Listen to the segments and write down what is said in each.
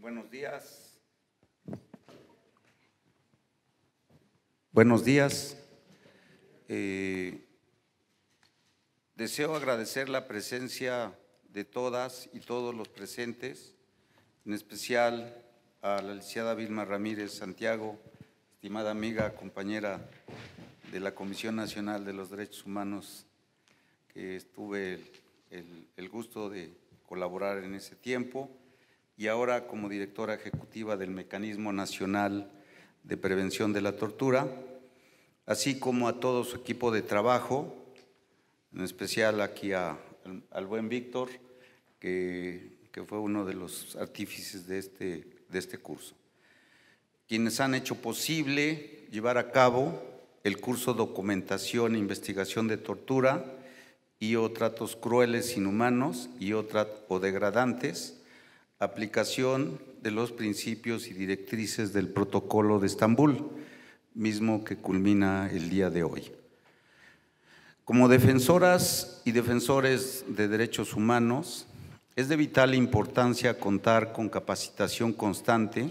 Buenos días. Buenos días. Eh, deseo agradecer la presencia de todas y todos los presentes, en especial a la licenciada Vilma Ramírez Santiago, estimada amiga, compañera de la Comisión Nacional de los Derechos Humanos, que estuve el gusto de colaborar en ese tiempo y ahora como directora ejecutiva del Mecanismo Nacional de Prevención de la Tortura, así como a todo su equipo de trabajo, en especial aquí al, buen Víctor, que, que, fue uno de los artífices de este, de este curso, quienes han hecho posible llevar a cabo el curso Documentación e Investigación de Tortura y o Tratos Crueles, Inhumanos y o, o Degradantes, aplicación de los principios y directrices del protocolo de Estambul, mismo que culmina el día de hoy. Como defensoras y defensores de derechos humanos, es de vital importancia contar con capacitación constante,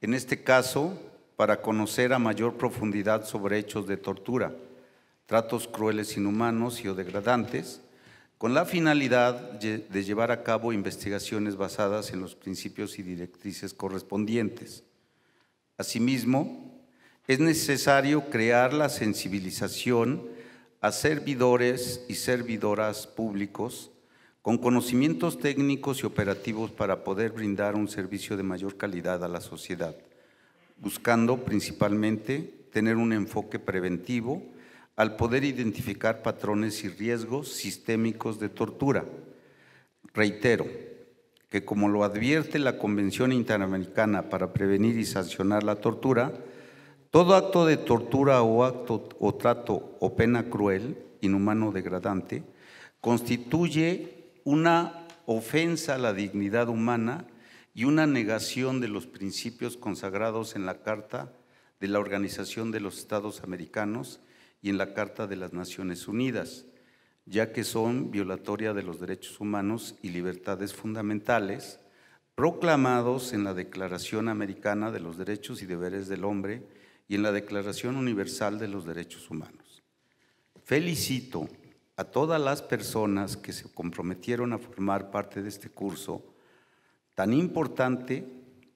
en este caso para conocer a mayor profundidad sobre hechos de tortura, tratos crueles, inhumanos y o degradantes, con la finalidad de llevar a cabo investigaciones basadas en los principios y directrices correspondientes. Asimismo, es necesario crear la sensibilización a servidores y servidoras públicos con conocimientos técnicos y operativos para poder brindar un servicio de mayor calidad a la sociedad, buscando principalmente tener un enfoque preventivo, al poder identificar patrones y riesgos sistémicos de tortura. Reitero que como lo advierte la Convención Interamericana para prevenir y sancionar la tortura, todo acto de tortura o acto o trato o pena cruel, inhumano, degradante, constituye una ofensa a la dignidad humana y una negación de los principios consagrados en la Carta de la Organización de los Estados Americanos y en la Carta de las Naciones Unidas, ya que son violatoria de los derechos humanos y libertades fundamentales proclamados en la Declaración Americana de los Derechos y Deberes del Hombre y en la Declaración Universal de los Derechos Humanos. Felicito a todas las personas que se comprometieron a formar parte de este curso tan importante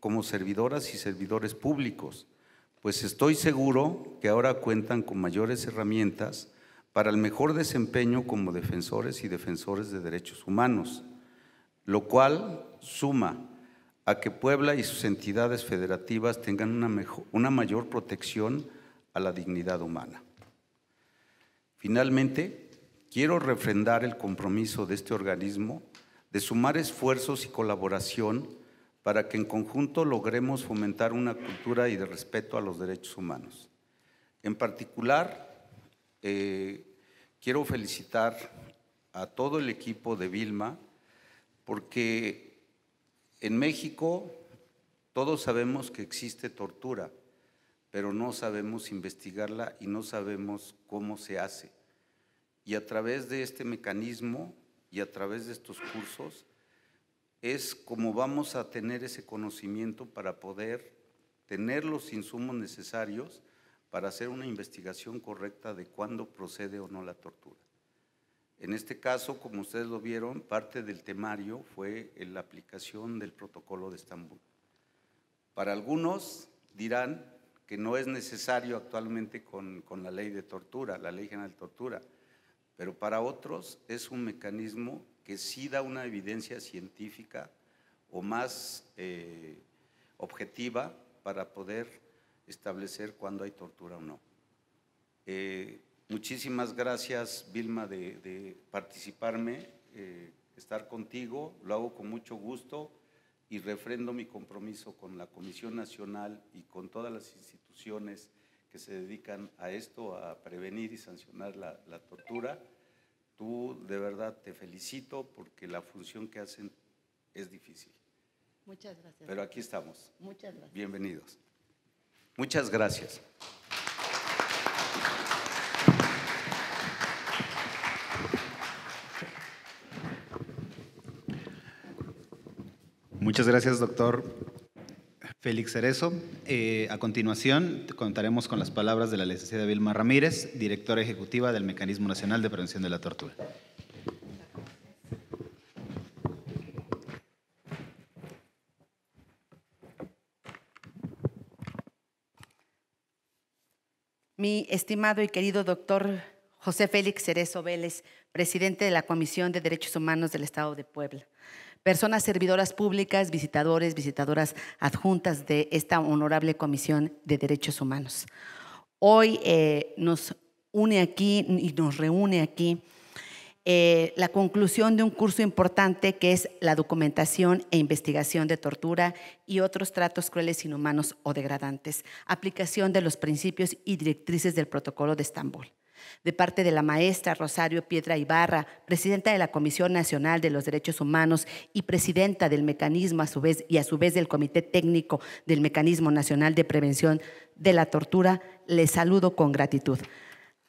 como servidoras y servidores públicos, pues estoy seguro que ahora cuentan con mayores herramientas para el mejor desempeño como defensores y defensores de derechos humanos, lo cual suma a que Puebla y sus entidades federativas tengan una, mejor, una mayor protección a la dignidad humana. Finalmente, quiero refrendar el compromiso de este organismo de sumar esfuerzos y colaboración para que en conjunto logremos fomentar una cultura y de respeto a los derechos humanos. En particular, eh, quiero felicitar a todo el equipo de Vilma, porque en México todos sabemos que existe tortura, pero no sabemos investigarla y no sabemos cómo se hace. Y a través de este mecanismo y a través de estos cursos, es cómo vamos a tener ese conocimiento para poder tener los insumos necesarios para hacer una investigación correcta de cuándo procede o no la tortura. En este caso, como ustedes lo vieron, parte del temario fue la aplicación del protocolo de Estambul. Para algunos dirán que no es necesario actualmente con, con, la ley de tortura, la ley general de tortura, pero para otros es un mecanismo que sí da una evidencia científica o más eh, objetiva para poder establecer cuándo hay tortura o no. Eh, muchísimas gracias, Vilma, de, participarme, eh, estar contigo, lo hago con mucho gusto y refrendo mi compromiso con la Comisión Nacional y con todas las instituciones que se dedican a esto, a prevenir y sancionar la tortura Tú de verdad te felicito porque la función que hacen es difícil. Muchas gracias. Pero aquí estamos. Muchas gracias. Bienvenidos. Muchas gracias. Muchas gracias, doctor. Félix Cerezo. Eh, a continuación, contaremos con las palabras de la licenciada Vilma Ramírez, directora ejecutiva del Mecanismo Nacional de Prevención de la Tortura. Mi estimado y querido doctor José Félix Cerezo Vélez, presidente de la Comisión de Derechos Humanos del Estado de Puebla personas servidoras públicas, visitadores, visitadoras adjuntas de esta honorable Comisión de Derechos Humanos. Hoy eh, nos une aquí y nos reúne aquí eh, la conclusión de un curso importante que es la documentación e investigación de tortura y otros tratos crueles, inhumanos o degradantes, aplicación de los principios y directrices del protocolo de Estambul de parte de la maestra Rosario Piedra Ibarra, presidenta de la Comisión Nacional de los Derechos Humanos y presidenta del mecanismo a su vez y a su vez del Comité Técnico del Mecanismo Nacional de Prevención de la Tortura, les saludo con gratitud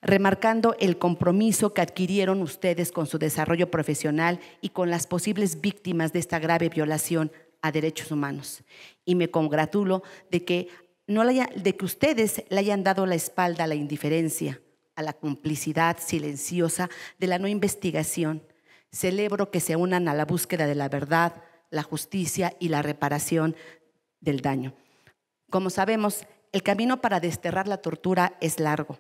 remarcando el compromiso que adquirieron ustedes con su desarrollo profesional y con las posibles víctimas de esta grave violación a derechos humanos. Y me congratulo de que, no de que ustedes le hayan dado la espalda a la indiferencia, a la complicidad silenciosa de la no investigación. Celebro que se unan a la búsqueda de la verdad, la justicia y la reparación del daño. Como sabemos, el camino para desterrar la tortura es largo.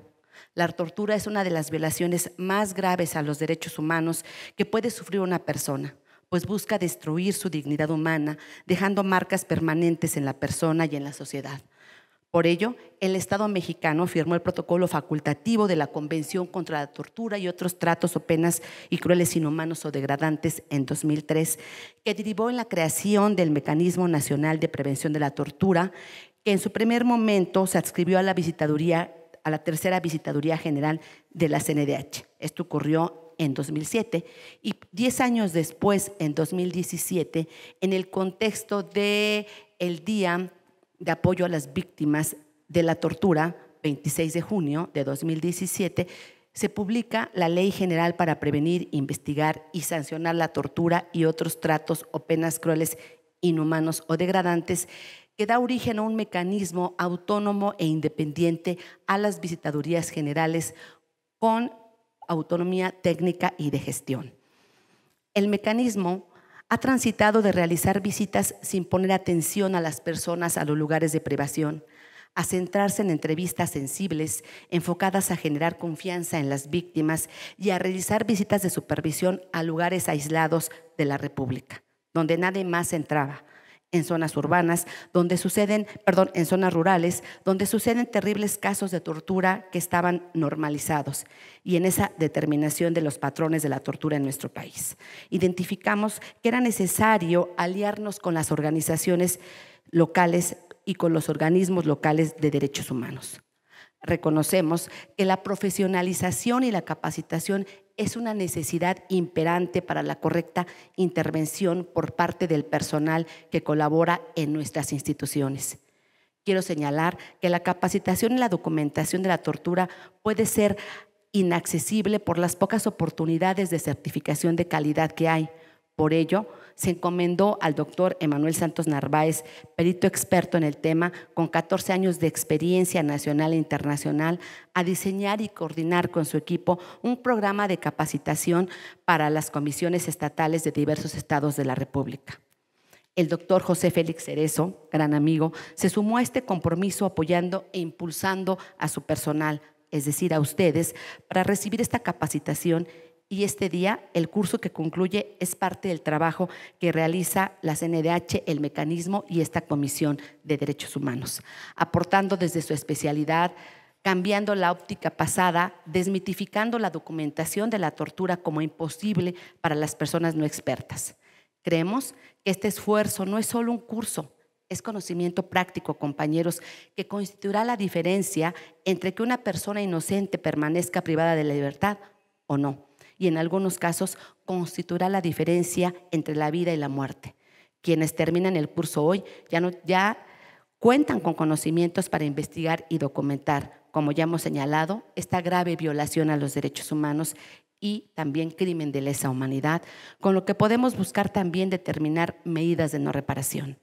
La tortura es una de las violaciones más graves a los derechos humanos que puede sufrir una persona, pues busca destruir su dignidad humana, dejando marcas permanentes en la persona y en la sociedad. Por ello, el Estado mexicano firmó el protocolo facultativo de la Convención contra la Tortura y otros tratos o penas y crueles, inhumanos o degradantes en 2003, que derivó en la creación del Mecanismo Nacional de Prevención de la Tortura, que en su primer momento se adscribió a la visitaduría a la tercera visitaduría general de la CNDH. Esto ocurrió en 2007 y 10 años después, en 2017, en el contexto de el Día de apoyo a las víctimas de la tortura, 26 de junio de 2017, se publica la Ley General para Prevenir, Investigar y Sancionar la Tortura y otros tratos o penas crueles, inhumanos o degradantes, que da origen a un mecanismo autónomo e independiente a las visitadurías generales con autonomía técnica y de gestión. El mecanismo ha transitado de realizar visitas sin poner atención a las personas a los lugares de privación, a centrarse en entrevistas sensibles enfocadas a generar confianza en las víctimas y a realizar visitas de supervisión a lugares aislados de la República, donde nadie más entraba, en zonas urbanas, donde suceden, perdón, en zonas rurales, donde suceden terribles casos de tortura que estaban normalizados y en esa determinación de los patrones de la tortura en nuestro país. Identificamos que era necesario aliarnos con las organizaciones locales y con los organismos locales de derechos humanos. Reconocemos que la profesionalización y la capacitación es una necesidad imperante para la correcta intervención por parte del personal que colabora en nuestras instituciones. Quiero señalar que la capacitación en la documentación de la tortura puede ser inaccesible por las pocas oportunidades de certificación de calidad que hay. Por ello, se encomendó al doctor Emanuel Santos Narváez, perito experto en el tema, con 14 años de experiencia nacional e internacional, a diseñar y coordinar con su equipo un programa de capacitación para las comisiones estatales de diversos estados de la República. El doctor José Félix Cerezo, gran amigo, se sumó a este compromiso apoyando e impulsando a su personal, es decir, a ustedes, para recibir esta capacitación y este día el curso que concluye es parte del trabajo que realiza la CNDH, el mecanismo y esta Comisión de Derechos Humanos, aportando desde su especialidad, cambiando la óptica pasada, desmitificando la documentación de la tortura como imposible para las personas no expertas. Creemos que este esfuerzo no es solo un curso, es conocimiento práctico, compañeros, que constituirá la diferencia entre que una persona inocente permanezca privada de la libertad o no y en algunos casos constituirá la diferencia entre la vida y la muerte. Quienes terminan el curso hoy ya, cuentan con conocimientos para investigar y documentar, como ya hemos señalado, esta grave violación a los derechos humanos y también crimen de lesa humanidad, con lo que podemos buscar también determinar medidas de no reparación.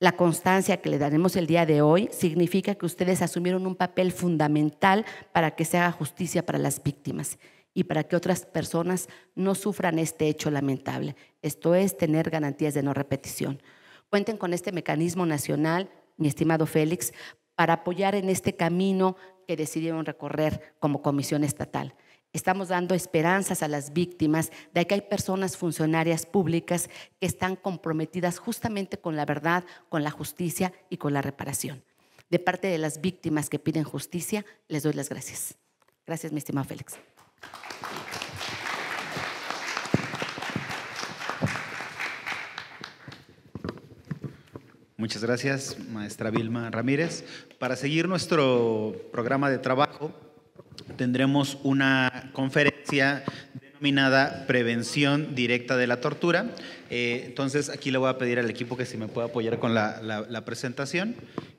La constancia que le daremos el día de hoy significa que ustedes asumieron un papel fundamental para que se haga justicia para las víctimas y para que otras personas no sufran este hecho lamentable. Esto es tener garantías de no repetición. Cuenten con este mecanismo nacional, mi estimado Félix, para apoyar en este camino que decidieron recorrer como comisión estatal. Estamos dando esperanzas a las víctimas de que hay personas funcionarias públicas que están comprometidas justamente con la verdad, con la justicia y con la reparación. De parte de las víctimas que piden justicia, les doy las gracias. Gracias, mi estimado Félix. Muchas gracias, maestra Vilma Ramírez. Para seguir nuestro programa de trabajo, tendremos una conferencia denominada Prevención Directa de la Tortura. Eh, entonces, aquí le voy a pedir al equipo que si me puede apoyar con la, presentación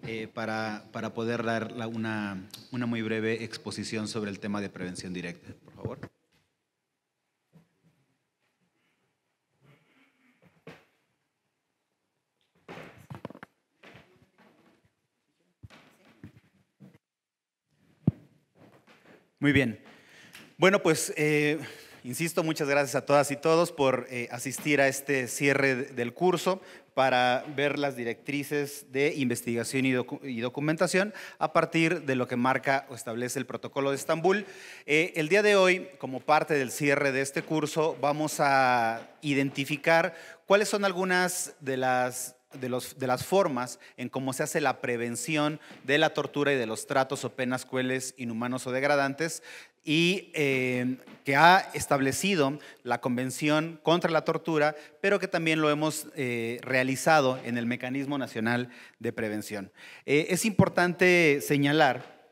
eh, para, poder dar una, una muy breve exposición sobre el tema de prevención directa, por favor. Muy bien. Bueno, pues eh, insisto, muchas gracias a todas y todos por eh, asistir a este cierre del curso para ver las directrices de investigación y, documentación a partir de lo que marca o establece el protocolo de Estambul. Eh, el día de hoy, como parte del cierre de este curso, vamos a identificar cuáles son algunas de las de, las formas en cómo se hace la prevención de la tortura y de los tratos o penas crueles, inhumanos o degradantes, y eh, que ha establecido la Convención contra la Tortura, pero que también lo hemos eh, realizado en el Mecanismo Nacional de Prevención. Eh, es importante señalar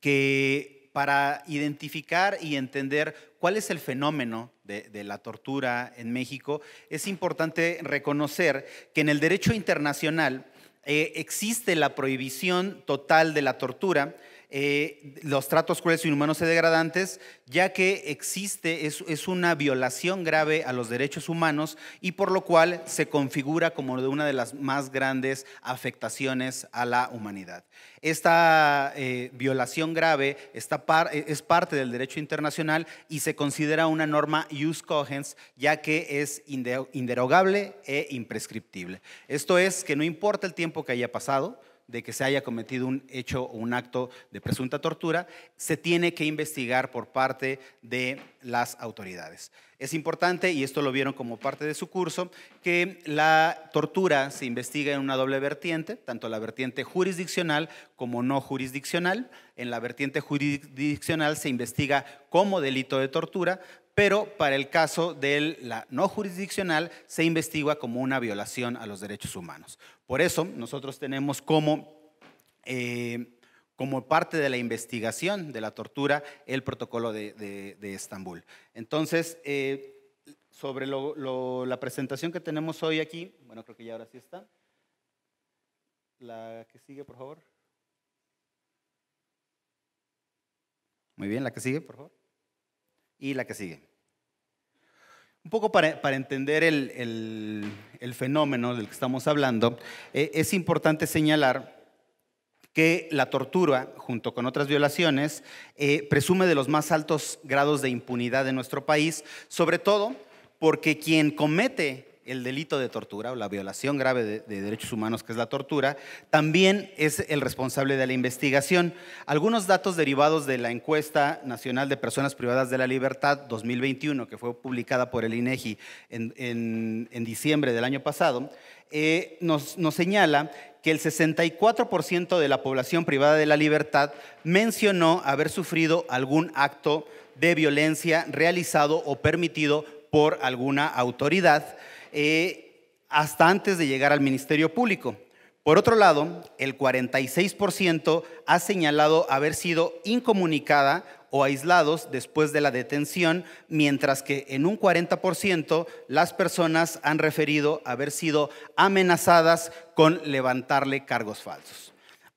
que para identificar y entender cuál es el fenómeno de, la tortura en México, es importante reconocer que en el derecho internacional eh, existe la prohibición total de la tortura, eh, los tratos crueles, inhumanos y degradantes, ya que existe, es, es, una violación grave a los derechos humanos y por lo cual se configura como una de las más grandes afectaciones a la humanidad. Esta eh, violación grave eh, es parte del derecho internacional y se considera una norma jus cogens, ya que es inderogable e imprescriptible. Esto es que no importa el tiempo que haya pasado, de que se haya cometido un hecho o un acto de presunta tortura, se tiene que investigar por parte de las autoridades. Es importante, y esto lo vieron como parte de su curso, que la tortura se investiga en una doble vertiente, tanto la vertiente jurisdiccional como no jurisdiccional. En la vertiente jurisdiccional se investiga como delito de tortura, pero para el caso de la no jurisdiccional se investiga como una violación a los derechos humanos. Por eso nosotros tenemos como, eh, como parte de la investigación de la tortura el protocolo de, Estambul. Entonces, eh, sobre la presentación que tenemos hoy aquí, bueno, creo que ya ahora sí está. La que sigue, por favor. Muy bien, la que sigue, por favor y la que sigue. Un poco para, entender el, fenómeno del que estamos hablando, eh, es importante señalar que la tortura, junto con otras violaciones, eh, presume de los más altos grados de impunidad de nuestro país, sobre todo porque quien comete el delito de tortura o la violación grave de, derechos humanos, que es la tortura, también es el responsable de la investigación. Algunos datos derivados de la encuesta nacional de personas privadas de la libertad 2021, que fue publicada por el INEGI e en, diciembre del año pasado, eh, nos, nos señala que el 64% de la población privada de la libertad mencionó haber sufrido algún acto de violencia realizado o permitido por alguna autoridad eh, hasta antes de llegar al Ministerio Público. Por otro lado, el 46% ha señalado haber sido incomunicada o aislados después de la detención, mientras que en un 40% las personas han referido haber sido amenazadas con levantarle cargos falsos.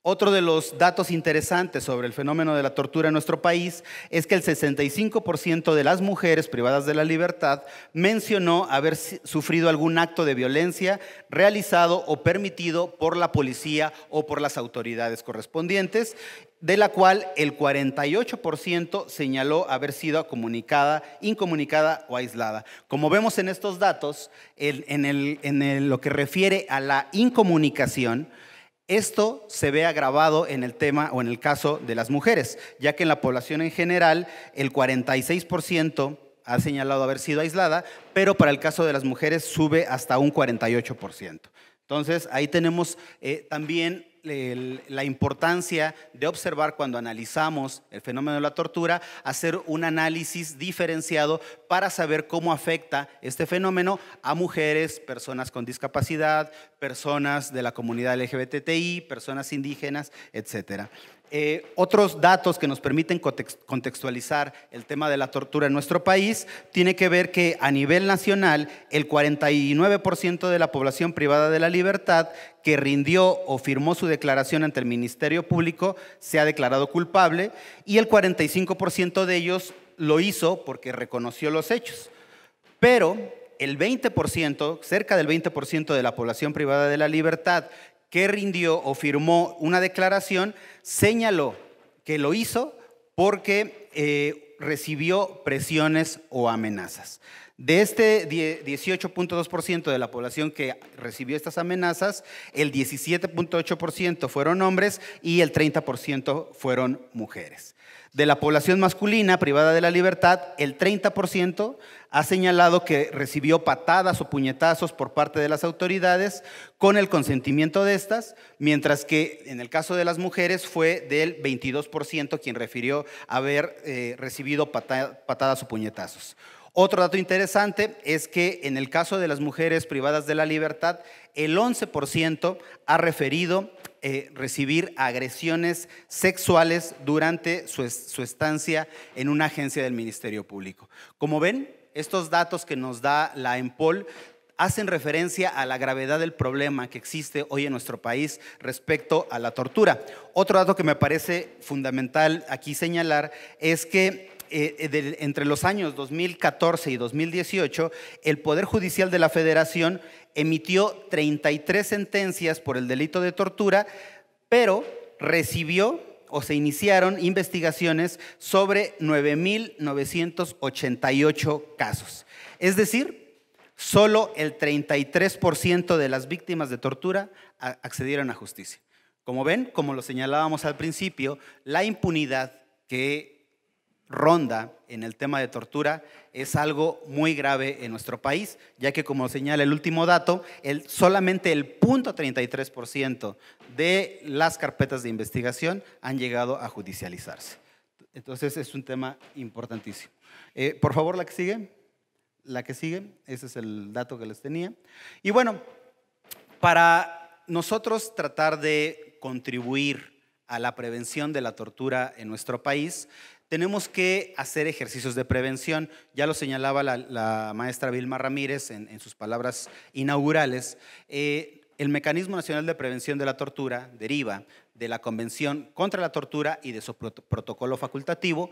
Otro de los datos interesantes sobre el fenómeno de la tortura en nuestro país es que el 65% de las mujeres privadas de la libertad mencionó haber sufrido algún acto de violencia realizado o permitido por la policía o por las autoridades correspondientes, de la cual el 48% señaló haber sido comunicada, incomunicada o aislada. Como vemos en estos datos, en, lo que refiere a la incomunicación, esto se ve agravado en el tema o en el caso de las mujeres, ya que en la población en general el 46% ha señalado haber sido aislada, pero para el caso de las mujeres sube hasta un 48%. Entonces, ahí tenemos eh, también la importancia de observar cuando analizamos el fenómeno de la tortura, hacer un análisis diferenciado para saber cómo afecta este fenómeno a mujeres, personas con discapacidad, personas de la comunidad LGBTI, personas indígenas, etcétera. Eh, otros datos que nos permiten contextualizar el tema de la tortura en nuestro país tiene que ver que a nivel nacional el 49% de la población privada de la libertad que rindió o firmó su declaración ante el Ministerio Público se ha declarado culpable y el 45% de ellos lo hizo porque reconoció los hechos. Pero el 20%, cerca del 20% de la población privada de la libertad que rindió o firmó una declaración señaló que lo hizo porque eh, recibió presiones o amenazas. De este 18.2% de la población que recibió estas amenazas, el 17.8% fueron hombres y el 30% fueron mujeres. De la población masculina privada de la libertad, el 30% ha señalado que recibió patadas o puñetazos por parte de las autoridades con el consentimiento de estas, mientras que en el caso de las mujeres fue del 22% quien refirió haber eh, recibido patadas o puñetazos. Otro dato interesante es que en el caso de las mujeres privadas de la libertad, el 11% ha referido eh, recibir agresiones sexuales durante su, estancia en una agencia del Ministerio Público. Como ven, estos datos que nos da la EMPOL hacen referencia a la gravedad del problema que existe hoy en nuestro país respecto a la tortura. Otro dato que me parece fundamental aquí señalar es que eh, entre los años 2014 y 2018, el Poder Judicial de la Federación emitió 33 sentencias por el delito de tortura, pero recibió o se iniciaron investigaciones sobre 9.988 casos. Es decir, solo el 33% de las víctimas de tortura accedieron a justicia. Como ven, como lo señalábamos al principio, la impunidad que ronda en el tema de tortura es algo muy grave en nuestro país, ya que como señala el último dato, el, solamente el 0.33% de las carpetas de investigación han llegado a judicializarse. Entonces es un tema importantísimo. Eh, por favor, la que sigue. La que sigue, ese es el dato que les tenía. Y bueno, para nosotros tratar de contribuir a la prevención de la tortura en nuestro país, tenemos que hacer ejercicios de prevención. Ya lo señalaba la, maestra Vilma Ramírez en, sus palabras inaugurales. Eh, el Mecanismo Nacional de Prevención de la Tortura deriva de la Convención contra la Tortura y de su protocolo facultativo,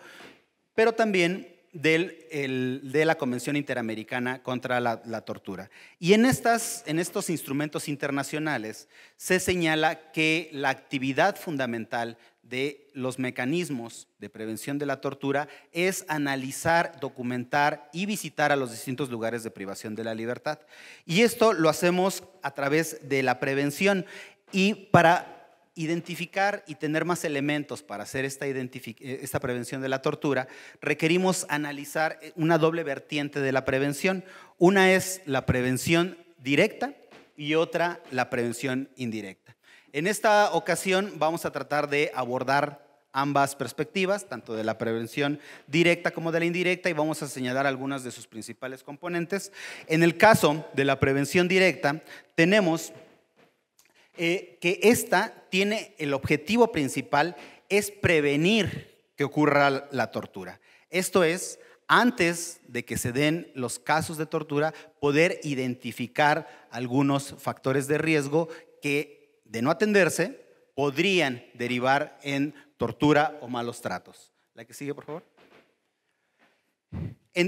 pero también de la Convención Interamericana contra la, Tortura. Y en, en estos instrumentos internacionales se señala que la actividad fundamental de los mecanismos de prevención de la tortura es analizar, documentar y visitar a los distintos lugares de privación de la libertad. Y esto lo hacemos a través de la prevención y para identificar y tener más elementos para hacer esta, eh, esta prevención de la tortura, requerimos analizar eh, una doble vertiente de la prevención. Una es la prevención directa y otra la prevención indirecta. En esta ocasión vamos a tratar de abordar ambas perspectivas, tanto de la prevención directa como de la indirecta, y vamos a señalar algunas de sus principales componentes. En el caso de la prevención directa, tenemos eh, que esta tiene el objetivo principal es prevenir que ocurra la tortura. Esto es, antes de que se den los casos de tortura, poder identificar algunos factores de riesgo que de no atenderse, podrían derivar en tortura o malos tratos. La que sigue, por favor.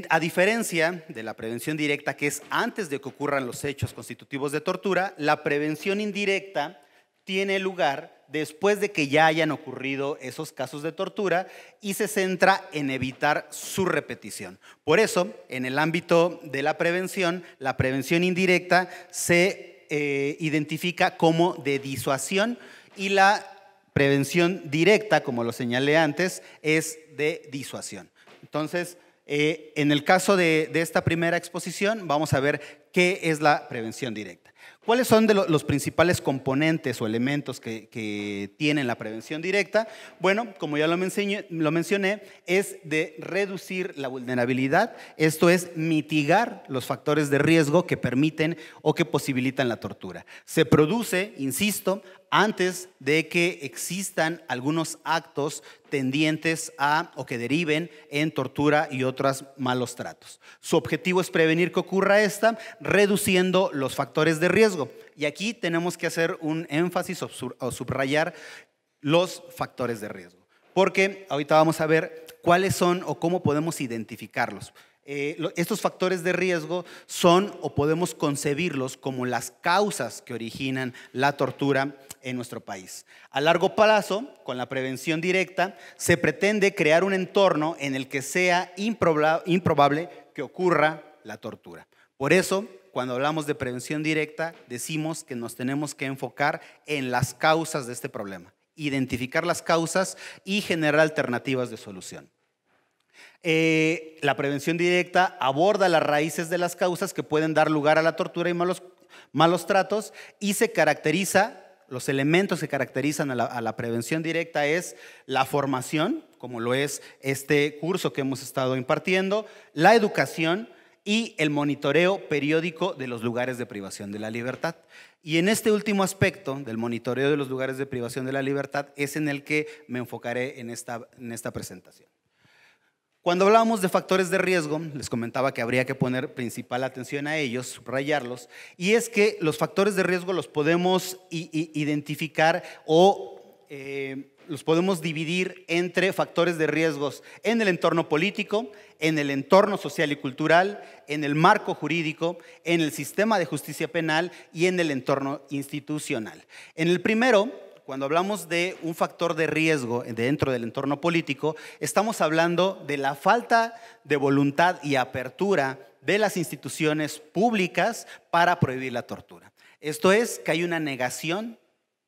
a diferencia de la prevención directa, que es antes de que ocurran los hechos constitutivos de tortura, la prevención indirecta tiene lugar después de que ya hayan ocurrido esos casos de tortura y se centra en evitar su repetición. Por eso, en el ámbito de la prevención, la prevención indirecta se eh, identifica como de disuasión y la prevención directa, como lo señalé antes, es de disuasión. Entonces, eh, en el caso de esta primera exposición, vamos a ver qué es la prevención directa. ¿Cuáles son los principales componentes o elementos que, tienen tiene la prevención directa? Bueno, como ya lo mencioné, es de reducir la vulnerabilidad, esto es mitigar los factores de riesgo que permiten o que posibilitan la tortura. Se produce, insisto, antes de que existan algunos actos tendientes a o que deriven en tortura y otros malos tratos. Su objetivo es prevenir que ocurra esta, reduciendo los factores de riesgo. Y aquí tenemos que hacer un énfasis o subrayar los factores de riesgo, porque ahorita vamos a ver cuáles son o cómo podemos identificarlos. Eh, estos factores de riesgo son o podemos concebirlos como las causas que originan la tortura en nuestro país. A largo plazo, con la prevención directa, se pretende crear un entorno en el que sea improbable que ocurra la tortura. Por eso, cuando hablamos de prevención directa, decimos que nos tenemos que enfocar en las causas de este problema, identificar las causas y generar alternativas de solución. Eh, la prevención directa aborda las raíces de las causas que pueden dar lugar a la tortura y malos, tratos y se caracteriza, los elementos que caracterizan a la, prevención directa es la formación, como lo es este curso que hemos estado impartiendo, la educación, y el monitoreo periódico de los lugares de privación de la libertad. Y en este último aspecto del monitoreo de los lugares de privación de la libertad es en el que me enfocaré en esta presentación. Cuando hablábamos de factores de riesgo, les comentaba que habría que poner principal atención a ellos, subrayarlos, y es que los factores de riesgo los podemos identificar o eh, los podemos dividir entre factores de riesgos en el entorno político, en el entorno social y cultural, en el marco jurídico, en el sistema de justicia penal y en el entorno institucional. En el primero, cuando hablamos de un factor de riesgo dentro del entorno político, estamos hablando de la falta de voluntad y apertura de las instituciones públicas para prohibir la tortura. Esto es que hay una negación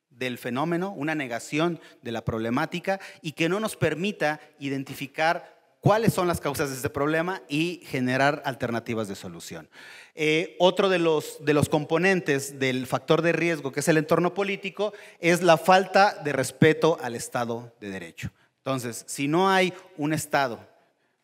del fenómeno, una negación de la problemática y que no nos permita identificar cuáles son las causas de este problema y generar alternativas de solución. Eh, otro de los, de los componentes del factor de riesgo, que es el entorno político, es la falta de respeto al Estado de Derecho. Entonces, si no hay un Estado,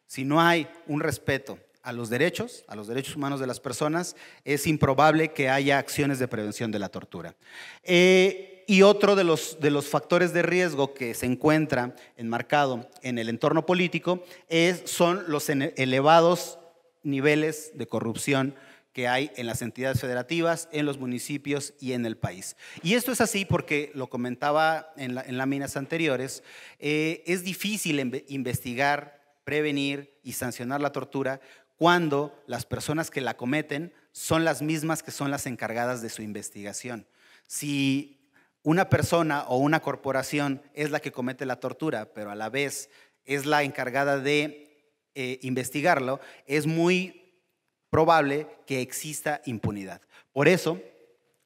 si no hay un respeto a los derechos, a los derechos humanos de las personas, es improbable que haya acciones de prevención de la tortura. Eh, y otro de los, de los factores de riesgo que se encuentra enmarcado en el entorno político es, son los elevados niveles de corrupción que hay en las entidades federativas, en los municipios y en el país. Y esto es así porque, lo comentaba en, en láminas anteriores, eh, es difícil investigar, prevenir y sancionar la tortura cuando las personas que la cometen son las mismas que son las encargadas de su investigación. Si una persona o una corporación es la que comete la tortura, pero a la vez es la encargada de eh, investigarlo, es muy probable que exista impunidad. Por eso,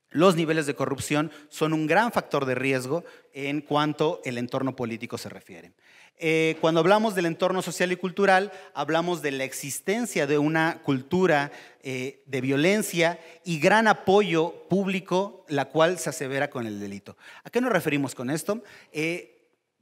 los niveles de corrupción son un gran factor de riesgo en cuanto el entorno político se refiere. Eh, cuando hablamos del entorno social y cultural, hablamos de la existencia de una cultura eh, de violencia y gran apoyo público, la cual se asevera con el delito. ¿A qué nos referimos con esto? Eh,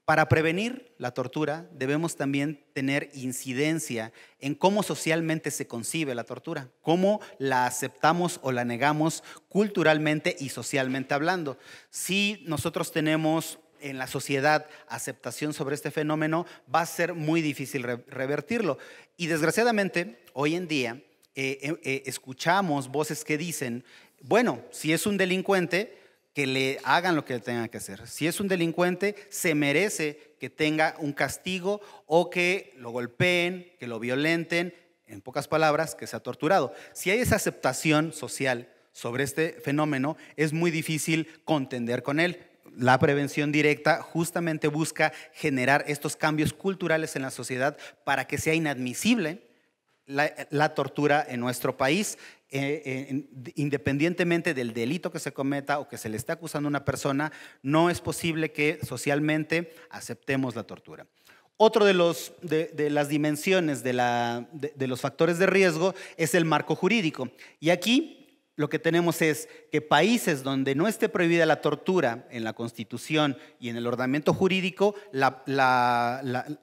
para prevenir la tortura debemos también tener incidencia en cómo socialmente se concibe la tortura, cómo la aceptamos o la negamos culturalmente y socialmente hablando. Si nosotros tenemos en la sociedad aceptación sobre este fenómeno, va a ser muy difícil revertirlo. Y desgraciadamente, hoy en día, eh, eh, eh, escuchamos voces que dicen, bueno, si es un delincuente, que le hagan lo que tenga que hacer. Si es un delincuente, se merece que tenga un castigo o que lo golpeen, que lo violenten, en pocas palabras, que sea torturado. Si hay esa aceptación social sobre este fenómeno, es muy difícil contender con él. La prevención directa justamente busca generar estos cambios culturales en la sociedad para que sea inadmisible la, tortura en nuestro país, eh, independientemente del delito que se cometa o que se le esté acusando a una persona, no es posible que socialmente aceptemos la tortura. Otro de, los, las dimensiones de, la, de los factores de riesgo es el marco jurídico. Y aquí lo que tenemos es que países donde no esté prohibida la tortura en la Constitución y en el ordenamiento jurídico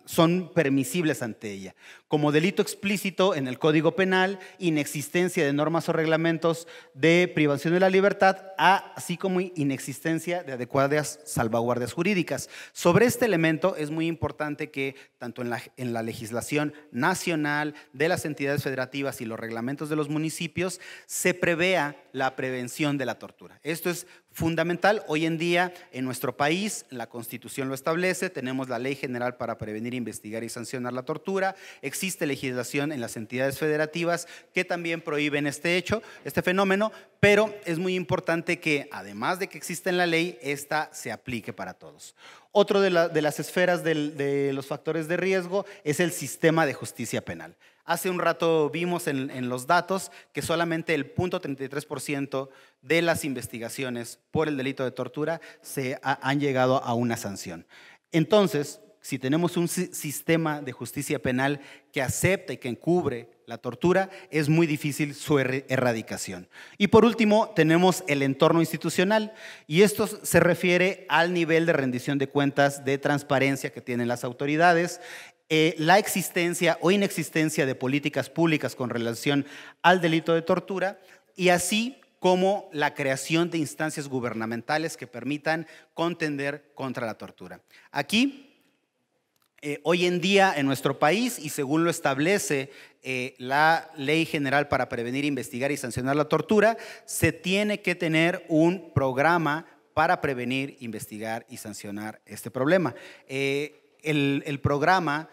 son permisibles ante ella. Como delito explícito en el Código Penal, inexistencia de normas o reglamentos de privación de la libertad, así como inexistencia de adecuadas salvaguardias jurídicas. Sobre este elemento es muy importante que tanto en la, en la legislación nacional de las entidades federativas y los reglamentos de los municipios se prevea la prevención de la tortura. Esto es fundamental. Hoy en día en nuestro país la constitución lo establece, tenemos la ley general para prevenir, investigar y sancionar la tortura, existe legislación en las entidades federativas que también prohíben este hecho, este fenómeno, pero es muy importante que además de que exista en la ley, esta se aplique para todos. Otro de, las esferas de los factores de riesgo es el sistema de justicia penal. Hace un rato vimos en, los datos que solamente el 0.33% de las investigaciones por el delito de tortura se han llegado a una sanción. Entonces, si tenemos un sistema de justicia penal que acepta y que encubre la tortura, es muy difícil su erradicación. Y por último, tenemos el entorno institucional, y esto se refiere al nivel de rendición de cuentas, de transparencia que tienen las autoridades, eh, la existencia o inexistencia de políticas públicas con relación al delito de tortura y así como la creación de instancias gubernamentales que permitan contender contra la tortura. Aquí eh, hoy en día en nuestro país y según lo establece eh, la Ley General para Prevenir, Investigar y Sancionar la Tortura, se tiene que tener un programa para prevenir, investigar y sancionar este problema. el programa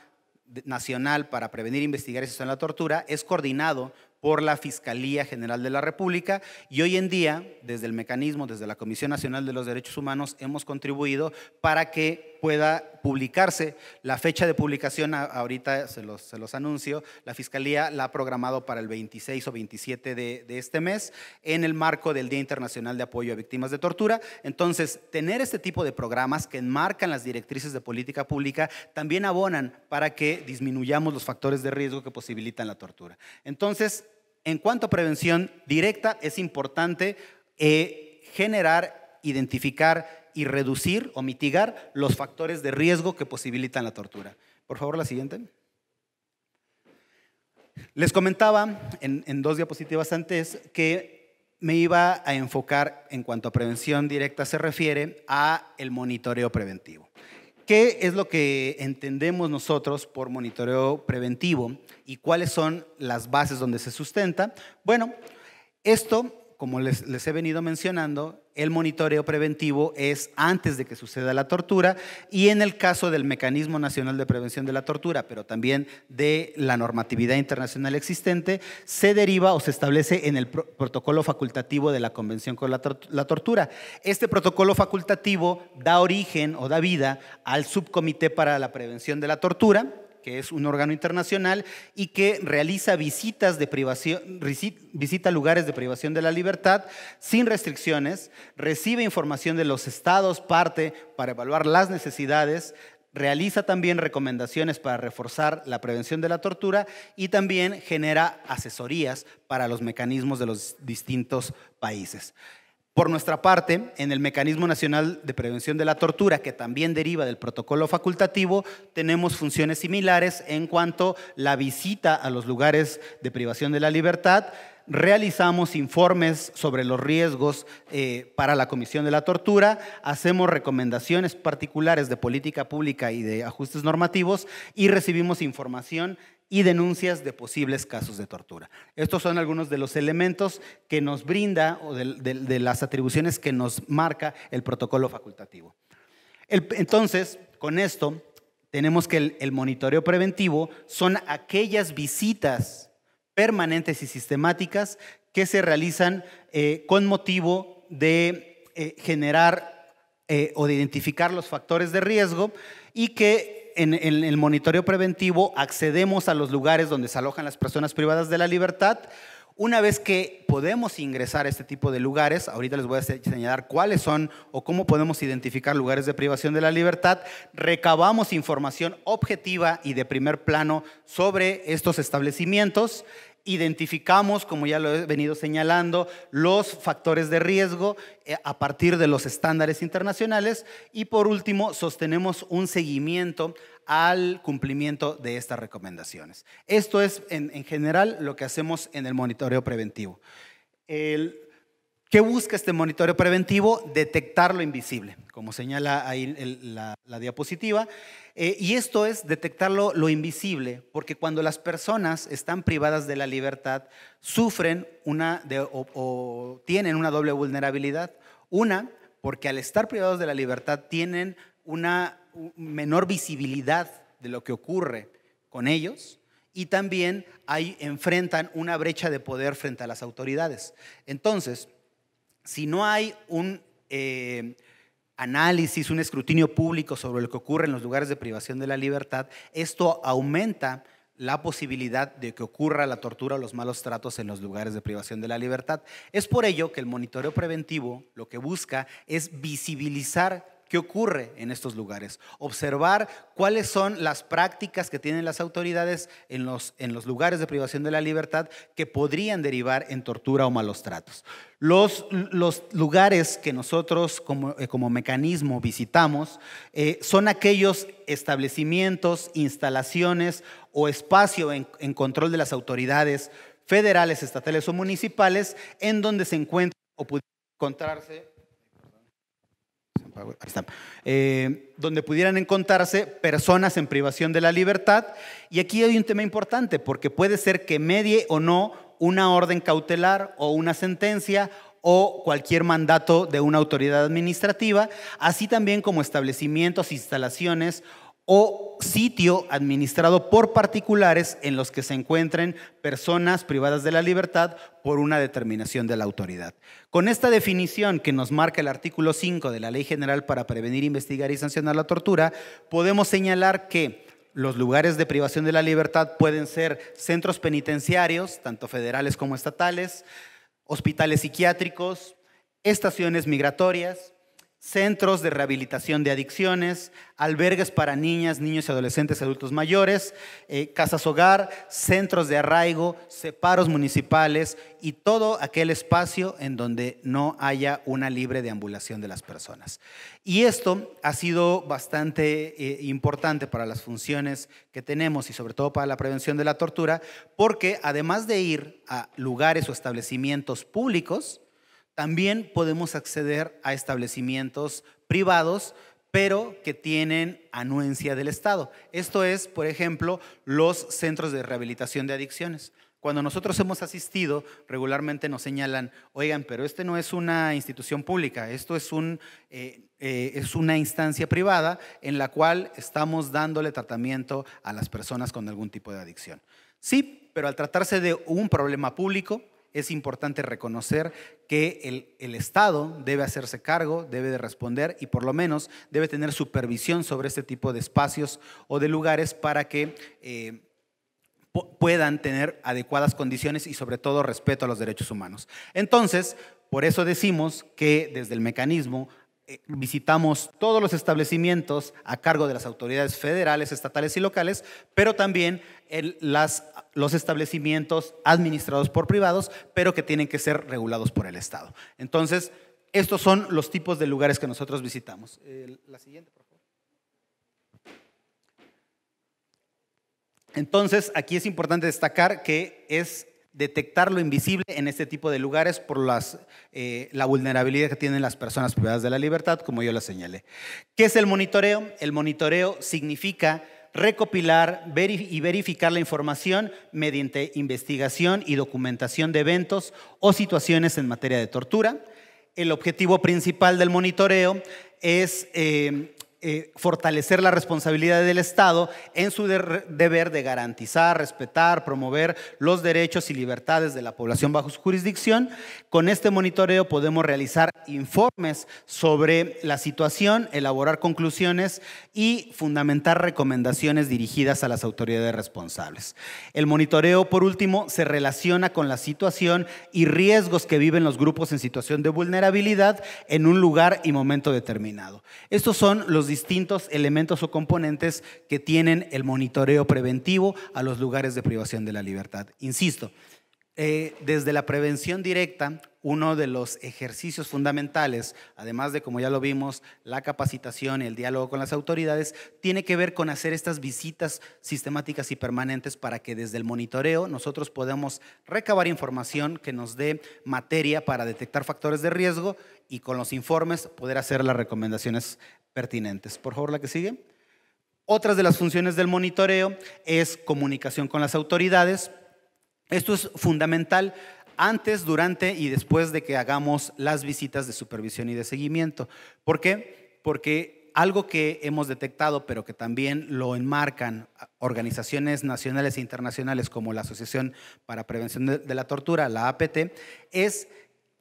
Nacional para Prevenir, e Investigar y en la Tortura es coordinado por la Fiscalía General de la República y hoy en día, desde el mecanismo, desde la Comisión Nacional de los Derechos Humanos, hemos contribuido para que pueda publicarse. La fecha de publicación, ahorita se los, anuncio, la Fiscalía la ha programado para el 26 o 27 de, este mes en el marco del Día Internacional de Apoyo a Víctimas de Tortura. Entonces, tener este tipo de programas que enmarcan las directrices de política pública también abonan para que disminuyamos los factores de riesgo que posibilitan la tortura. Entonces, en cuanto a prevención directa, es importante eh, generar, identificar, y reducir o mitigar los factores de riesgo que posibilitan la tortura. Por favor, la siguiente. Les comentaba en, dos diapositivas antes que me iba a enfocar en cuanto a prevención directa se refiere a el monitoreo preventivo. ¿Qué es lo que entendemos nosotros por monitoreo preventivo y cuáles son las bases donde se sustenta? Bueno, esto como les, he venido mencionando, el monitoreo preventivo es antes de que suceda la tortura y en el caso del Mecanismo Nacional de Prevención de la Tortura, pero también de la normatividad internacional existente, se deriva o se establece en el protocolo facultativo de la Convención con la Tortura. Este protocolo facultativo da origen o da vida al Subcomité para la Prevención de la Tortura, que es un órgano internacional y que realiza visitas de privación, visita lugares de privación de la libertad sin restricciones, recibe información de los estados parte para evaluar las necesidades, realiza también recomendaciones para reforzar la prevención de la tortura y también genera asesorías para los mecanismos de los distintos países. Por nuestra parte, en el Mecanismo Nacional de Prevención de la Tortura, que también deriva del protocolo facultativo, tenemos funciones similares en cuanto a la visita a los lugares de privación de la libertad. Realizamos informes sobre los riesgos eh, para la comisión de la tortura, hacemos recomendaciones particulares de política pública y de ajustes normativos y recibimos información y denuncias de posibles casos de tortura. Estos son algunos de los elementos que nos brinda o de, las atribuciones que nos marca el protocolo facultativo. entonces, con esto, tenemos que el, monitoreo preventivo son aquellas visitas permanentes y sistemáticas que se realizan eh, con motivo de eh, generar eh, o de identificar los factores de riesgo y que en, el monitoreo preventivo accedemos a los lugares donde se alojan las personas privadas de la libertad. Una vez que podemos ingresar a este tipo de lugares, ahorita les voy a señalar cuáles son o cómo podemos identificar lugares de privación de la libertad, recabamos información objetiva y de primer plano sobre estos establecimientos identificamos, como ya lo he venido señalando, los factores de riesgo eh, a partir de los estándares internacionales y por último sostenemos un seguimiento al cumplimiento de estas recomendaciones. Esto es en, general lo que hacemos en el monitoreo preventivo. ¿Qué busca este monitoreo preventivo? Detectar lo invisible, como señala ahí la, diapositiva. Eh, y esto es detectar lo, invisible, porque cuando las personas están privadas de la libertad, sufren una o, tienen una doble vulnerabilidad. Una, porque al estar privados de la libertad tienen una menor visibilidad de lo que ocurre con ellos y también enfrentan una brecha de poder frente a las autoridades. Entonces, si no hay un eh, análisis, un escrutinio público sobre lo que ocurre en los lugares de privación de la libertad, esto aumenta la posibilidad de que ocurra la tortura o los malos tratos en los lugares de privación de la libertad. Es por ello que el monitoreo preventivo lo que busca es visibilizar qué ocurre en estos lugares, observar cuáles son las prácticas que tienen las autoridades en los, en los lugares de privación de la libertad que podrían derivar en tortura o malos tratos. Los, los lugares que nosotros como, eh, como mecanismo visitamos eh, son aquellos establecimientos, instalaciones o espacio en, en control de las autoridades federales, estatales o municipales en donde se encuentran o pudieran encontrarse eh, donde pudieran encontrarse personas en privación de la libertad. Y aquí hay un tema importante, porque puede ser que medie o no una orden cautelar o una sentencia o cualquier mandato de una autoridad administrativa, así también como establecimientos, instalaciones o sitio administrado por particulares en los que se encuentren personas privadas de la libertad por una determinación de la autoridad. Con esta definición que nos marca el artículo 5 de la Ley General para prevenir, investigar y sancionar la tortura, podemos señalar que los lugares de privación de la libertad pueden ser centros penitenciarios, tanto federales como estatales, hospitales psiquiátricos, estaciones migratorias, centros de rehabilitación de adicciones, albergues para niñas, niños y adolescentes, adultos mayores, eh, casas hogar, centros de arraigo, separos municipales y todo aquel espacio en donde no haya una libre deambulación de las personas. Y esto ha sido bastante eh, importante para las funciones que tenemos y sobre todo para la prevención de la tortura, porque además de ir a lugares o establecimientos públicos, también podemos acceder a establecimientos privados, pero que tienen anuencia del Estado. Esto es, por ejemplo, los centros de rehabilitación de adicciones. Cuando nosotros hemos asistido, regularmente nos señalan, oigan, pero este no es una institución pública, esto es, un, eh, eh, es una instancia privada en la cual estamos dándole tratamiento a las personas con algún tipo de adicción. Sí, pero al tratarse de un problema público, es importante reconocer que el, Estado debe hacerse cargo, debe de responder y por lo menos debe tener supervisión sobre este tipo de espacios o de lugares para que eh, puedan tener adecuadas condiciones y sobre todo respeto a los derechos humanos. Entonces, por eso decimos que desde el mecanismo eh, visitamos todos los establecimientos a cargo de las autoridades federales, estatales y locales, pero también en las los establecimientos administrados por privados, pero que tienen que ser regulados por el Estado. Entonces, estos son los tipos de lugares que nosotros visitamos. la siguiente, por favor. Entonces, aquí es importante destacar que es detectar lo invisible en este tipo de lugares por las, eh, la vulnerabilidad que tienen las personas privadas de la libertad, como yo la señalé. ¿Qué es el monitoreo? El monitoreo significa recopilar y verificar la información mediante investigación y documentación de eventos o situaciones en materia de tortura. El objetivo principal del monitoreo es eh, eh, fortalecer la responsabilidad del Estado en su deber de garantizar, respetar, promover los derechos y libertades de la población bajo su jurisdicción. Con este monitoreo podemos realizar informes sobre la situación, elaborar conclusiones y fundamentar recomendaciones dirigidas a las autoridades responsables. El monitoreo, por último, se relaciona con la situación y riesgos que viven los grupos en situación de vulnerabilidad en un lugar y momento determinado. Estos son los distintos elementos o componentes que tienen el monitoreo preventivo a los lugares de privación de la libertad. Insisto, eh, desde la prevención directa, uno de los ejercicios fundamentales, además de, como ya lo vimos, la capacitación y el diálogo con las autoridades, tiene que ver con hacer estas visitas sistemáticas y permanentes para que desde el monitoreo nosotros podamos recabar información que nos dé materia para detectar factores de riesgo y con los informes poder hacer las recomendaciones pertinentes. Por favor, la que sigue. Otras de las funciones del monitoreo es comunicación con las autoridades. Esto es fundamental antes, durante y después de que hagamos las visitas de supervisión y de seguimiento. ¿Por qué? Porque algo que hemos detectado, pero que también lo enmarcan organizaciones nacionales e internacionales como la Asociación para Prevención de la Tortura, la APT, es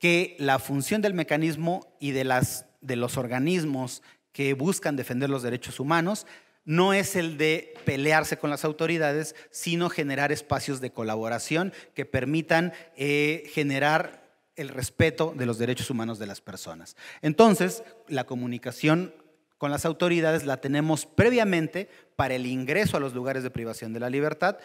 que la función del mecanismo y de, las, de los organismos que buscan defender los derechos humanos no es el de pelearse con las autoridades, sino generar espacios de colaboración que permitan eh, generar el respeto de los derechos humanos de las personas. Entonces, la comunicación con las autoridades la tenemos previamente para el ingreso a los lugares de privación de la libertad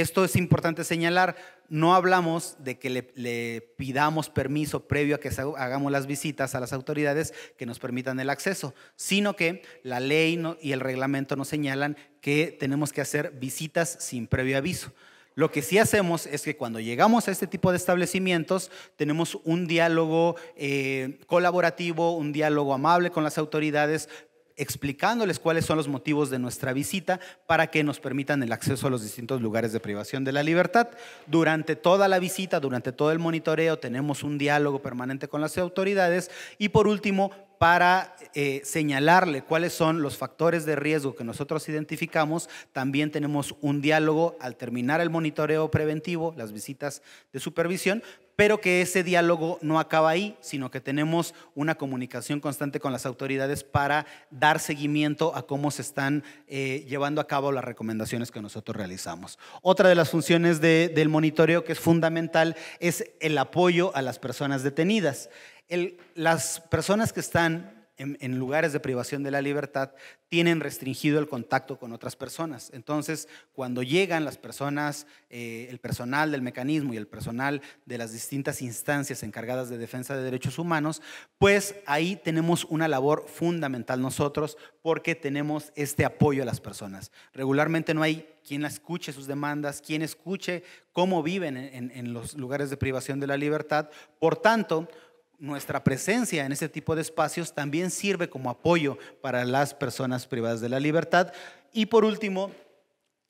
esto es importante señalar, no hablamos de que le, pidamos permiso previo a que hagamos las visitas a las autoridades que nos permitan el acceso, sino que la ley y el reglamento nos señalan que tenemos que hacer visitas sin previo aviso. Lo que sí hacemos es que cuando llegamos a este tipo de establecimientos tenemos un diálogo eh, colaborativo, un diálogo amable con las autoridades explicándoles cuáles son los motivos de nuestra visita para que nos permitan el acceso a los distintos lugares de privación de la libertad. Durante toda la visita, durante todo el monitoreo, tenemos un diálogo permanente con las autoridades y por último para eh, señalarle cuáles son los factores de riesgo que nosotros identificamos, también tenemos un diálogo al terminar el monitoreo preventivo, las visitas de supervisión, pero que ese diálogo no acaba ahí, sino que tenemos una comunicación constante con las autoridades para dar seguimiento a cómo se están eh, llevando a cabo las recomendaciones que nosotros realizamos. Otra de las funciones del monitoreo que es fundamental es el apoyo a las personas detenidas las personas que están en, lugares de privación de la libertad tienen restringido el contacto con otras personas. Entonces, cuando llegan las personas, eh, el personal del mecanismo y el personal de las distintas instancias encargadas de defensa de derechos humanos, pues ahí tenemos una labor fundamental nosotros porque tenemos este apoyo a las personas. Regularmente no hay quien escuche sus demandas, quien escuche cómo viven en los lugares de privación de la libertad. Por tanto, nuestra presencia en ese tipo de espacios también sirve como apoyo para las personas privadas de la libertad. Y por último,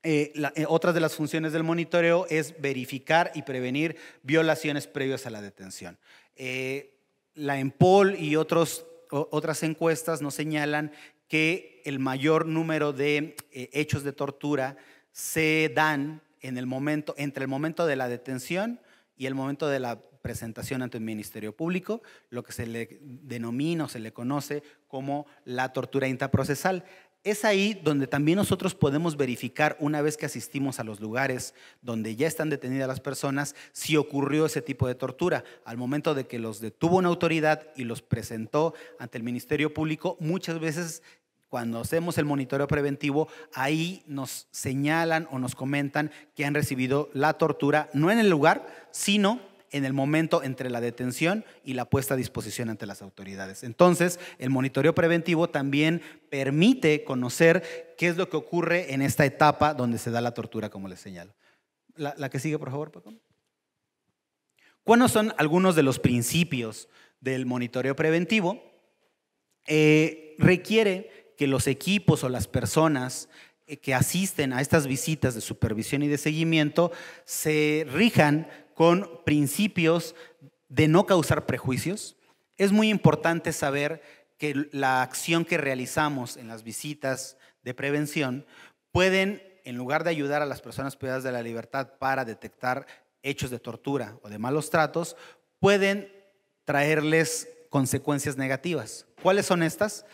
eh, eh, otra de las funciones del monitoreo es verificar y prevenir violaciones previas a la detención. Eh, la EMPOL y otros, otras encuestas nos señalan que el mayor número de hechos de tortura se dan en el momento, entre el momento de la detención y el momento de la presentación ante el ministerio público, lo que se le denomina o se le conoce como la tortura intraprocesal. Es ahí donde también nosotros podemos verificar, una vez que asistimos a los lugares donde ya están detenidas las personas, si ocurrió ese tipo de tortura. Al momento de que los detuvo una autoridad y los presentó ante el Ministerio Público, muchas veces cuando hacemos el monitoreo preventivo, ahí nos señalan o nos comentan que han recibido la tortura, no en el lugar, sino en el momento entre la detención y la puesta a disposición ante las autoridades. Entonces, el monitoreo preventivo también permite conocer qué es lo que ocurre en esta etapa donde se da la tortura, como les señalo. La, que sigue, por favor, Paco. ¿Cuáles son algunos de los principios del monitoreo preventivo? Eh, requiere que los equipos o las personas eh, que asisten a estas visitas de supervisión y de seguimiento se rijan con principios de no causar prejuicios, es muy importante saber que la acción que realizamos en las visitas de prevención pueden, en lugar de ayudar a las personas privadas de la libertad para detectar hechos de tortura o de malos tratos, pueden traerles consecuencias negativas. ¿Cuáles son estas?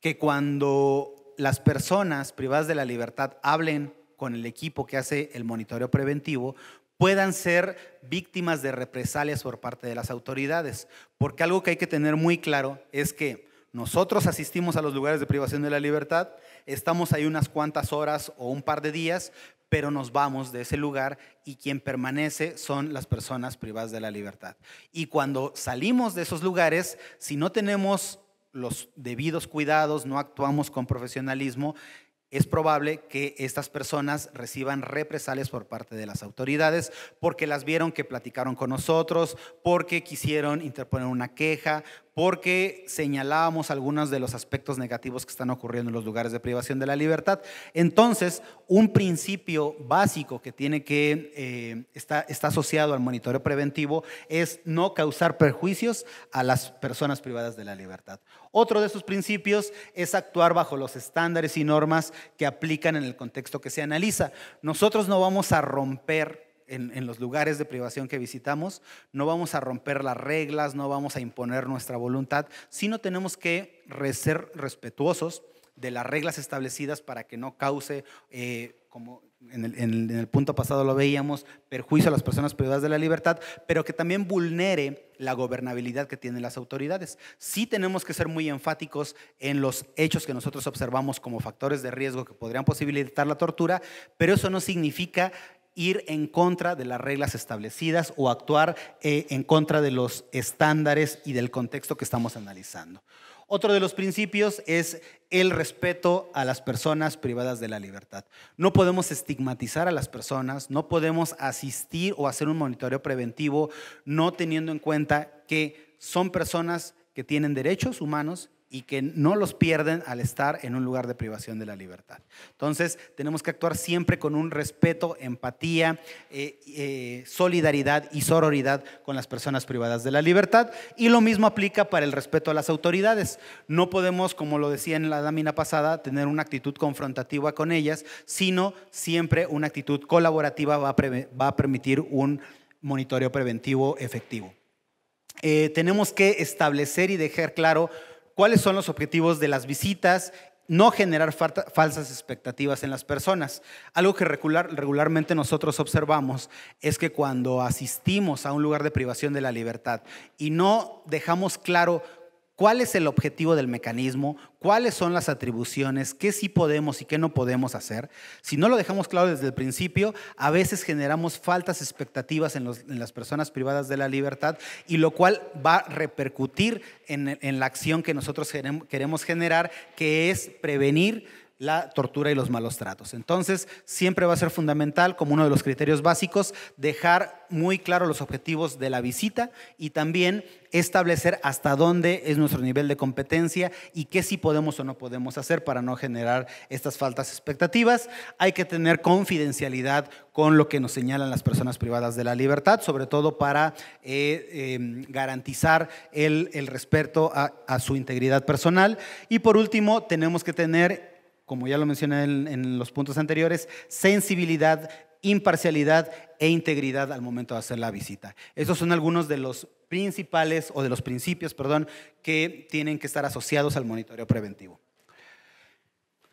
Que cuando las personas privadas de la libertad hablen con el equipo que hace el monitoreo preventivo, puedan ser víctimas de represalias por parte de las autoridades. Porque algo que hay que tener muy claro es que nosotros asistimos a los lugares de privación de la libertad, estamos ahí unas cuantas horas o un par de días, pero nos vamos de ese lugar y quien permanece son las personas privadas de la libertad. Y cuando salimos de esos lugares, si no tenemos los debidos cuidados, no actuamos con profesionalismo, es probable que estas personas reciban represalias por parte de las autoridades porque las vieron que platicaron con nosotros, porque quisieron interponer una queja, porque señalábamos algunos de los aspectos negativos que están ocurriendo en los lugares de privación de la libertad. Entonces, un principio básico que tiene que eh, está, está asociado al monitoreo preventivo es no causar perjuicios a las personas privadas de la libertad. Otro de esos principios es actuar bajo los estándares y normas que aplican en el contexto que se analiza. Nosotros no vamos a romper en, los lugares de privación que visitamos, no vamos a romper las reglas, no vamos a imponer nuestra voluntad, sino tenemos que ser respetuosos de las reglas establecidas para que no cause, eh, como en el, en el, punto pasado lo veíamos, perjuicio a las personas privadas de la libertad, pero que también vulnere la gobernabilidad que tienen las autoridades. Sí tenemos que ser muy enfáticos en los hechos que nosotros observamos como factores de riesgo que podrían posibilitar la tortura, pero eso no significa ir en contra de las reglas establecidas o actuar eh, en contra de los estándares y del contexto que estamos analizando. Otro de los principios es el respeto a las personas privadas de la libertad. No podemos estigmatizar a las personas, no podemos asistir o hacer un monitoreo preventivo no teniendo en cuenta que son personas que tienen derechos humanos y que no los pierden al estar en un lugar de privación de la libertad. Entonces, tenemos que actuar siempre con un respeto, empatía, eh, eh, solidaridad y sororidad con las personas privadas de la libertad. Y lo mismo aplica para el respeto a las autoridades. No podemos, como lo decía en la lámina pasada, tener una actitud confrontativa con ellas, sino siempre una actitud colaborativa va a, permitir un monitoreo preventivo efectivo. Eh, tenemos que establecer y dejar claro cuáles son los objetivos de las visitas, no generar falsas expectativas en las personas. Algo que regularmente nosotros observamos es que cuando asistimos a un lugar de privación de la libertad y no dejamos claro cuál es el objetivo del mecanismo, cuáles son las atribuciones, qué sí podemos y qué no podemos hacer. Si no lo dejamos claro desde el principio, a veces generamos faltas expectativas en, las personas privadas de la libertad y lo cual va a repercutir en la acción que nosotros queremos generar, que es prevenir la tortura y los malos tratos. Entonces, siempre va a ser fundamental, como uno de los criterios básicos, dejar muy claro los objetivos de la visita y también establecer hasta dónde es nuestro nivel de competencia y qué sí podemos o no podemos hacer para no generar estas faltas expectativas. Hay que tener confidencialidad con lo que nos señalan las personas privadas de la libertad, sobre todo para eh, em, garantizar el, respeto a su integridad personal. Y por último, tenemos que tener como ya lo mencioné en, los puntos anteriores, sensibilidad, imparcialidad e integridad al momento de hacer la visita. Esos son algunos de los principales o de los principios, perdón, que tienen que estar asociados al monitoreo preventivo.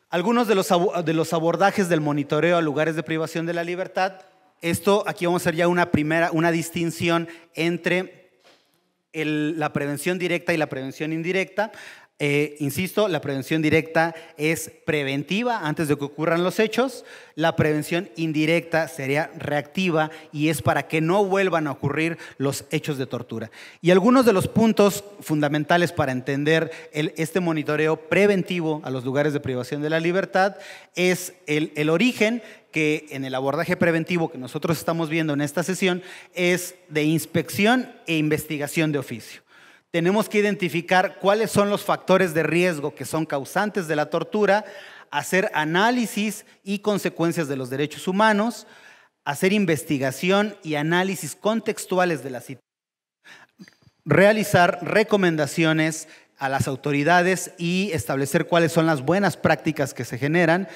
Algunos de los, de los abordajes del monitoreo a lugares de privación de la libertad. Esto aquí vamos a hacer ya una primera, una distinción entre la prevención directa y la prevención indirecta. Eh, insisto, la prevención directa es preventiva antes de que ocurran los hechos. La prevención indirecta sería reactiva y es para que no vuelvan a ocurrir los hechos de tortura. Y algunos de los puntos fundamentales para entender este monitoreo preventivo a los lugares de privación de la libertad es el origen que en el abordaje preventivo que nosotros estamos viendo en esta sesión es de inspección e investigación de oficio tenemos que identificar cuáles son los factores de riesgo que son causantes de la tortura, hacer análisis y consecuencias de los derechos humanos, hacer investigación y análisis contextuales de la situación, realizar recomendaciones a las autoridades y establecer cuáles son las buenas prácticas que se generan,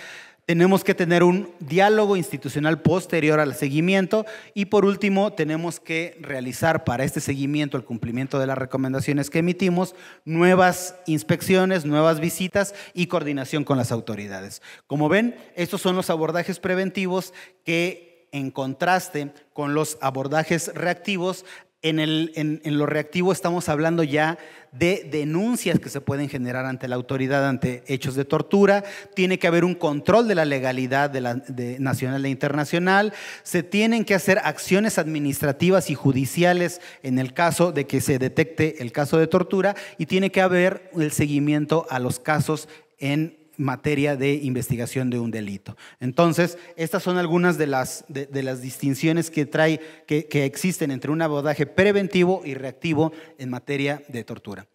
tenemos que tener un diálogo institucional posterior al seguimiento y por último tenemos que realizar para este seguimiento, el cumplimiento de las recomendaciones que emitimos, nuevas inspecciones, nuevas visitas y coordinación con las autoridades. Como ven, estos son los abordajes preventivos que en contraste con los abordajes reactivos en, el, en, lo reactivo estamos hablando ya de denuncias que se pueden generar ante la autoridad ante hechos de tortura, tiene que haber un control de la legalidad de la, nacional e internacional, se tienen que hacer acciones administrativas y judiciales en el caso de que se detecte el caso de tortura y tiene que haber el seguimiento a los casos en materia de investigación de un delito. Entonces, estas son algunas de las, de, las distinciones que, trae, que, existen entre un abordaje preventivo y reactivo en materia de tortura.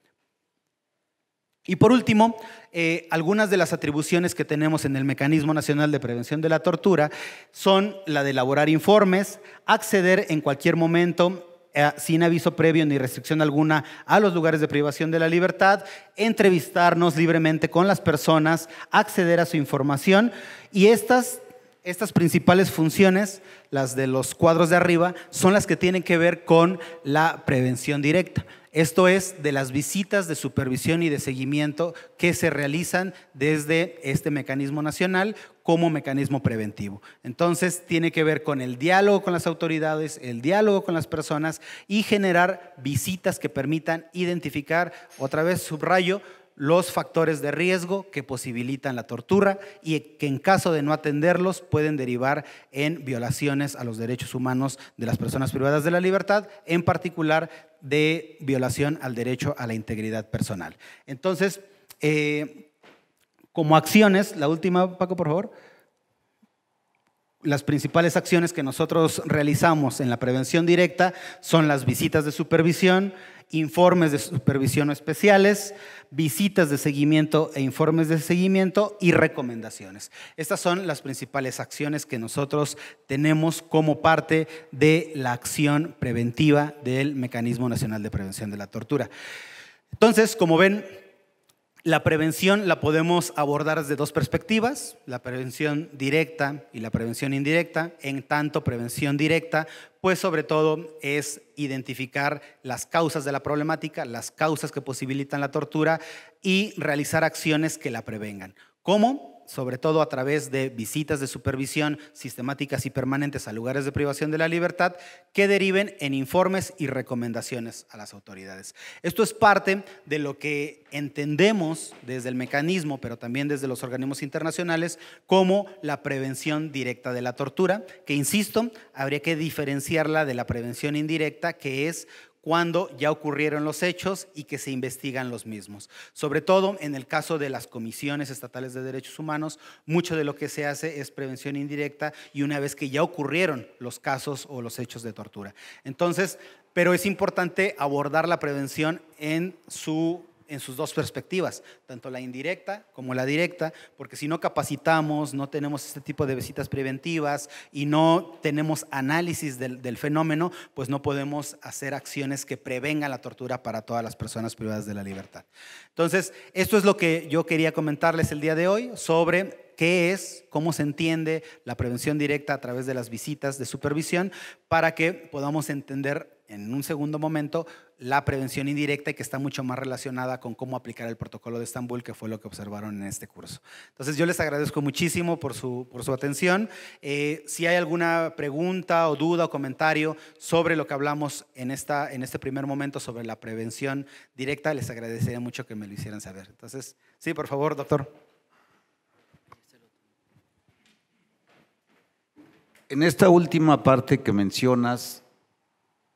Y por último, eh, algunas de las atribuciones que tenemos en el Mecanismo Nacional de Prevención de la Tortura son la de elaborar informes, acceder en cualquier momento eh, sin aviso previo ni restricción alguna a los lugares de privación de la libertad, entrevistarnos libremente con las personas, acceder a su información y estas estas principales funciones, las de los cuadros de arriba, son las que tienen que ver con la prevención directa. Esto es de las visitas de supervisión y de seguimiento que se realizan desde este mecanismo nacional como mecanismo preventivo. Entonces, tiene que ver con el diálogo con las autoridades, el diálogo con las personas y generar visitas que permitan identificar, otra vez subrayo, los factores de riesgo que posibilitan la tortura y que en caso de no atenderlos pueden derivar en violaciones a los derechos humanos de las personas privadas de la libertad, en particular de violación al derecho a la integridad personal. Entonces, eh, como acciones, la última, Paco, por favor las principales acciones que nosotros realizamos en la prevención directa son las visitas de supervisión, informes de supervisión especiales, visitas de seguimiento e informes de seguimiento y recomendaciones. Estas son las principales acciones que nosotros tenemos como parte de la acción preventiva del Mecanismo Nacional de Prevención de la Tortura. Entonces, como ven, la prevención la podemos abordar desde dos perspectivas, la prevención directa y la prevención indirecta. En tanto, prevención directa, pues sobre todo es identificar las causas de la problemática, las causas que posibilitan la tortura y realizar acciones que la prevengan. ¿Cómo? sobre todo a través de visitas de supervisión sistemáticas y permanentes a lugares de privación de la libertad, que deriven en informes y recomendaciones a las autoridades. Esto es parte de lo que entendemos desde el mecanismo, pero también desde los organismos internacionales, como la prevención directa de la tortura, que, insisto, habría que diferenciarla de la prevención indirecta, que es cuando ya ocurrieron los hechos y que se investigan los mismos. Sobre todo en el caso de las comisiones estatales de derechos humanos, mucho de lo que se hace es prevención indirecta y una vez que ya ocurrieron los casos o los hechos de tortura. Entonces, pero es importante abordar la prevención en su en sus dos perspectivas, tanto la indirecta como la directa, porque si no capacitamos, no tenemos este tipo de visitas preventivas y no tenemos análisis del, fenómeno, pues no podemos hacer acciones que prevengan la tortura para todas las personas privadas de la libertad. Entonces, esto es lo que yo quería comentarles el día de hoy sobre qué es, cómo se entiende la prevención directa a través de las visitas de supervisión, para que podamos entender en un segundo momento la prevención indirecta y que está mucho más relacionada con cómo aplicar el protocolo de Estambul, que fue lo que observaron en este curso. Entonces yo les agradezco muchísimo por su, por su atención. Eh, si hay alguna pregunta o duda o comentario sobre lo que hablamos en, esta, en este primer momento sobre la prevención directa, les agradecería mucho que me lo hicieran saber. Entonces, sí, por favor, doctor. En esta última parte que mencionas,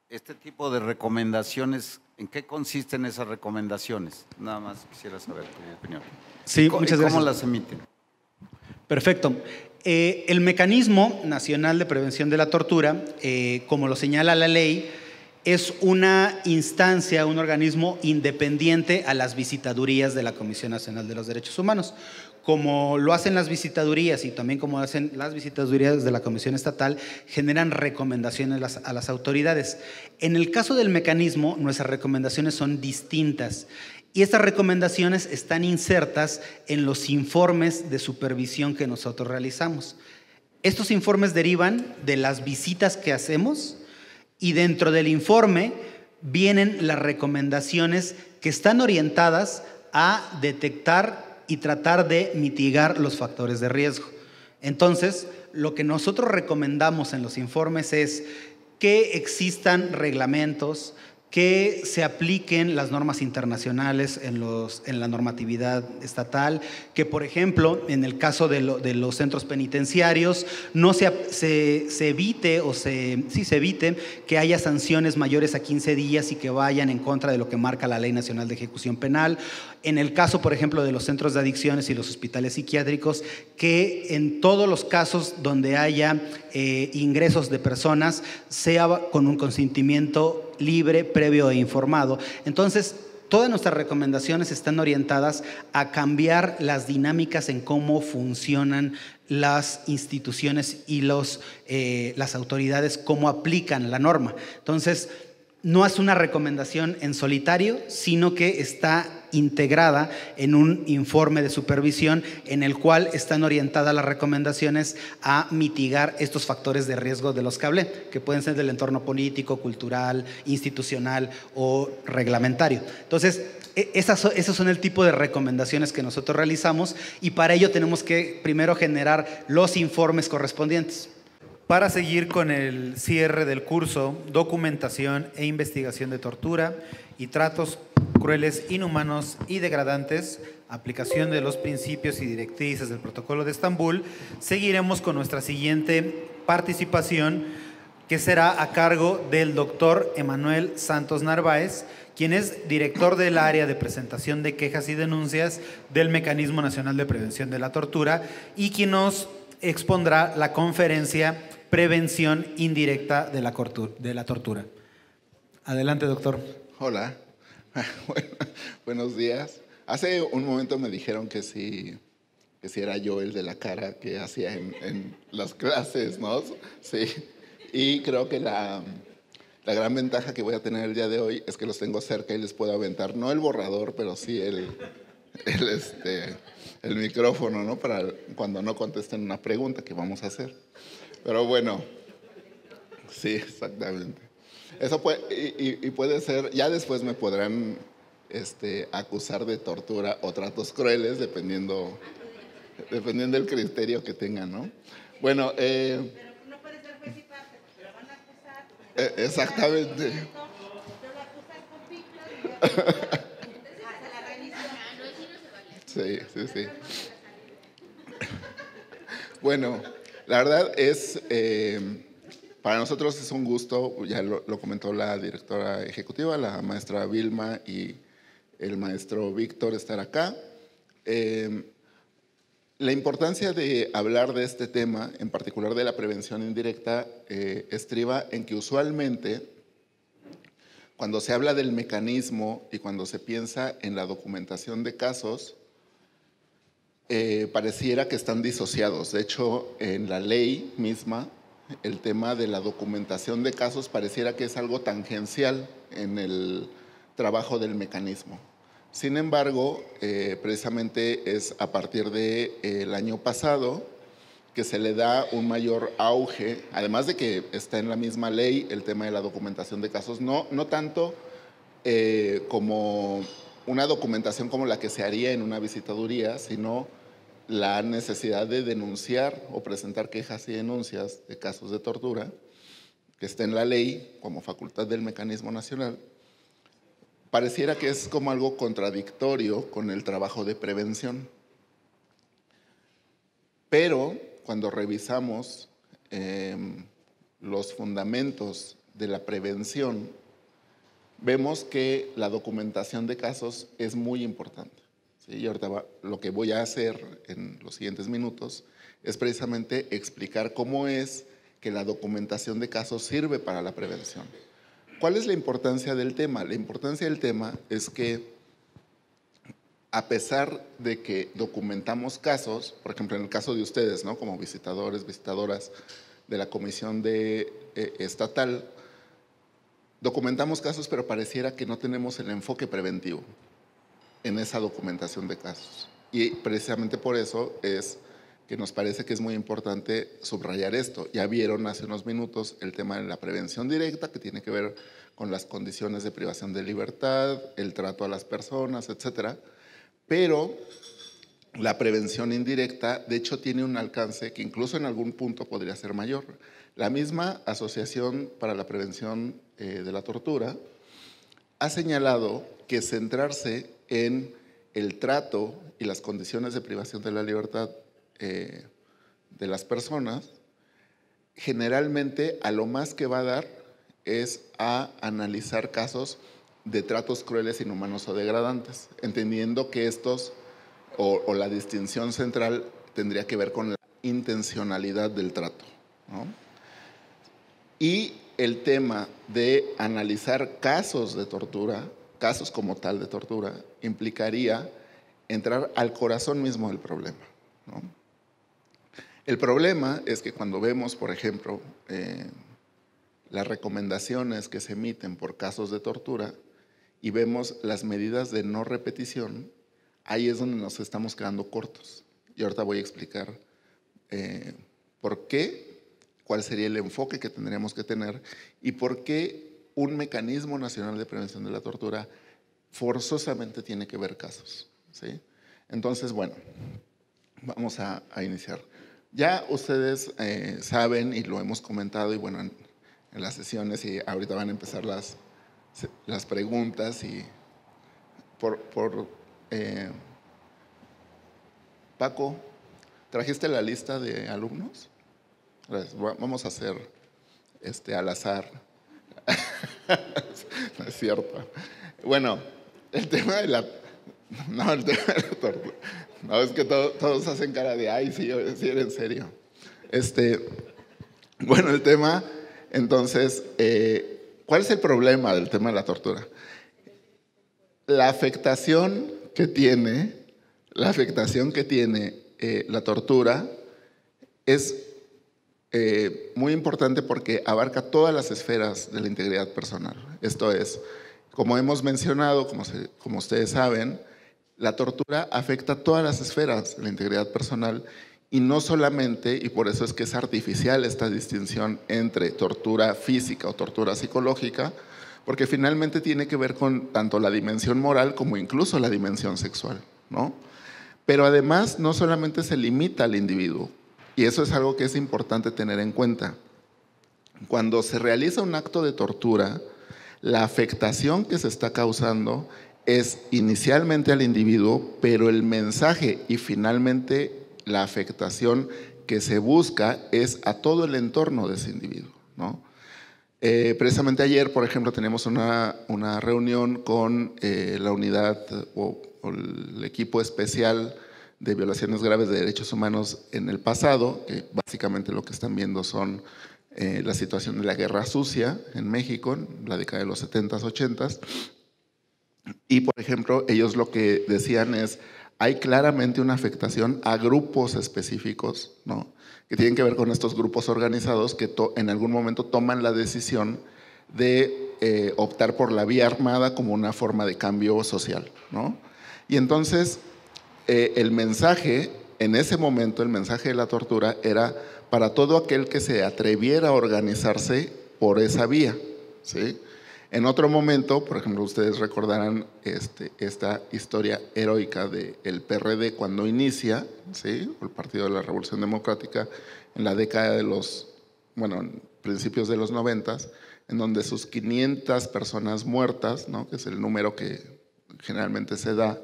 este tipo de recomendaciones, ¿en qué consisten esas recomendaciones? Nada más quisiera saber tu opinión. Sí, muchas gracias. ¿Cómo las emiten? Perfecto. Eh, el mecanismo nacional de prevención de la tortura, eh, como lo señala la ley, es una instancia, un organismo independiente a las visitadurías de la Comisión Nacional de los Derechos Humanos como lo hacen las visitadurías y también como hacen las visitadurías de la Comisión Estatal, generan recomendaciones a las autoridades. En el caso del mecanismo, nuestras recomendaciones son distintas y estas recomendaciones están insertas en los informes de supervisión que nosotros realizamos. Estos informes derivan de las visitas que hacemos y dentro del informe vienen las recomendaciones que están orientadas a detectar y tratar de mitigar los factores de riesgo. Entonces, lo que nosotros recomendamos en los informes es que existan reglamentos, que se apliquen las normas internacionales en, los, en la normatividad estatal, que por ejemplo, en el caso de, los centros penitenciarios, no se, se, evite o se, sí, se evite que haya sanciones mayores a 15 días y que vayan en contra de lo que marca la Ley Nacional de Ejecución Penal. En el caso, por ejemplo, de los centros de adicciones y los hospitales psiquiátricos, que en todos los casos donde haya eh, ingresos de personas sea con un consentimiento libre, previo e informado. Entonces, todas nuestras recomendaciones están orientadas a cambiar las dinámicas en cómo funcionan las instituciones y los, eh, las autoridades, cómo aplican la norma. Entonces, no es una recomendación en solitario, sino que está integrada en un informe de supervisión en el cual están orientadas las recomendaciones a mitigar estos factores de riesgo de los cables que pueden ser del entorno político, cultural, institucional o reglamentario. Entonces, e-, esos son el tipo de recomendaciones que nosotros realizamos y para ello tenemos que primero generar los informes correspondientes. Para seguir con el cierre del curso, documentación e investigación de tortura y tratos crueles, inhumanos y degradantes, aplicación de los principios y directrices del Protocolo de Estambul, seguiremos con nuestra siguiente participación, que será a cargo del doctor Emanuel Santos Narváez, quien es director del área de presentación de quejas y denuncias del Mecanismo Nacional de Prevención de la Tortura y quien nos expondrá la conferencia Prevención Indirecta de la, Tortura. Adelante, doctor. Hola, bueno, buenos días. Hace un momento me dijeron que sí, que si era yo el de la cara que hacía en, las clases, ¿no? Sí. Y creo que la, gran ventaja que voy a tener el día de hoy es que los tengo cerca y les puedo aventar, no el borrador, pero sí el, el, este, el micrófono, ¿no? Para cuando no contesten una pregunta que vamos a hacer. Pero bueno, sí, exactamente. Eso puede, y, y, puede ser, ya después me podrán este, acusar de tortura o tratos crueles, dependiendo, dependiendo del criterio que tengan, ¿no? Bueno, eh, pero no puede ser juez y parte, Pero lo van a acusar. Eh, exactamente. Sí, sí, sí. Bueno, la verdad es... Eh, para nosotros es un gusto, ya lo, comentó la directora ejecutiva, la maestra Vilma y el maestro Víctor estar acá. Em, la importancia de hablar de este tema, en particular de la prevención indirecta, eh, estriba en que usualmente cuando se habla del mecanismo y cuando se piensa en la documentación de casos, eh, pareciera que están disociados. De hecho, en la ley misma el tema de la documentación de casos pareciera que es algo tangencial en el trabajo del mecanismo. Sin embargo, eh, precisamente es a partir del de, eh, el año pasado que se le da un mayor auge, además de que está en la misma ley el tema de la documentación de casos, no, no tanto eh, como una documentación como la que se haría en una visitaduría, sino la necesidad de denunciar o presentar quejas y denuncias de casos de tortura, que está en la ley como facultad del mecanismo nacional, pareciera que es como algo contradictorio con el trabajo de prevención. Pero cuando revisamos em, los fundamentos de la prevención, vemos que la documentación de casos es muy importante. Y ahorita lo que voy a hacer en los siguientes minutos es precisamente explicar cómo es que la documentación de casos sirve para la prevención. ¿Cuál es la importancia del tema? La importancia del tema es que a pesar de que documentamos casos, por ejemplo, en el caso de ustedes, como visitadores, visitadoras de la Comisión eh, Estatal, documentamos casos, pero pareciera que no tenemos el enfoque preventivo en esa documentación de casos. Y precisamente por eso es que nos parece que es muy importante subrayar esto. Ya vieron hace unos minutos el tema de la prevención directa, que tiene que ver con las condiciones de privación de libertad, el trato a las personas, etcétera, Pero la prevención indirecta, de hecho, tiene un alcance que incluso en algún punto podría ser mayor. La misma Asociación para la Prevención eh, de la Tortura ha señalado que centrarse en el trato y las condiciones de privación de la libertad eh, de las personas, generalmente a lo más que va a dar es a analizar casos de tratos crueles, inhumanos o degradantes, entendiendo que estos o, la distinción central tendría que ver con la intencionalidad del trato. Y el tema de analizar casos de tortura, casos como tal de tortura, implicaría entrar al corazón mismo del problema. El problema es que cuando vemos, por ejemplo, eh, las recomendaciones que se emiten por casos de tortura y vemos las medidas de no repetición, ahí es donde nos estamos quedando cortos. Y ahorita voy a explicar eh, por qué, cuál sería el enfoque que tendríamos que tener y por qué un mecanismo nacional de prevención de la tortura forzosamente tiene que ver casos. ¿sí? Entonces, bueno, vamos a, iniciar. Ya ustedes eh, saben y lo hemos comentado y bueno, en, las sesiones y ahorita van a empezar las, las preguntas y por... por eh, Paco, ¿trajiste la lista de alumnos? Vamos a hacer este, al azar. es cierto. Bueno, el tema de la... No, el tema de la tortura. No, es que todos hacen cara de, ay, sí, sí, en serio. Este, bueno, el tema, entonces, eh, ¿cuál es el problema del tema de la tortura? La afectación que tiene, la afectación que tiene eh, la tortura es eh, muy importante porque abarca todas las esferas de la integridad personal. Esto es, como hemos mencionado, como, ustedes saben, la tortura afecta a todas las esferas de la integridad personal y no solamente, y por eso es que es artificial esta distinción entre tortura física o tortura psicológica, porque finalmente tiene que ver con tanto la dimensión moral como incluso la dimensión sexual, ¿no? Pero además no solamente se limita al individuo, y eso es algo que es importante tener en cuenta. Cuando se realiza un acto de tortura, la afectación que se está causando es inicialmente al individuo, pero el mensaje y finalmente la afectación que se busca es a todo el entorno de ese individuo. Eh, precisamente ayer, por ejemplo, tenemos una, reunión con eh, la unidad o, o el equipo especial de violaciones graves de derechos humanos en el pasado, que básicamente lo que están viendo son eh, la situación de la guerra sucia en México, en la década de los 70s, 80s. Y, por ejemplo, ellos lo que decían es, hay claramente una afectación a grupos específicos, ¿no? que tienen que ver con estos grupos organizados que en algún momento toman la decisión de eh, optar por la vía armada como una forma de cambio social. ¿no? Y entonces, eh, el mensaje, en ese momento, el mensaje de la tortura era para todo aquel que se atreviera a organizarse por esa vía. ¿sí? En otro momento, por ejemplo, ustedes recordarán este, esta historia heroica del PRD cuando inicia, ¿sí? el Partido de la Revolución Democrática, en la década de los, bueno, principios de los noventas, en donde sus 500 personas muertas, ¿no? que es el número que generalmente se da,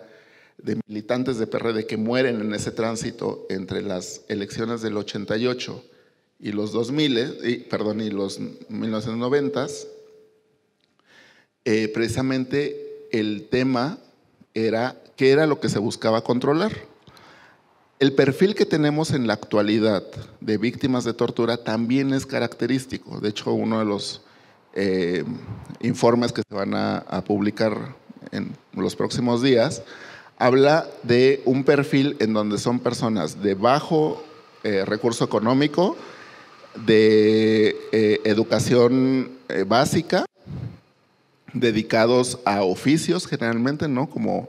de militantes de PRD que mueren en ese tránsito entre las elecciones del 88 y los 2000, y, perdón, y los 1990s, eh, precisamente el tema era qué era lo que se buscaba controlar. El perfil que tenemos en la actualidad de víctimas de tortura también es característico. De hecho, uno de los eh, informes que se van a, a publicar en los próximos días habla de un perfil en donde son personas de bajo eh, recurso económico, de eh, educación eh, básica, dedicados a oficios generalmente, ¿no? Como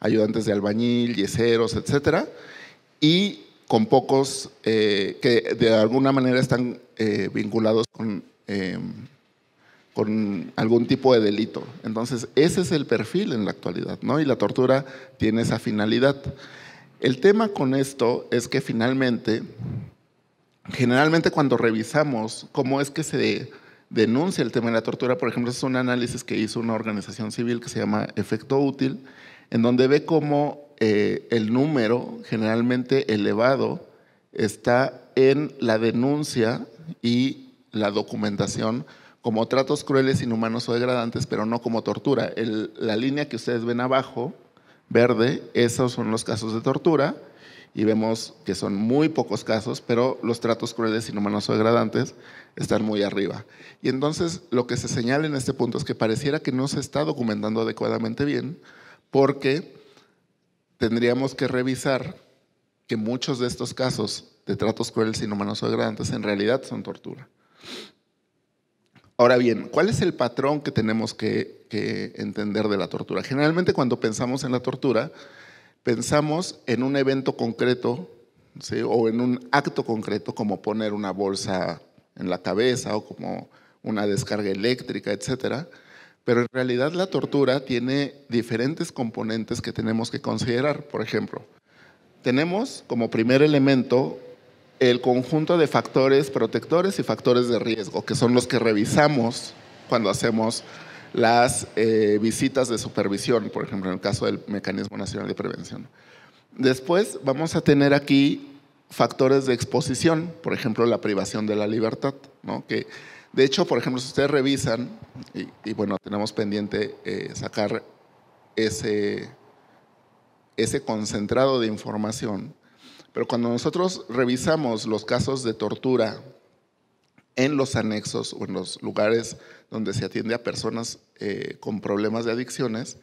ayudantes de albañil, yeseros, etcétera, y con pocos que de alguna manera están vinculados con em, con algún tipo de delito. Entonces, ese es el perfil en la actualidad, ¿no? Y la tortura tiene esa finalidad. El tema con esto es que finalmente, generalmente cuando revisamos cómo es que se denuncia el tema de la tortura, por ejemplo, es un análisis que hizo una organización civil que se llama Efecto Útil, en donde ve cómo eh, el número generalmente elevado está en la denuncia y la documentación como tratos crueles, inhumanos o degradantes, pero no como tortura. la línea que ustedes ven abajo, verde, esos son los casos de tortura y vemos que son muy pocos casos, pero los tratos crueles, inhumanos o degradantes están muy arriba. Y entonces lo que se señala en este punto es que pareciera que no se está documentando adecuadamente bien porque tendríamos que revisar que muchos de estos casos de tratos crueles, inhumanos o degradantes en realidad son tortura. Ahora bien, ¿cuál es el patrón que tenemos que, entender de la tortura? Generalmente cuando pensamos en la tortura, pensamos en un evento concreto o en un acto concreto como poner una bolsa en la cabeza o como una descarga eléctrica, etcétera, Pero en realidad la tortura tiene diferentes componentes que tenemos que considerar. Por ejemplo, tenemos como primer elemento el conjunto de factores protectores y factores de riesgo, que son los que revisamos cuando hacemos las eh, visitas de supervisión, por ejemplo, en el caso del Mecanismo Nacional de Prevención. Después vamos a tener aquí factores de exposición, por ejemplo, la privación de la libertad, que de hecho, por ejemplo, si ustedes revisan, y, bueno, tenemos pendiente eh, sacar ese, ese concentrado de información, pero cuando nosotros revisamos los casos de tortura en los anexos o en los lugares donde se atiende a personas eh, con problemas de adicciones,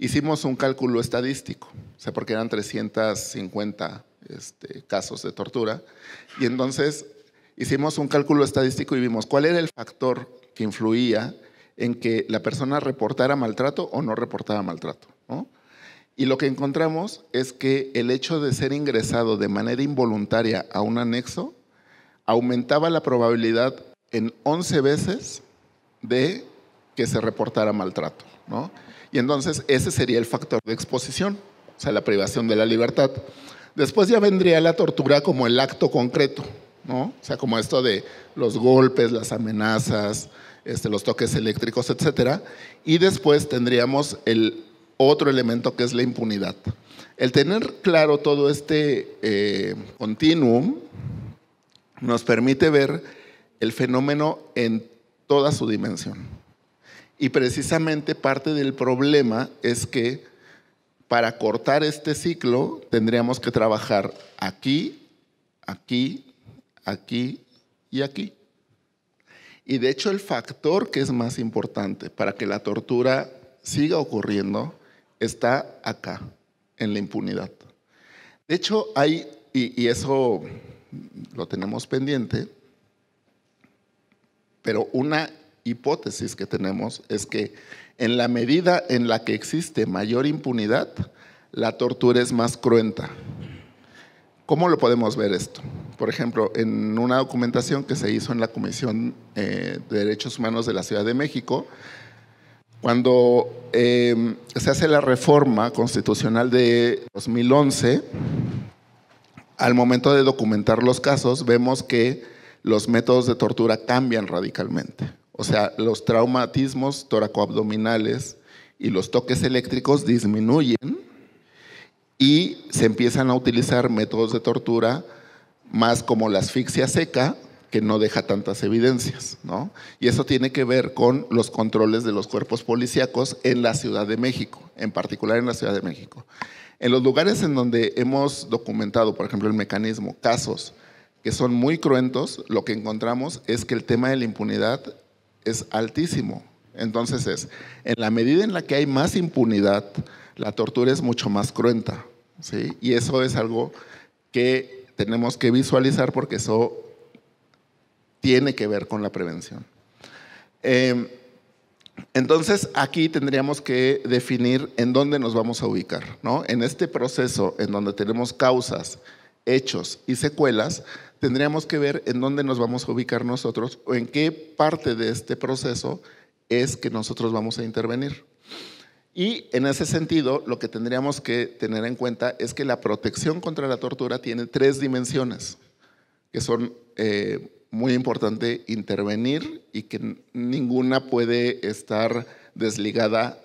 hicimos un cálculo estadístico, o sea, porque eran 350 este, casos de tortura, y entonces hicimos un cálculo estadístico y vimos cuál era el factor que influía en que la persona reportara maltrato o no reportara maltrato. Y lo que encontramos es que el hecho de ser ingresado de manera involuntaria a un anexo aumentaba la probabilidad en 11 veces de que se reportara maltrato. Y entonces ese sería el factor de exposición, o sea, la privación de la libertad. Después ya vendría la tortura como el acto concreto, ¿no? o sea, como esto de los golpes, las amenazas, este, los toques eléctricos, etc. Y después tendríamos el otro elemento que es la impunidad. El tener claro todo este eh, continuum nos permite ver el fenómeno en toda su dimensión. Y precisamente parte del problema es que para cortar este ciclo tendríamos que trabajar aquí, aquí, aquí y aquí. Y de hecho el factor que es más importante para que la tortura siga ocurriendo está acá, en la impunidad. De hecho, hay, y, eso lo tenemos pendiente, pero una hipótesis que tenemos es que en la medida en la que existe mayor impunidad, la tortura es más cruenta. ¿Cómo lo podemos ver esto? Por ejemplo, en una documentación que se hizo en la Comisión eh, de Derechos Humanos de la Ciudad de México, cuando em, se hace la reforma constitucional de 2011, al momento de documentar los casos, vemos que los métodos de tortura cambian radicalmente. O sea, los traumatismos toracoabdominales y los toques eléctricos disminuyen y se empiezan a utilizar métodos de tortura más como la asfixia seca, que no deja tantas evidencias, ¿no? Y eso tiene que ver con los controles de los cuerpos policíacos en la Ciudad de México, en particular en la Ciudad de México. En los lugares en donde hemos documentado, por ejemplo, el mecanismo, casos que son muy cruentos, lo que encontramos es que el tema de la impunidad es altísimo. Entonces es, en la medida en la que hay más impunidad, la tortura es mucho más cruenta, Y eso es algo que tenemos que visualizar porque eso tiene que ver con la prevención. Em, entonces, aquí tendríamos que definir en dónde nos vamos a ubicar. ¿no? En este proceso, en donde tenemos causas, hechos y secuelas, tendríamos que ver en dónde nos vamos a ubicar nosotros o en qué parte de este proceso es que nosotros vamos a intervenir. Y en ese sentido, lo que tendríamos que tener en cuenta es que la protección contra la tortura tiene tres dimensiones, que son eh, muy importante intervenir y que ninguna puede estar desligada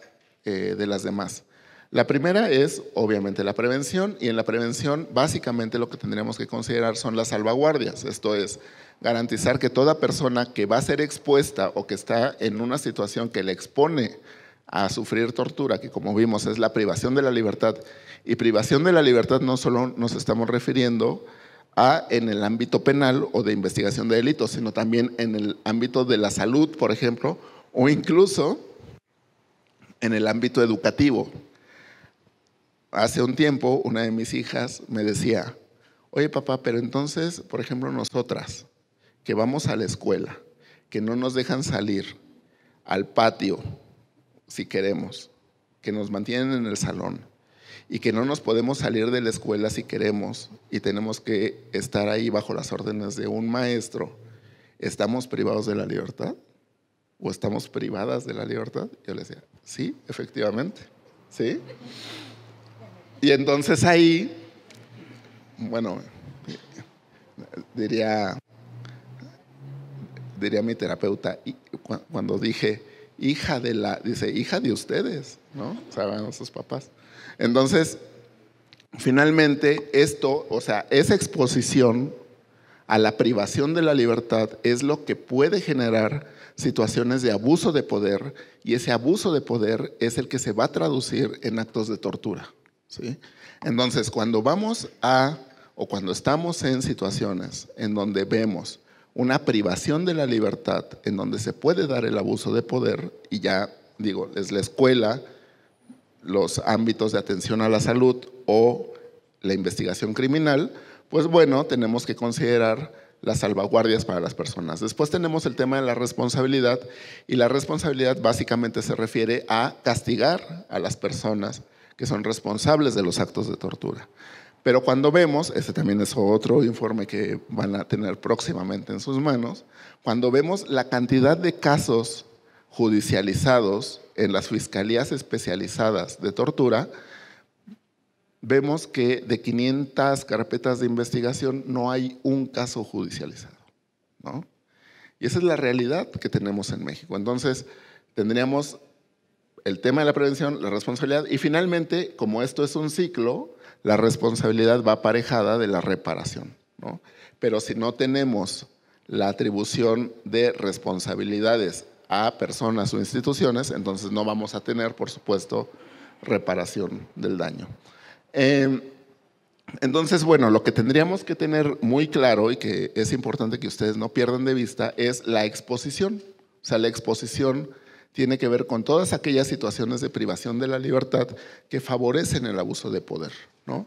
eh, de las demás. La primera es obviamente la prevención y en la prevención básicamente lo que tendríamos que considerar son las salvaguardias, esto es garantizar que toda persona que va a ser expuesta o que está en una situación que le expone a sufrir tortura, que como vimos es la privación de la libertad, y privación de la libertad no solo nos estamos refiriendo en el ámbito penal o de investigación de delitos, sino también en el ámbito de la salud, por ejemplo, o incluso en el ámbito educativo. Hace un tiempo una de mis hijas me decía, oye papá, pero entonces, por ejemplo, nosotras, que vamos a la escuela, que no nos dejan salir al patio, si queremos, que nos mantienen en el salón, y que no nos podemos salir de la escuela si queremos y tenemos que estar ahí bajo las órdenes de un maestro, ¿estamos privados de la libertad? ¿O estamos privadas de la libertad? Yo le decía, sí, efectivamente, sí. Y entonces ahí, bueno, diría, diría mi terapeuta, cuando dije, hija de la, dice, hija de ustedes, ¿no? O sea, sus papás. Entonces, finalmente, esto, o sea, esa exposición a la privación de la libertad es lo que puede generar situaciones de abuso de poder y ese abuso de poder es el que se va a traducir en actos de tortura. ¿sí? Entonces, cuando vamos a o cuando estamos en situaciones en donde vemos una privación de la libertad, en donde se puede dar el abuso de poder, y ya digo, es la escuela, los ámbitos de atención a la salud o la investigación criminal, pues bueno, tenemos que considerar las salvaguardias para las personas. Después tenemos el tema de la responsabilidad y la responsabilidad básicamente se refiere a castigar a las personas que son responsables de los actos de tortura. Pero cuando vemos, este también es otro informe que van a tener próximamente en sus manos, cuando vemos la cantidad de casos judicializados en las fiscalías especializadas de tortura, vemos que de 500 carpetas de investigación no hay un caso judicializado. Y esa es la realidad que tenemos en México. Entonces, tendríamos el tema de la prevención, la responsabilidad y finalmente, como esto es un ciclo, la responsabilidad va aparejada de la reparación. Pero si no tenemos la atribución de responsabilidades a personas o instituciones, entonces no vamos a tener, por supuesto, reparación del daño. Em, entonces, bueno, lo que tendríamos que tener muy claro y que es importante que ustedes no pierdan de vista es la exposición. O sea, la exposición tiene que ver con todas aquellas situaciones de privación de la libertad que favorecen el abuso de poder, ¿no?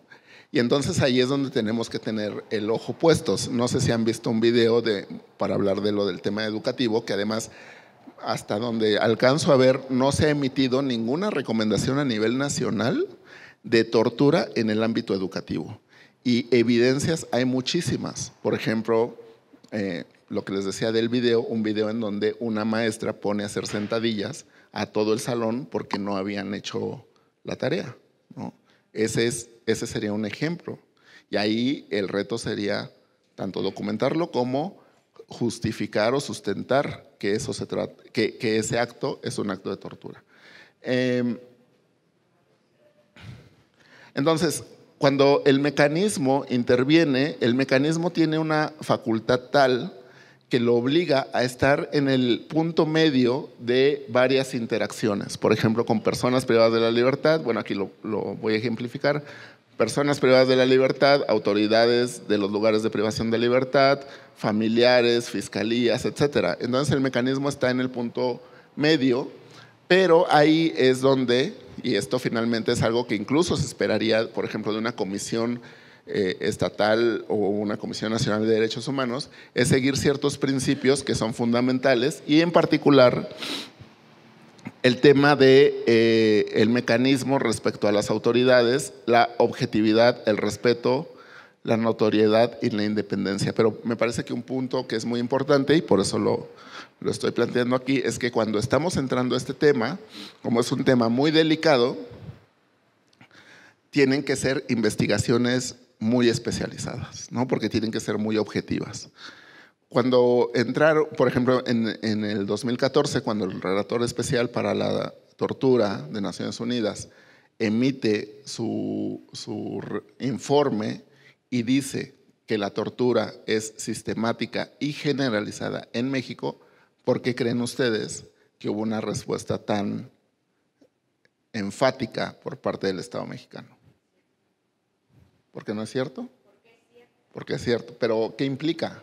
Y entonces ahí es donde tenemos que tener el ojo puestos. No sé si han visto un video de, para hablar de lo del tema educativo, que además hasta donde alcanzo a ver, no se ha emitido ninguna recomendación a nivel nacional de tortura en el ámbito educativo. Y evidencias hay muchísimas. Por ejemplo, eh, lo que les decía del video, un video en donde una maestra pone a hacer sentadillas a todo el salón porque no habían hecho la tarea. Ese, ese sería un ejemplo. Y ahí el reto sería tanto documentarlo como justificar o sustentar que, eso se trata, que, ese acto es un acto de tortura. Em, entonces, cuando el mecanismo interviene, el mecanismo tiene una facultad tal que lo obliga a estar en el punto medio de varias interacciones. Por ejemplo, con personas privadas de la libertad, bueno, aquí lo, lo voy a ejemplificar, personas privadas de la libertad, autoridades de los lugares de privación de libertad, familiares, fiscalías, etcétera. Entonces el mecanismo está en el punto medio, pero ahí es donde, y esto finalmente es algo que incluso se esperaría, por ejemplo, de una comisión eh, estatal o una comisión nacional de derechos humanos, es seguir ciertos principios que son fundamentales y en particular el tema de eh, el mecanismo respecto a las autoridades, la objetividad, el respeto, la notoriedad y la independencia. Pero me parece que un punto que es muy importante y por eso lo, estoy planteando aquí es que cuando estamos entrando a este tema, como es un tema muy delicado, tienen que ser investigaciones muy especializadas, ¿no? porque tienen que ser muy objetivas. Cuando entraron, por ejemplo, en, el 2014, cuando el relator especial para la tortura de Naciones Unidas emite su, informe y dice que la tortura es sistemática y generalizada en México, ¿por qué creen ustedes que hubo una respuesta tan enfática por parte del Estado mexicano? ¿Por qué no es cierto? Porque es cierto. Porque es cierto. Pero ¿qué implica?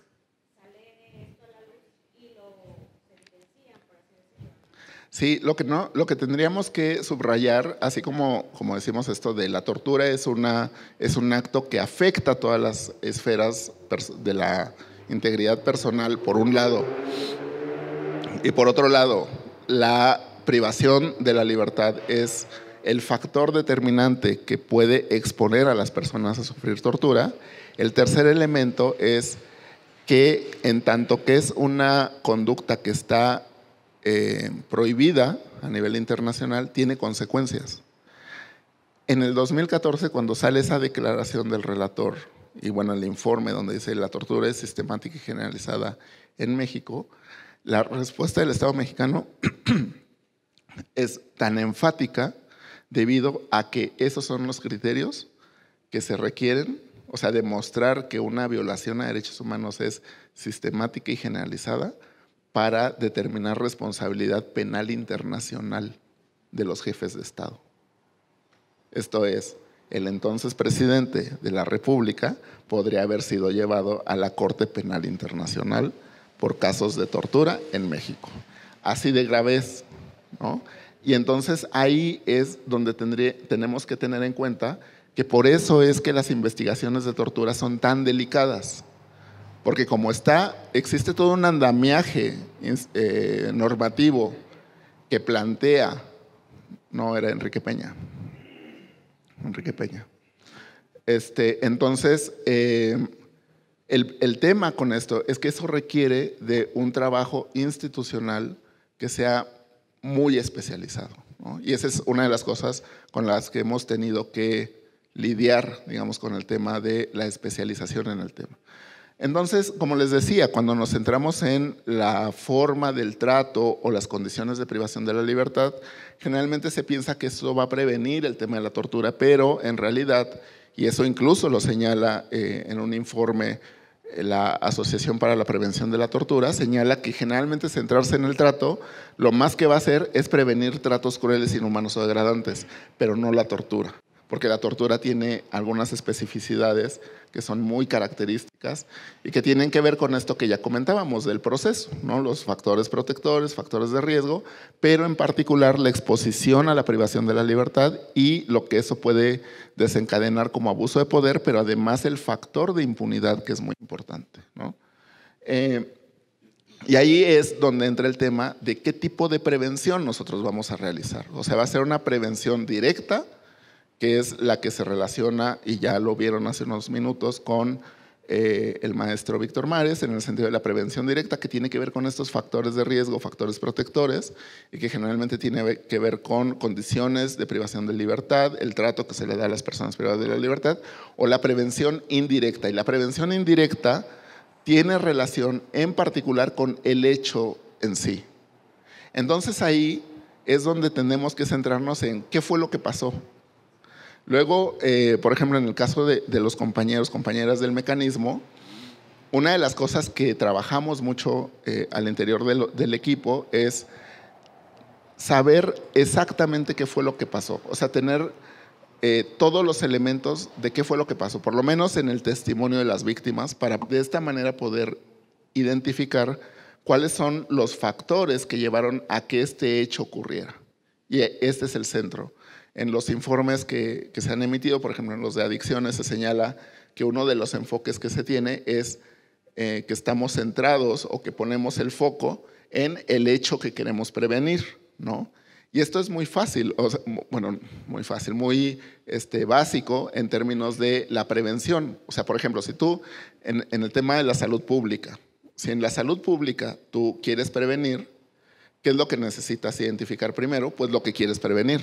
Sí, lo que, no, lo que tendríamos que subrayar, así como, como decimos esto de la tortura, es, una, es un acto que afecta a todas las esferas de la integridad personal, por un lado. Y por otro lado, la privación de la libertad es el factor determinante que puede exponer a las personas a sufrir tortura. El tercer elemento es que en tanto que es una conducta que está eh, prohibida a nivel internacional tiene consecuencias. En el 2014, cuando sale esa declaración del relator y bueno, el informe donde dice la tortura es sistemática y generalizada en México, la respuesta del Estado mexicano es tan enfática debido a que esos son los criterios que se requieren, o sea, demostrar que una violación a derechos humanos es sistemática y generalizada, para determinar responsabilidad penal internacional de los jefes de Estado. Esto es, el entonces presidente de la República podría haber sido llevado a la Corte Penal Internacional por casos de tortura en México. Así de graves, Y entonces ahí es donde tenemos que tener en cuenta que por eso es que las investigaciones de tortura son tan delicadas, porque como está, existe todo un andamiaje eh, normativo que plantea, no era Enrique Peña, Enrique Peña. Este, entonces, eh, el, tema con esto es que eso requiere de un trabajo institucional que sea muy especializado. Y esa es una de las cosas con las que hemos tenido que lidiar, digamos, con el tema de la especialización en el tema. Entonces, como les decía, cuando nos centramos en la forma del trato o las condiciones de privación de la libertad, generalmente se piensa que eso va a prevenir el tema de la tortura, pero en realidad, y eso incluso lo señala eh, en un informe eh, la Asociación para la Prevención de la Tortura, señala que generalmente centrarse en el trato, lo más que va a hacer es prevenir tratos crueles, inhumanos o degradantes, pero no la tortura porque la tortura tiene algunas especificidades que son muy características y que tienen que ver con esto que ya comentábamos del proceso, ¿no? los factores protectores, factores de riesgo, pero en particular la exposición a la privación de la libertad y lo que eso puede desencadenar como abuso de poder, pero además el factor de impunidad que es muy importante. Eh, y ahí es donde entra el tema de qué tipo de prevención nosotros vamos a realizar. O sea, va a ser una prevención directa, que es la que se relaciona, y ya lo vieron hace unos minutos, con eh, el maestro Víctor Mares en el sentido de la prevención directa, que tiene que ver con estos factores de riesgo, factores protectores, y que generalmente tiene que ver con condiciones de privación de libertad, el trato que se le da a las personas privadas de la libertad, o la prevención indirecta. Y la prevención indirecta tiene relación en particular con el hecho en sí. Entonces ahí es donde tenemos que centrarnos en qué fue lo que pasó, Luego, eh, por ejemplo, en el caso de, los compañeros, compañeras del mecanismo, una de las cosas que trabajamos mucho eh, al interior del equipo es saber exactamente qué fue lo que pasó, o sea, tener eh, todos los elementos de qué fue lo que pasó, por lo menos en el testimonio de las víctimas, para de esta manera poder identificar cuáles son los factores que llevaron a que este hecho ocurriera. Y e, este es el centro en los informes que, se han emitido, por ejemplo, en los de adicciones, se señala que uno de los enfoques que se tiene es eh, que estamos centrados o que ponemos el foco en el hecho que queremos prevenir, ¿no? Y esto es muy fácil, bueno, muy fácil, muy este, básico en términos de la prevención. O sea, por ejemplo, si tú, en, en el tema de la salud pública, si en la salud pública tú quieres prevenir, ¿qué es lo que necesitas identificar primero? Pues lo que quieres prevenir,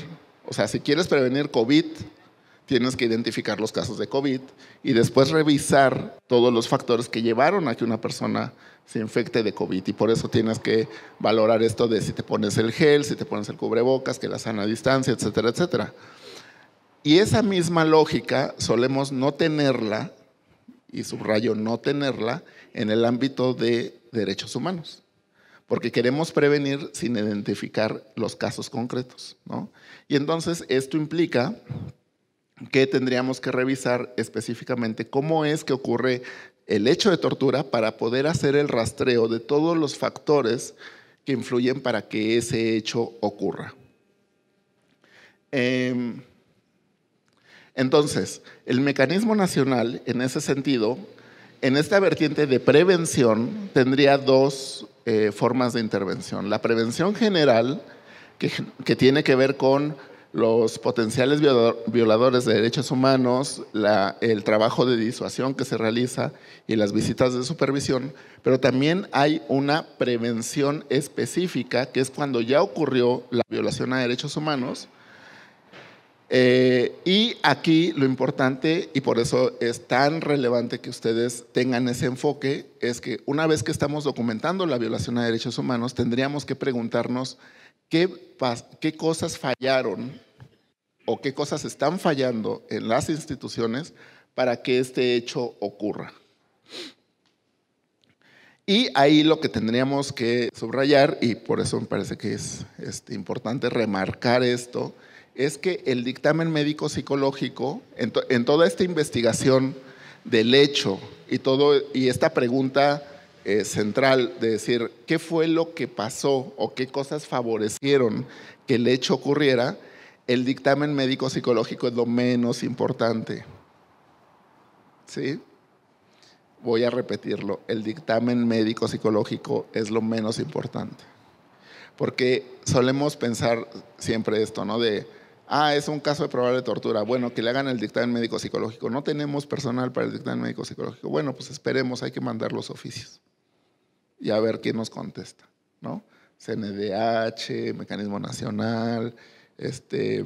o sea, si quieres prevenir COVID, tienes que identificar los casos de COVID y después revisar todos los factores que llevaron a que una persona se infecte de COVID. Y por eso tienes que valorar esto de si te pones el gel, si te pones el cubrebocas, que la sana distancia, etcétera, etcétera. Y esa misma lógica solemos no tenerla, y subrayo no tenerla, en el ámbito de derechos humanos, porque queremos prevenir sin identificar los casos concretos, ¿no? Y entonces esto implica que tendríamos que revisar específicamente cómo es que ocurre el hecho de tortura para poder hacer el rastreo de todos los factores que influyen para que ese hecho ocurra. Em, entonces, el mecanismo nacional, en ese sentido, en esta vertiente de prevención, tendría dos eh, formas de intervención. La prevención general, que, tiene que ver con los potenciales violadores de derechos humanos, el trabajo de disuasión que se realiza y las visitas de supervisión, pero también hay una prevención específica, que es cuando ya ocurrió la violación a derechos humanos. Eh, y aquí lo importante, y por eso es tan relevante que ustedes tengan ese enfoque, es que una vez que estamos documentando la violación a derechos humanos, tendríamos que preguntarnos qué, cosas fallaron o qué cosas están fallando en las instituciones para que este hecho ocurra. Y ahí lo que tendríamos que subrayar, y por eso me parece que es importante remarcar esto, es que el dictamen médico psicológico, en, toda esta investigación del hecho y, todo, y esta pregunta eh, central de decir qué fue lo que pasó o qué cosas favorecieron que el hecho ocurriera, el dictamen médico psicológico es lo menos importante. ¿Sí? Voy a repetirlo, el dictamen médico psicológico es lo menos importante. Porque solemos pensar siempre esto, ¿no? De, ah, es un caso de probable tortura, bueno, que le hagan el dictamen médico psicológico. No tenemos personal para el dictamen médico psicológico. Bueno, pues esperemos, hay que mandar los oficios y a ver quién nos contesta, ¿no? CNDH, Mecanismo Nacional, este,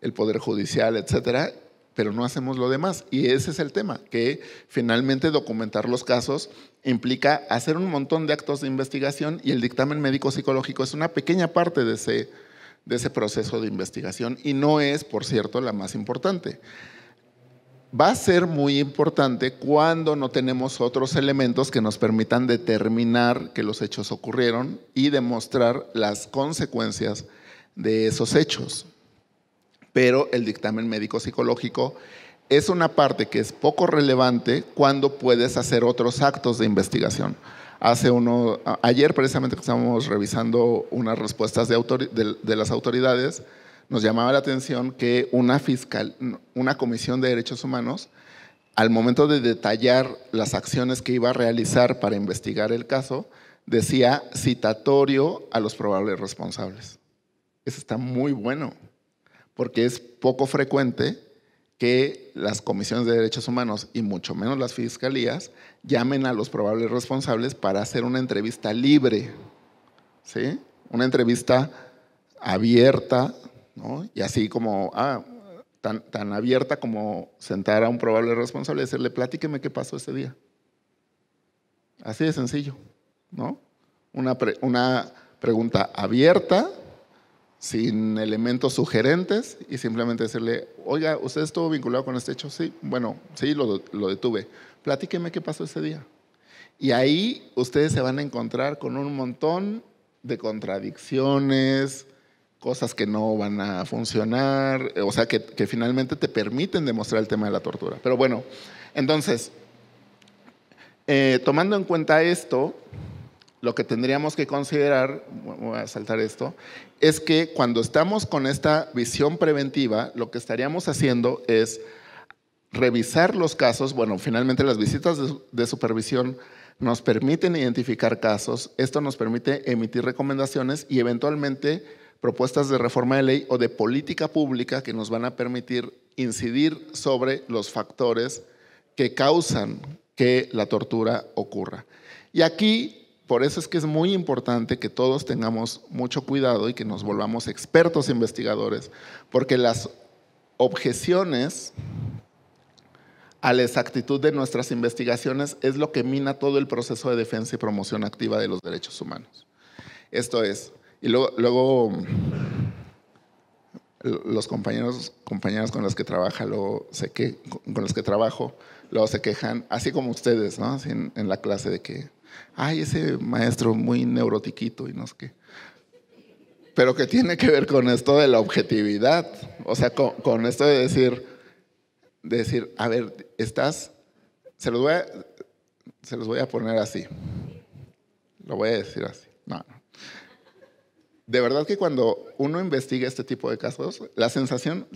el Poder Judicial, etcétera, pero no hacemos lo demás. Y ese es el tema, que finalmente documentar los casos implica hacer un montón de actos de investigación y el dictamen médico-psicológico es una pequeña parte de ese, de ese proceso de investigación y no es, por cierto, la más importante va a ser muy importante cuando no tenemos otros elementos que nos permitan determinar que los hechos ocurrieron y demostrar las consecuencias de esos hechos. Pero el dictamen médico psicológico es una parte que es poco relevante cuando puedes hacer otros actos de investigación. Hace uno, ayer precisamente estábamos revisando unas respuestas de las autoridades, nos llamaba la atención que una fiscal, una comisión de derechos humanos, al momento de detallar las acciones que iba a realizar para investigar el caso, decía citatorio a los probables responsables. Eso está muy bueno, porque es poco frecuente que las comisiones de derechos humanos y mucho menos las fiscalías llamen a los probables responsables para hacer una entrevista libre, ¿sí? Una entrevista abierta, y así como, ah, tan, tan abierta como sentar a un probable responsable y decirle, platíqueme qué pasó ese día. Así de sencillo, ¿no? Una, pregunta abierta, sin elementos sugerentes y simplemente decirle, oiga, ¿usted estuvo vinculado con este hecho? Sí, bueno, sí, lo, lo detuve. Platíqueme qué pasó ese día. Y ahí ustedes se van a encontrar con un montón de contradicciones, cosas que no van a funcionar, eh, o sea, que, finalmente te permiten demostrar el tema de la tortura. Pero bueno, entonces, eh, tomando en cuenta esto, lo que tendríamos que considerar, voy a saltar esto, es que cuando estamos con esta visión preventiva, lo que estaríamos haciendo es revisar los casos, bueno, finalmente las visitas de supervisión nos permiten identificar casos, esto nos permite emitir recomendaciones y eventualmente propuestas de reforma de ley o de política pública que nos van a permitir incidir sobre los factores que causan que la tortura ocurra. Y aquí, por eso es que es muy importante que todos tengamos mucho cuidado y que nos volvamos expertos investigadores, porque las objeciones a la exactitud de nuestras investigaciones es lo que mina todo el proceso de defensa y promoción activa de los derechos humanos. Esto es, y luego, los compañeros, compañeras con las que trabaja, luego sé que, con los que trabajo, luego se quejan, así como ustedes, ¿no? en, la clase de que, ay, ese maestro muy neurotiquito y no sé qué. Pero que tiene que ver con esto de la objetividad, o sea, con, esto de decir, decir, a ver, estás, se los voy a, se los voy a poner así, lo voy a decir así, no, no de verdad que cuando uno investiga este tipo de casos, la sensación,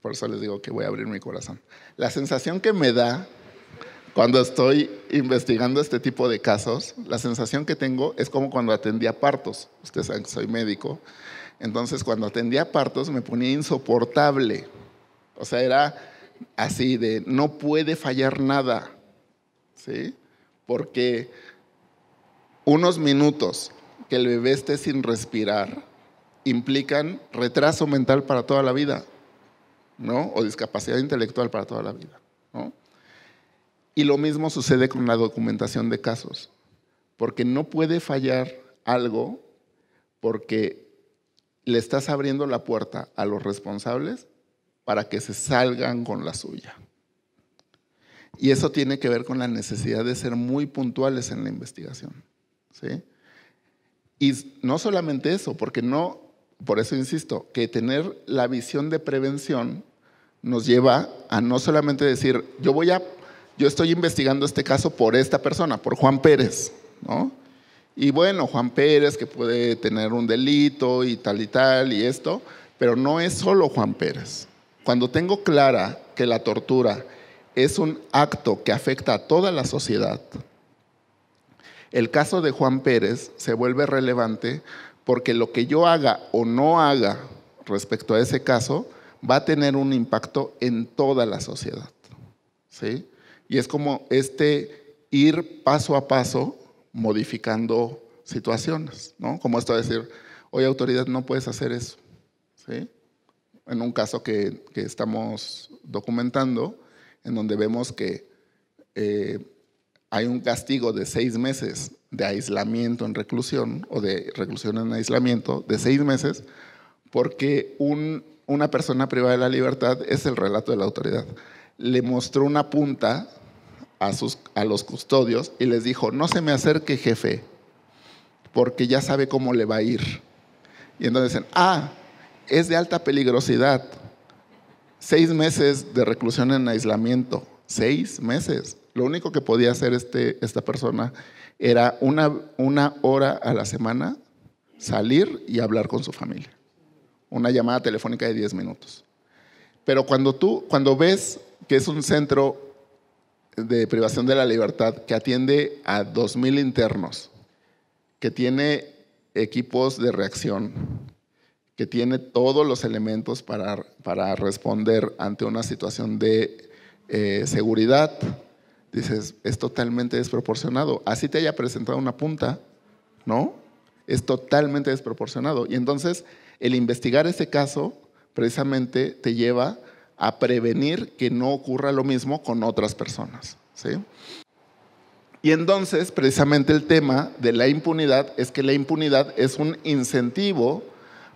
por eso les digo que voy a abrir mi corazón, la sensación que me da cuando estoy investigando este tipo de casos, la sensación que tengo es como cuando atendía partos. Ustedes saben que soy médico. Entonces, cuando atendía partos me ponía insoportable. O sea, era así de no puede fallar nada. ¿Sí? Porque unos minutos que el bebé esté sin respirar implican retraso mental para toda la vida, ¿no? O discapacidad intelectual para toda la vida, ¿no? Y lo mismo sucede con la documentación de casos, porque no puede fallar algo porque le estás abriendo la puerta a los responsables para que se salgan con la suya. Y eso tiene que ver con la necesidad de ser muy puntuales en la investigación. ¿sí? Y no solamente eso, porque no, por eso insisto, que tener la visión de prevención nos lleva a no solamente decir, yo voy a, yo estoy investigando este caso por esta persona, por Juan Pérez, ¿no? Y bueno, Juan Pérez que puede tener un delito y tal y tal y esto, pero no es solo Juan Pérez. Cuando tengo clara que la tortura es un acto que afecta a toda la sociedad, el caso de Juan Pérez se vuelve relevante porque lo que yo haga o no haga respecto a ese caso va a tener un impacto en toda la sociedad. ¿sí? Y es como este ir paso a paso modificando situaciones, ¿no? Como esto de decir, hoy autoridad, no puedes hacer eso. ¿sí? En un caso que, estamos documentando, en donde vemos que eh, hay un castigo de seis meses de aislamiento en reclusión o de reclusión en aislamiento de seis meses porque una persona privada de la libertad es el relato de la autoridad. Le mostró una punta a, a los custodios y les dijo, no se me acerque jefe, porque ya sabe cómo le va a ir. Y entonces dicen, ah, es de alta peligrosidad. Seis meses de reclusión en aislamiento. Seis meses. Lo único que podía hacer este, esta persona era una, una hora a la semana salir y hablar con su familia. Una llamada telefónica de 10 minutos. Pero cuando tú, cuando ves que es un centro de privación de la libertad que atiende a 2.000 internos, que tiene equipos de reacción, que tiene todos los elementos para, para responder ante una situación de eh, seguridad, dices, es totalmente desproporcionado. Así te haya presentado una punta, ¿no? Es totalmente desproporcionado. Y entonces el investigar ese caso precisamente te lleva a prevenir que no ocurra lo mismo con otras personas. ¿sí? Y entonces precisamente el tema de la impunidad es que la impunidad es un incentivo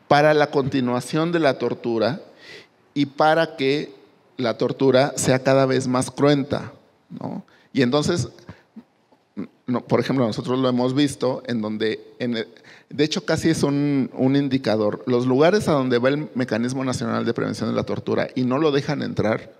para la continuación de la tortura y para que la tortura sea cada vez más cruenta. ¿no? Y entonces, por ejemplo, nosotros lo hemos visto en donde, de hecho casi es un, indicador, los lugares a donde va el Mecanismo Nacional de Prevención de la Tortura y no lo dejan entrar,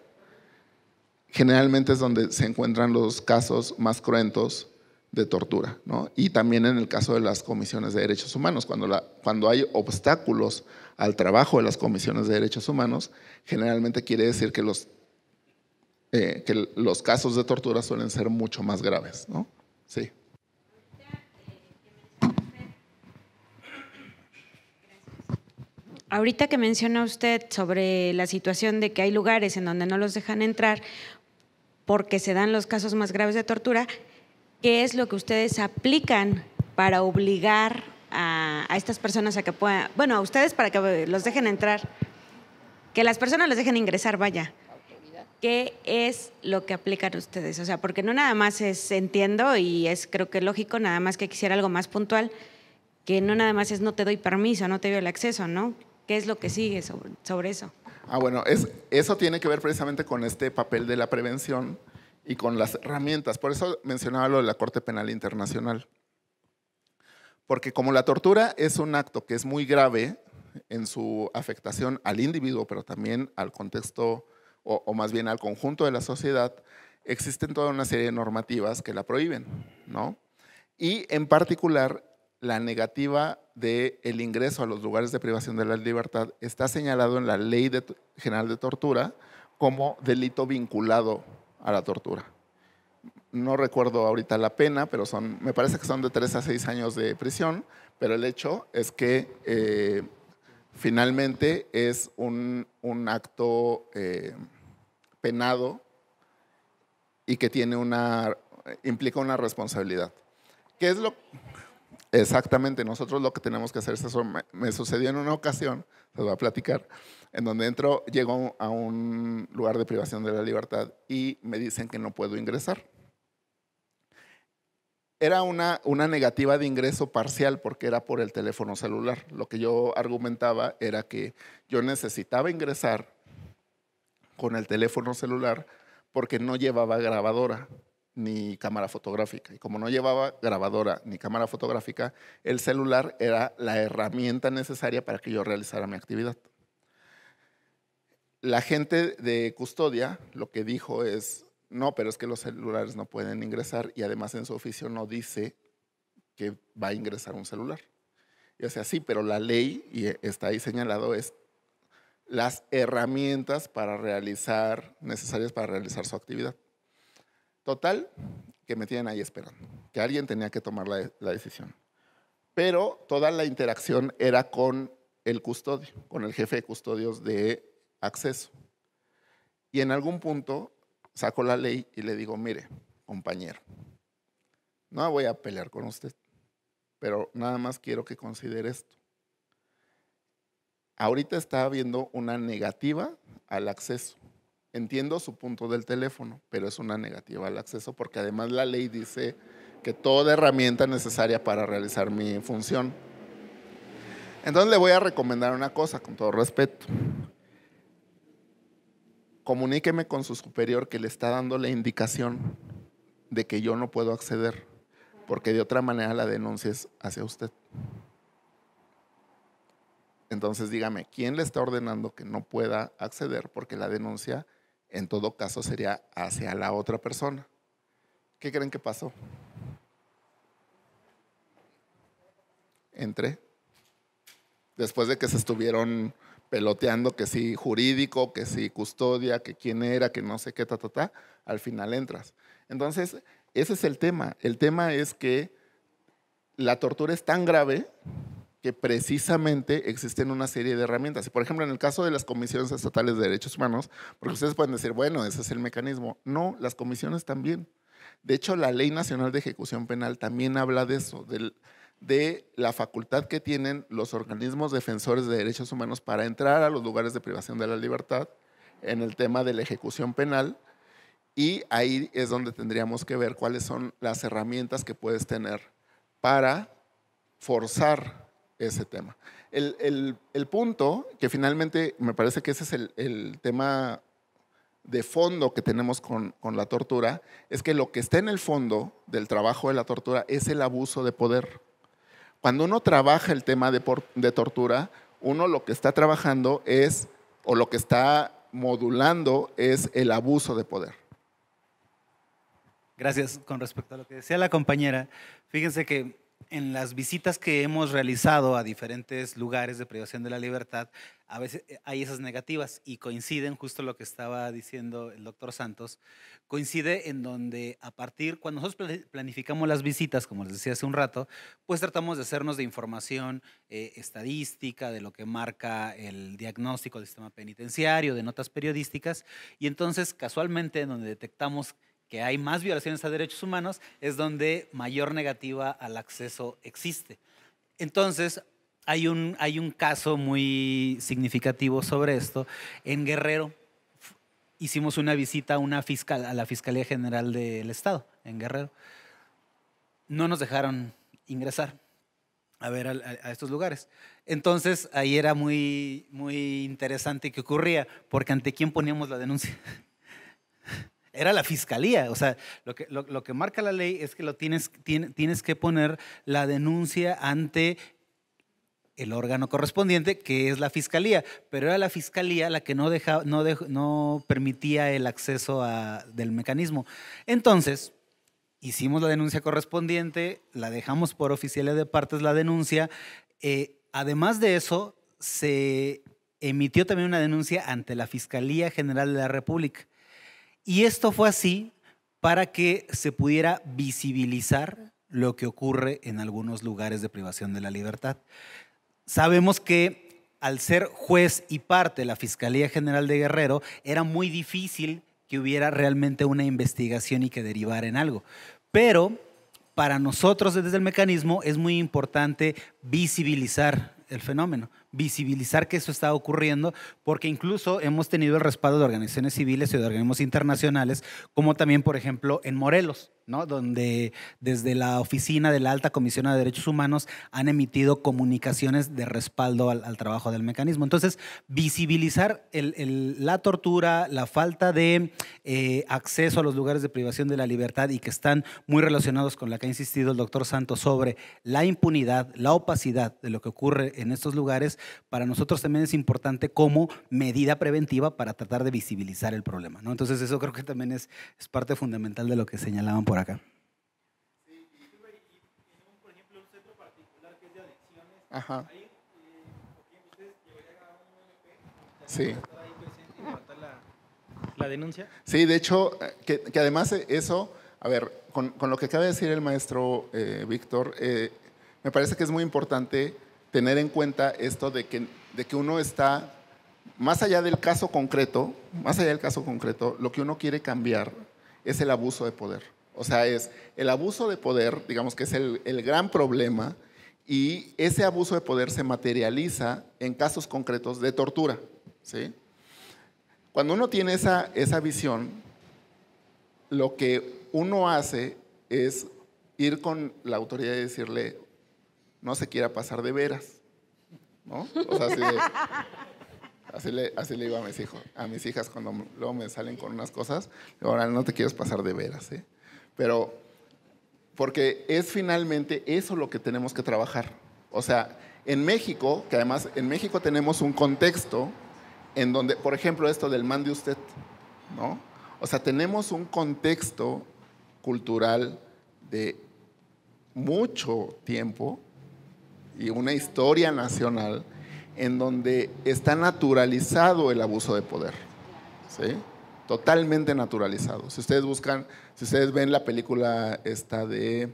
generalmente es donde se encuentran los casos más cruentos de tortura, ¿no? Y también en el caso de las comisiones de derechos humanos, cuando, la, cuando hay obstáculos al trabajo de las comisiones de derechos humanos, generalmente quiere decir que los eh, que los casos de tortura suelen ser mucho más graves, ¿no? Sí. Ahorita que menciona usted sobre la situación de que hay lugares en donde no los dejan entrar porque se dan los casos más graves de tortura, ¿qué es lo que ustedes aplican para obligar a, a estas personas a que puedan, bueno, a ustedes para que los dejen entrar, que las personas los dejen ingresar, vaya? ¿Qué es lo que aplican ustedes? O sea, porque no nada más es, entiendo y es creo que es lógico, nada más que quisiera algo más puntual, que no nada más es no te doy permiso, no te doy el acceso, ¿no? ¿Qué es lo que sigue sobre, eso? Ah, bueno, es, eso tiene que ver precisamente con este papel de la prevención y con las herramientas. Por eso mencionaba lo de la Corte Penal Internacional. Porque como la tortura es un acto que es muy grave en su afectación al individuo, pero también al contexto o, más bien al conjunto de la sociedad, existen toda una serie de normativas que la prohíben, ¿no? Y en particular, la negativa del el ingreso a los lugares de privación de la libertad está señalado en la Ley General de Tortura como delito vinculado a la tortura. No recuerdo ahorita la pena, pero son, me parece que son de tres a seis años de prisión, pero el hecho es que eh, Finalmente es un, acto eh, penado y que tiene una, implica una responsabilidad. ¿Qué es lo exactamente nosotros lo que tenemos que hacer? Es eso me, sucedió en una ocasión, se voy a platicar, en donde entro, llego a un lugar de privación de la libertad y me dicen que no puedo ingresar era una, una negativa de ingreso parcial porque era por el teléfono celular. Lo que yo argumentaba era que yo necesitaba ingresar con el teléfono celular porque no llevaba grabadora ni cámara fotográfica. Y como no llevaba grabadora ni cámara fotográfica, el celular era la herramienta necesaria para que yo realizara mi actividad. La gente de custodia lo que dijo es, no, pero es que los celulares no pueden ingresar y además en su oficio no dice que va a ingresar un celular. Y o sea, sí, pero la ley, y está ahí señalado, es las herramientas para realizar, necesarias para realizar su actividad. Total, que me tienen ahí esperando, que alguien tenía que tomar la, la decisión. Pero toda la interacción era con el custodio, con el jefe de custodios de acceso. Y en algún punto saco la ley y le digo, mire, compañero, no voy a pelear con usted, pero nada más quiero que considere esto. Ahorita está habiendo una negativa al acceso. Entiendo su punto del teléfono, pero es una negativa al acceso porque además la ley dice que toda herramienta necesaria para realizar mi función. Entonces le voy a recomendar una cosa con todo respeto comuníqueme con su superior que le está dando la indicación de que yo no puedo acceder, porque de otra manera la denuncia es hacia usted. Entonces dígame, ¿quién le está ordenando que no pueda acceder? Porque la denuncia en todo caso sería hacia la otra persona. ¿Qué creen que pasó? Entré. Después de que se estuvieron peloteando que sí jurídico, que sí custodia, que quién era, que no sé qué, ta, ta, al final entras. Entonces, ese es el tema. El tema es que la tortura es tan grave que precisamente existen una serie de herramientas. Y por ejemplo, en el caso de las comisiones estatales de derechos humanos, porque ustedes pueden decir, bueno, ese es el mecanismo. No, las comisiones también. De hecho, la Ley Nacional de Ejecución Penal también habla de eso, del, de la facultad que tienen los organismos defensores de derechos humanos para entrar a los lugares de privación de la libertad en el tema de la ejecución penal y ahí es donde tendríamos que ver cuáles son las herramientas que puedes tener para forzar ese tema. El, punto, que finalmente me parece que ese es el, tema de fondo que tenemos con, con, la tortura, es que lo que está en el fondo del trabajo de la tortura es el abuso de poder cuando uno trabaja el tema de, tortura, uno lo que está trabajando es, o lo que está modulando es el abuso de poder. Gracias. Con respecto a lo que decía la compañera, fíjense que en las visitas que hemos realizado a diferentes lugares de privación de la libertad, a veces eh, hay esas negativas y coinciden, justo lo que estaba diciendo el doctor Santos, coincide en donde a partir, cuando nosotros planificamos las visitas, como les decía hace un rato, pues tratamos de hacernos de información eh, estadística, de lo que marca el diagnóstico del sistema penitenciario, de notas periodísticas, y entonces casualmente en donde detectamos que hay más violaciones a derechos humanos, es donde mayor negativa al acceso existe. Entonces, hay un, hay un caso muy significativo sobre esto. En Guerrero hicimos una visita a, una fiscal, a la Fiscalía General del Estado, en Guerrero. No nos dejaron ingresar a ver a, estos lugares. Entonces, ahí era muy, muy interesante que ocurría, porque ante quién poníamos la denuncia. Era la fiscalía, o sea, lo que, lo, que marca la ley es que lo tienes, tienes que poner la denuncia ante el órgano correspondiente, que es la fiscalía, pero era la fiscalía la que no, dejaba, no, no permitía el acceso a, del mecanismo. Entonces, hicimos la denuncia correspondiente, la dejamos por oficiales de partes la denuncia. Eh, además de eso, se emitió también una denuncia ante la Fiscalía General de la República. Y esto fue así para que se pudiera visibilizar lo que ocurre en algunos lugares de privación de la libertad. Sabemos que al ser juez y parte de la Fiscalía General de Guerrero, era muy difícil que hubiera realmente una investigación y que derivara en algo. Pero para nosotros desde el mecanismo es muy importante visibilizar el fenómeno visibilizar que eso está ocurriendo, porque incluso hemos tenido el respaldo de organizaciones civiles y de organismos internacionales, como también, por ejemplo, en Morelos, ¿no? donde desde la oficina de la Alta Comisión de Derechos Humanos han emitido comunicaciones de respaldo al, trabajo del mecanismo. Entonces, visibilizar el, la tortura, la falta de eh, acceso a los lugares de privación de la libertad y que están muy relacionados con la que ha insistido el doctor Santos sobre la impunidad, la opacidad de lo que ocurre en estos lugares, para nosotros también es importante como medida preventiva para tratar de visibilizar el problema. ¿no? Entonces eso creo que también es, parte fundamental de lo que señalaban por acá. Sí, de Ajá. Eh, sí. la, denuncia. Sí, de hecho, eh, que, además eso... A ver, con, lo que acaba de decir el maestro eh, Víctor, me parece que es muy importante tener en cuenta esto de que, de que uno está, más allá del caso concreto, más allá del caso concreto, lo que uno quiere cambiar es el abuso de poder. O sea, es el abuso de poder, digamos que es el, gran problema, y ese abuso de poder se materializa en casos concretos de tortura. ¿sí? Cuando uno tiene esa, esa visión, lo que uno hace es ir con la autoridad y decirle, no se quiera pasar de veras, ¿no? O sea, así, le, digo a mis hijos, a mis hijas cuando luego me salen con unas cosas, ahora no te quieres pasar de veras, ¿eh? Pero porque es finalmente eso lo que tenemos que trabajar. O sea, en México, que además en México tenemos un contexto en donde, por ejemplo, esto del de usted, ¿no? O sea, tenemos un contexto cultural de mucho tiempo y una historia nacional en donde está naturalizado el abuso de poder. Totalmente naturalizado. Si ustedes buscan, si ustedes ven la película esta de,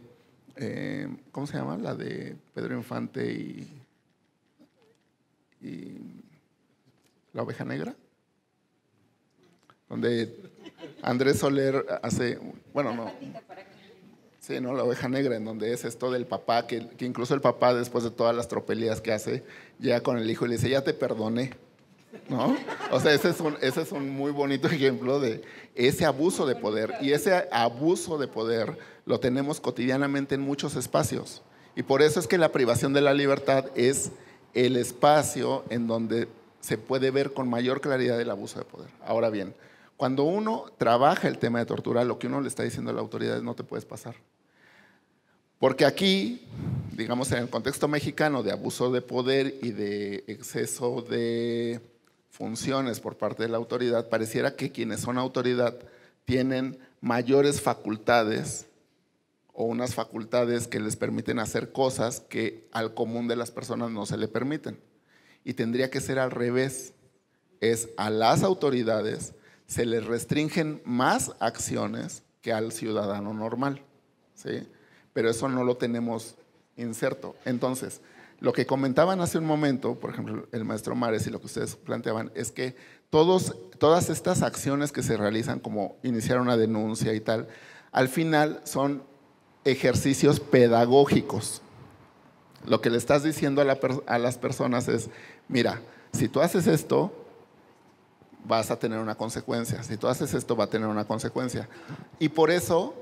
eh, ¿cómo se llama? La de Pedro Infante y La oveja negra, donde Andrés Soler hace, bueno, no. Sí, ¿no? La oveja negra, en donde es esto del papá, que, incluso el papá, después de todas las tropelías que hace, llega con el hijo y le dice, ya te perdoné. ¿No? O sea, ese es, un, ese es un muy bonito ejemplo de ese abuso de poder. Y ese abuso de poder lo tenemos cotidianamente en muchos espacios. Y por eso es que la privación de la libertad es el espacio en donde se puede ver con mayor claridad el abuso de poder. Ahora bien, cuando uno trabaja el tema de tortura, lo que uno le está diciendo a la autoridad es no te puedes pasar. Porque aquí, digamos, en el contexto mexicano de abuso de poder y de exceso de funciones por parte de la autoridad, pareciera que quienes son autoridad tienen mayores facultades o unas facultades que les permiten hacer cosas que al común de las personas no se le permiten. Y tendría que ser al revés. Es a las autoridades se les restringen más acciones que al ciudadano normal. ¿sí? pero eso no lo tenemos inserto. Entonces, lo que comentaban hace un momento, por ejemplo, el maestro Mares y lo que ustedes planteaban, es que todos, todas estas acciones que se realizan, como iniciar una denuncia y tal, al final son ejercicios pedagógicos. Lo que le estás diciendo a, las personas es, mira, si tú haces esto, vas a tener una consecuencia. Si tú haces esto, va a tener una consecuencia. Y por eso...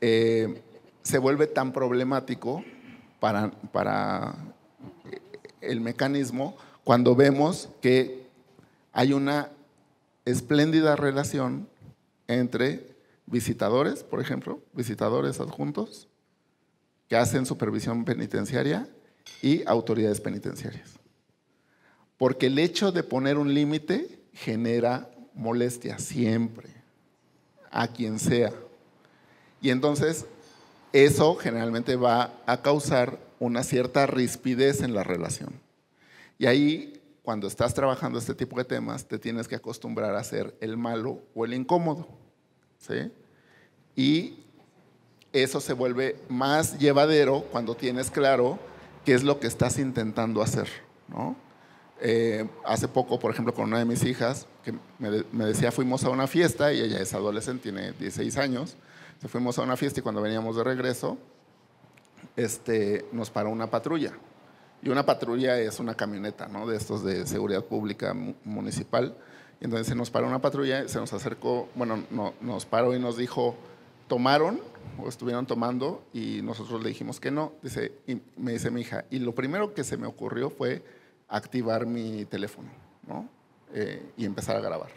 Eh, se vuelve tan problemático para, para eh, el mecanismo cuando vemos que hay una espléndida relación entre visitadores, por ejemplo, visitadores adjuntos que hacen supervisión penitenciaria y autoridades penitenciarias. Porque el hecho de poner un límite genera molestia siempre, a quien sea. Y entonces eso generalmente va a causar una cierta rispidez en la relación. Y ahí, cuando estás trabajando este tipo de temas, te tienes que acostumbrar a ser el malo o el incómodo. Y eso se vuelve más llevadero cuando tienes claro qué es lo que estás intentando hacer. Eh, hace poco, por ejemplo, con una de mis hijas, que me, me, decía, fuimos a una fiesta, y ella es adolescente, tiene 16 años, fuimos a una fiesta y cuando veníamos de regreso, este, nos paró una patrulla. Y una patrulla es una camioneta, ¿no? De estos de seguridad pública municipal. Y entonces se nos paró una patrulla, se nos acercó, bueno, nos paró y nos dijo, tomaron o estuvieron tomando y nosotros le dijimos que no. Dice, y me dice mi hija, y lo primero que se me ocurrió fue activar mi teléfono, ¿no? Eh, y empezar a grabar.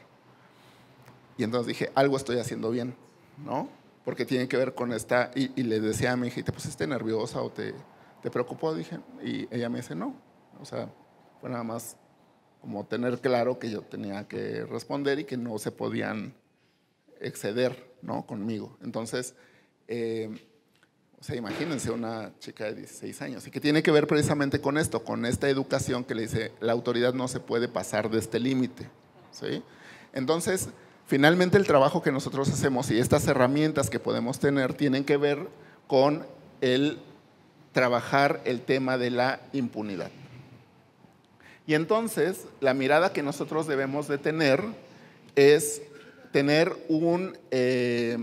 Y entonces dije, algo estoy haciendo bien, ¿no? porque tiene que ver con esta, y, le decía a mi hijita, pues esté nerviosa o te, te preocupó, dije, y ella me dice, no, o sea, fue nada más como tener claro que yo tenía que responder y que no se podían exceder, ¿no? Conmigo. Entonces, eh, o sea, imagínense una chica de 16 años y que tiene que ver precisamente con esto, con esta educación que le dice, la autoridad no se puede pasar de este límite, ¿sí? Entonces, Finalmente, el trabajo que nosotros hacemos y estas herramientas que podemos tener tienen que ver con el trabajar el tema de la impunidad. Y entonces, la mirada que nosotros debemos de tener es tener un, eh,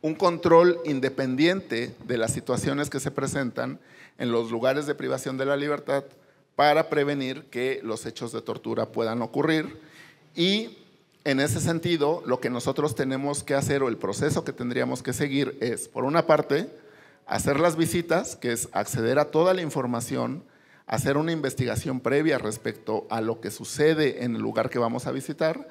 un control independiente de las situaciones que se presentan en los lugares de privación de la libertad para prevenir que los hechos de tortura puedan ocurrir y en ese sentido, lo que nosotros tenemos que hacer o el proceso que tendríamos que seguir es, por una parte, hacer las visitas, que es acceder a toda la información, hacer una investigación previa respecto a lo que sucede en el lugar que vamos a visitar,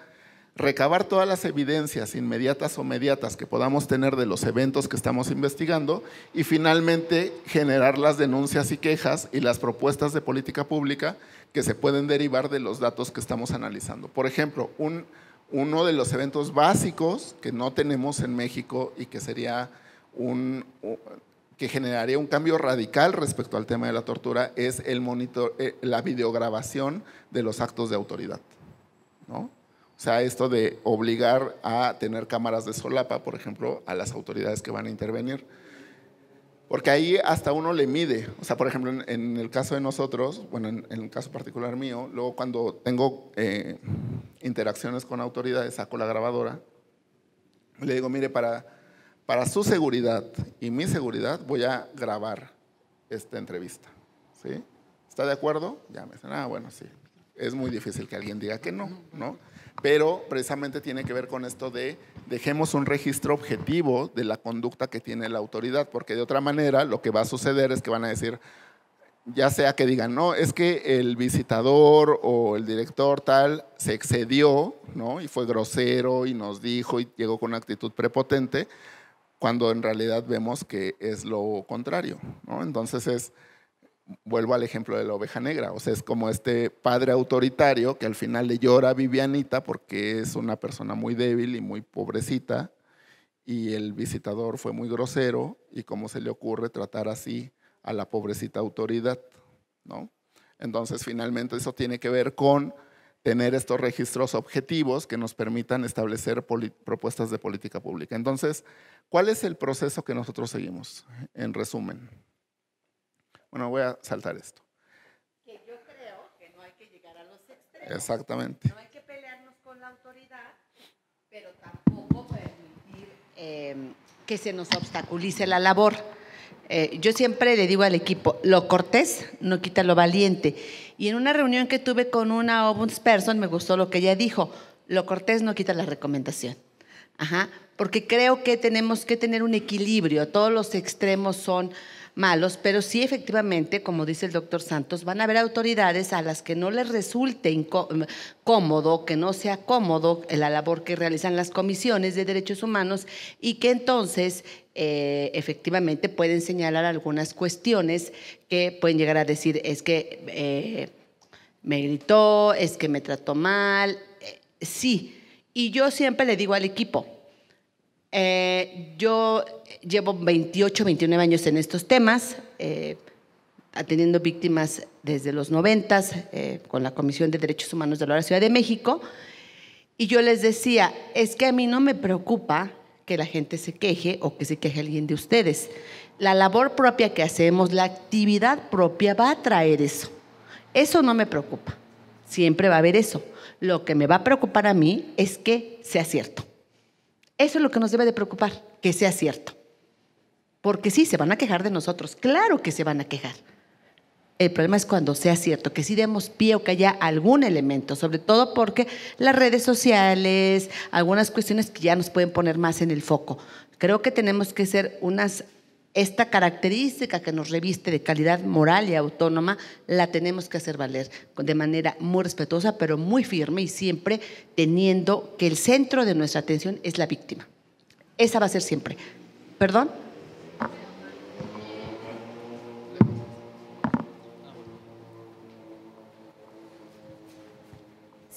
recabar todas las evidencias inmediatas o mediatas que podamos tener de los eventos que estamos investigando y finalmente generar las denuncias y quejas y las propuestas de política pública que se pueden derivar de los datos que estamos analizando. Por ejemplo, un, uno de los eventos básicos que no tenemos en México y que sería un que generaría un cambio radical respecto al tema de la tortura es el monitor, eh, la videograbación de los actos de autoridad. ¿no? O sea, esto de obligar a tener cámaras de solapa, por ejemplo, a las autoridades que van a intervenir. Porque ahí hasta uno le mide. O sea, por ejemplo, en, el caso de nosotros, bueno, en, un el caso particular mío, luego cuando tengo eh, interacciones con autoridades, saco la grabadora, le digo, mire, para, para su seguridad y mi seguridad voy a grabar esta entrevista. ¿Sí? ¿Está de acuerdo? Ya me dicen, ah, bueno, sí. Es muy difícil que alguien diga que no, ¿no? pero precisamente tiene que ver con esto de dejemos un registro objetivo de la conducta que tiene la autoridad, porque de otra manera lo que va a suceder es que van a decir, ya sea que digan, no, es que el visitador o el director tal se excedió, ¿no? Y fue grosero y nos dijo y llegó con una actitud prepotente, cuando en realidad vemos que es lo contrario, ¿no? Entonces es vuelvo al ejemplo de la oveja negra, o sea, es como este padre autoritario que al final le llora a Vivianita porque es una persona muy débil y muy pobrecita y el visitador fue muy grosero y cómo se le ocurre tratar así a la pobrecita autoridad, ¿no? Entonces, finalmente eso tiene que ver con tener estos registros objetivos que nos permitan establecer propuestas de política pública. Entonces, ¿cuál es el proceso que nosotros seguimos? En resumen. Bueno, voy a saltar esto. Que yo creo que no hay que llegar a los extremos. Exactamente. No hay que pelearnos con la autoridad, pero tampoco permitir em, que se nos obstaculice la labor. Eh, yo siempre le digo al equipo, lo cortés no quita lo valiente. Y en una reunión que tuve con una person, me gustó lo que ella dijo, lo cortés no quita la recomendación. Ajá, porque creo que tenemos que tener un equilibrio, todos los extremos son malos, pero sí efectivamente, como dice el doctor Santos, van a haber autoridades a las que no les resulte cómodo, que no sea cómodo la labor que realizan las comisiones de derechos humanos y que entonces eh, efectivamente pueden señalar algunas cuestiones que pueden llegar a decir, es que eh, me gritó, es que me trató mal, eh, sí. Y yo siempre le digo al equipo, eh, yo llevo 28, 29 años en estos temas, eh, atendiendo víctimas desde los 90 eh, con la Comisión de Derechos Humanos de la Ciudad de México. Y yo les decía, es que a mí no me preocupa que la gente se queje o que se queje alguien de ustedes. La labor propia que hacemos, la actividad propia va a traer eso. Eso no me preocupa. Siempre va a haber eso. Lo que me va a preocupar a mí es que sea cierto. Eso es lo que nos debe de preocupar, que sea cierto. Porque sí, se van a quejar de nosotros, claro que se van a quejar. El problema es cuando sea cierto, que sí demos pie o que haya algún elemento, sobre todo porque las redes sociales, algunas cuestiones que ya nos pueden poner más en el foco. Creo que tenemos que ser unas esta característica que nos reviste de calidad moral y autónoma la tenemos que hacer valer de manera muy respetuosa, pero muy firme y siempre teniendo que el centro de nuestra atención es la víctima. Esa va a ser siempre. ¿Perdón?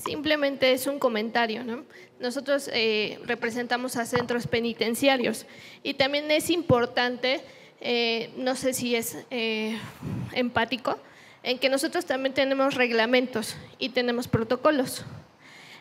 Simplemente es un comentario. ¿no? Nosotros eh, representamos a centros penitenciarios y también es importante, eh, no sé si es eh, empático, en que nosotros también tenemos reglamentos y tenemos protocolos.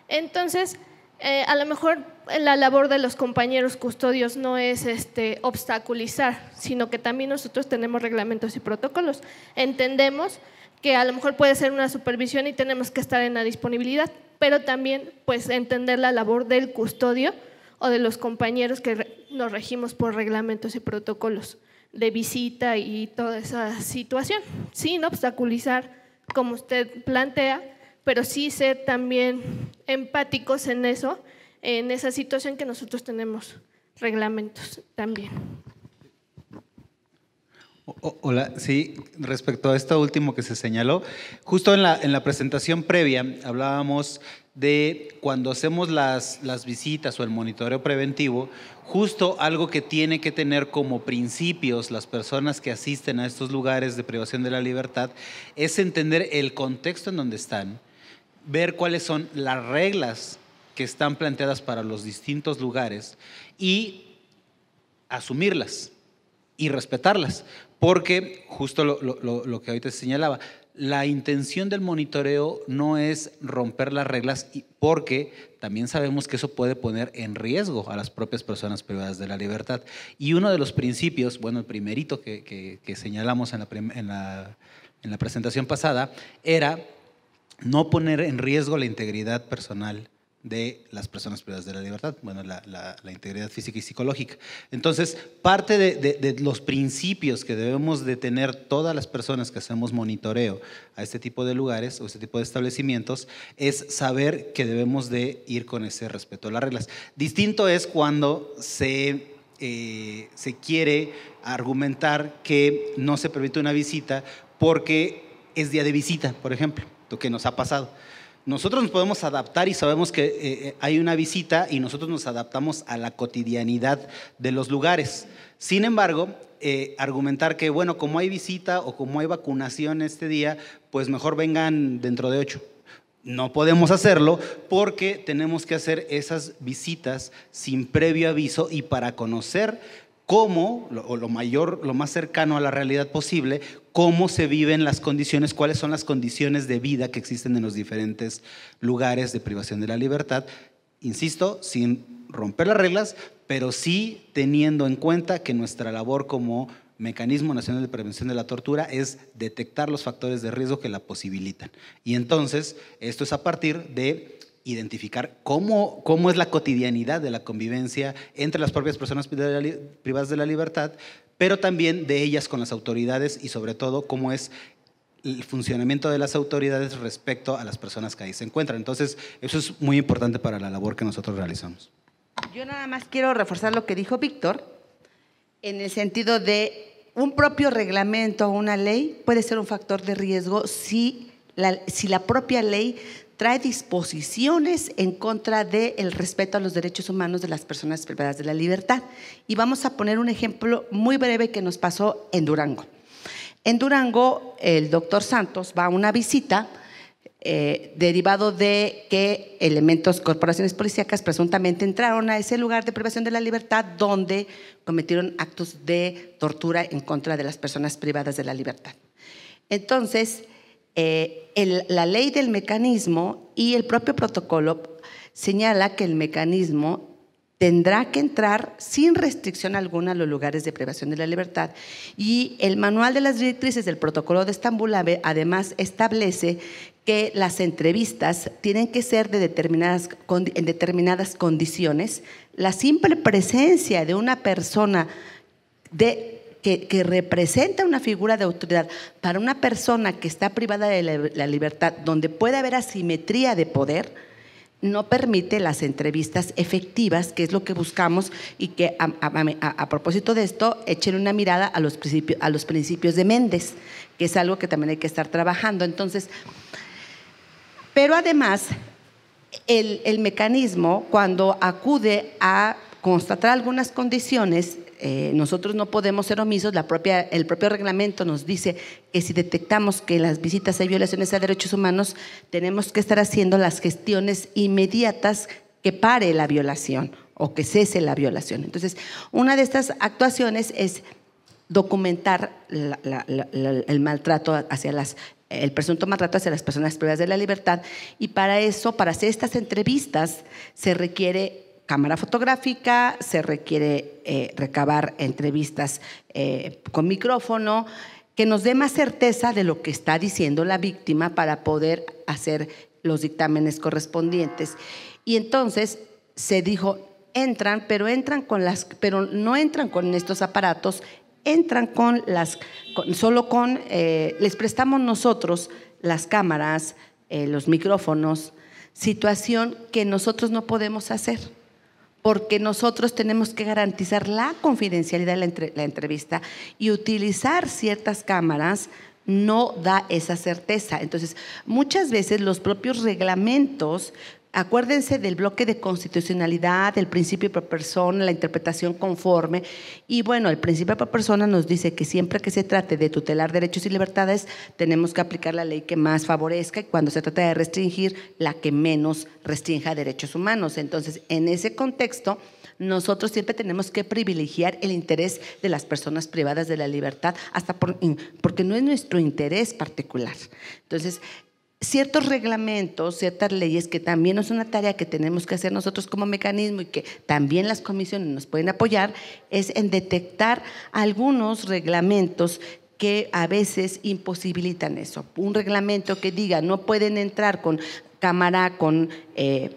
Entonces, eh, a lo mejor eh, la labor de los compañeros custodios no es este, obstaculizar, sino que también nosotros tenemos reglamentos y protocolos. Entendemos que a lo mejor puede ser una supervisión y tenemos que estar en la disponibilidad, pero también pues entender la labor del custodio o de los compañeros que nos regimos por reglamentos y protocolos de visita y toda esa situación, sin obstaculizar, como usted plantea, pero sí ser también empáticos en eso, en esa situación que nosotros tenemos reglamentos también. Hola, sí, respecto a esto último que se señaló, justo en la, presentación previa hablábamos de cuando hacemos las, las visitas o el monitoreo preventivo, justo algo que tiene que tener como principios las personas que asisten a estos lugares de privación de la libertad es entender el contexto en donde están ver cuáles son las reglas que están planteadas para los distintos lugares y asumirlas y respetarlas. Porque, justo lo, que hoy te señalaba, la intención del monitoreo no es romper las reglas porque también sabemos que eso puede poner en riesgo a las propias personas privadas de la libertad. Y uno de los principios, bueno, el primerito que, señalamos en la, en la presentación pasada, era no poner en riesgo la integridad personal de las personas privadas de la libertad, bueno, la, integridad física y psicológica. Entonces, parte de, los principios que debemos de tener todas las personas que hacemos monitoreo a este tipo de lugares o este tipo de establecimientos es saber que debemos de ir con ese respeto a las reglas. Distinto es cuando se, eh, se quiere argumentar que no se permite una visita porque es día de visita, por ejemplo lo que nos ha pasado. Nosotros nos podemos adaptar y sabemos que eh, eh, hay una visita y nosotros nos adaptamos a la cotidianidad de los lugares. Sin embargo, eh, argumentar que, bueno, como hay visita o como hay vacunación este día, pues mejor vengan dentro de ocho. No podemos hacerlo porque tenemos que hacer esas visitas sin previo aviso y para conocer cómo, o lo mayor, lo más cercano a la realidad posible, cómo se viven las condiciones, cuáles son las condiciones de vida que existen en los diferentes lugares de privación de la libertad, insisto, sin romper las reglas, pero sí teniendo en cuenta que nuestra labor como Mecanismo Nacional de Prevención de la Tortura es detectar los factores de riesgo que la posibilitan. Y entonces, esto es a partir de identificar cómo, cómo es la cotidianidad de la convivencia entre las propias personas privadas de la libertad, pero también de ellas con las autoridades y sobre todo cómo es el funcionamiento de las autoridades respecto a las personas que ahí se encuentran. Entonces, eso es muy importante para la labor que nosotros realizamos. Yo nada más quiero reforzar lo que dijo Víctor, en el sentido de un propio reglamento o una ley puede ser un factor de riesgo si si la propia ley trae disposiciones en contra del respeto a los derechos humanos de las personas privadas de la libertad. Y vamos a poner un ejemplo muy breve que nos pasó en Durango. En Durango, el doctor Santos va a una visita eh, derivado de que elementos, corporaciones policíacas presuntamente entraron a ese lugar de privación de la libertad donde cometieron actos de tortura en contra de las personas privadas de la libertad. Entonces, eh, la ley del mecanismo y el propio protocolo señala que el mecanismo tendrá que entrar sin restricción alguna a los lugares de privación de la libertad. Y el manual de las directrices del protocolo de Estambul además establece que las entrevistas tienen que ser de determinadas, en determinadas condiciones. La simple presencia de una persona de que, representa una figura de autoridad para una persona que está privada de la, libertad, donde puede haber asimetría de poder, no permite las entrevistas efectivas, que es lo que buscamos y que a, propósito de esto, echen una mirada a los, principios, de Méndez, que es algo que también hay que estar trabajando. Entonces, pero además, el mecanismo, cuando acude a constatar algunas condiciones, eh, nosotros no podemos ser omisos, la propia, el propio reglamento nos dice que si detectamos que las visitas hay violaciones a derechos humanos, tenemos que estar haciendo las gestiones inmediatas que pare la violación o que cese la violación. Entonces, una de estas actuaciones es documentar el maltrato hacia las el presunto maltrato hacia las personas privadas de la libertad y para eso, para hacer estas entrevistas, se requiere cámara fotográfica, se requiere eh, recabar entrevistas eh, con micrófono, que nos dé más certeza de lo que está diciendo la víctima para poder hacer los dictámenes correspondientes. Y entonces se dijo, entran, pero entran con las, pero no entran con estos aparatos, entran con las, solo con, eh, les prestamos nosotros las cámaras, los micrófonos, situación que nosotros no podemos hacer porque nosotros tenemos que garantizar la confidencialidad de la, entrevista y utilizar ciertas cámaras no da esa certeza. Entonces, muchas veces los propios reglamentos Acuérdense del bloque de constitucionalidad, el principio por persona, la interpretación conforme. Y bueno, el principio por persona nos dice que siempre que se trate de tutelar derechos y libertades, tenemos que aplicar la ley que más favorezca y cuando se trata de restringir, la que menos restrinja derechos humanos. Entonces, en ese contexto, nosotros siempre tenemos que privilegiar el interés de las personas privadas de la libertad, hasta porque no es nuestro interés particular. Entonces, ciertos reglamentos, ciertas leyes que también es una tarea que tenemos que hacer nosotros como mecanismo y que también las comisiones nos pueden apoyar, es en detectar algunos reglamentos que a veces imposibilitan eso. Un reglamento que diga no pueden entrar con cámara, con, eh,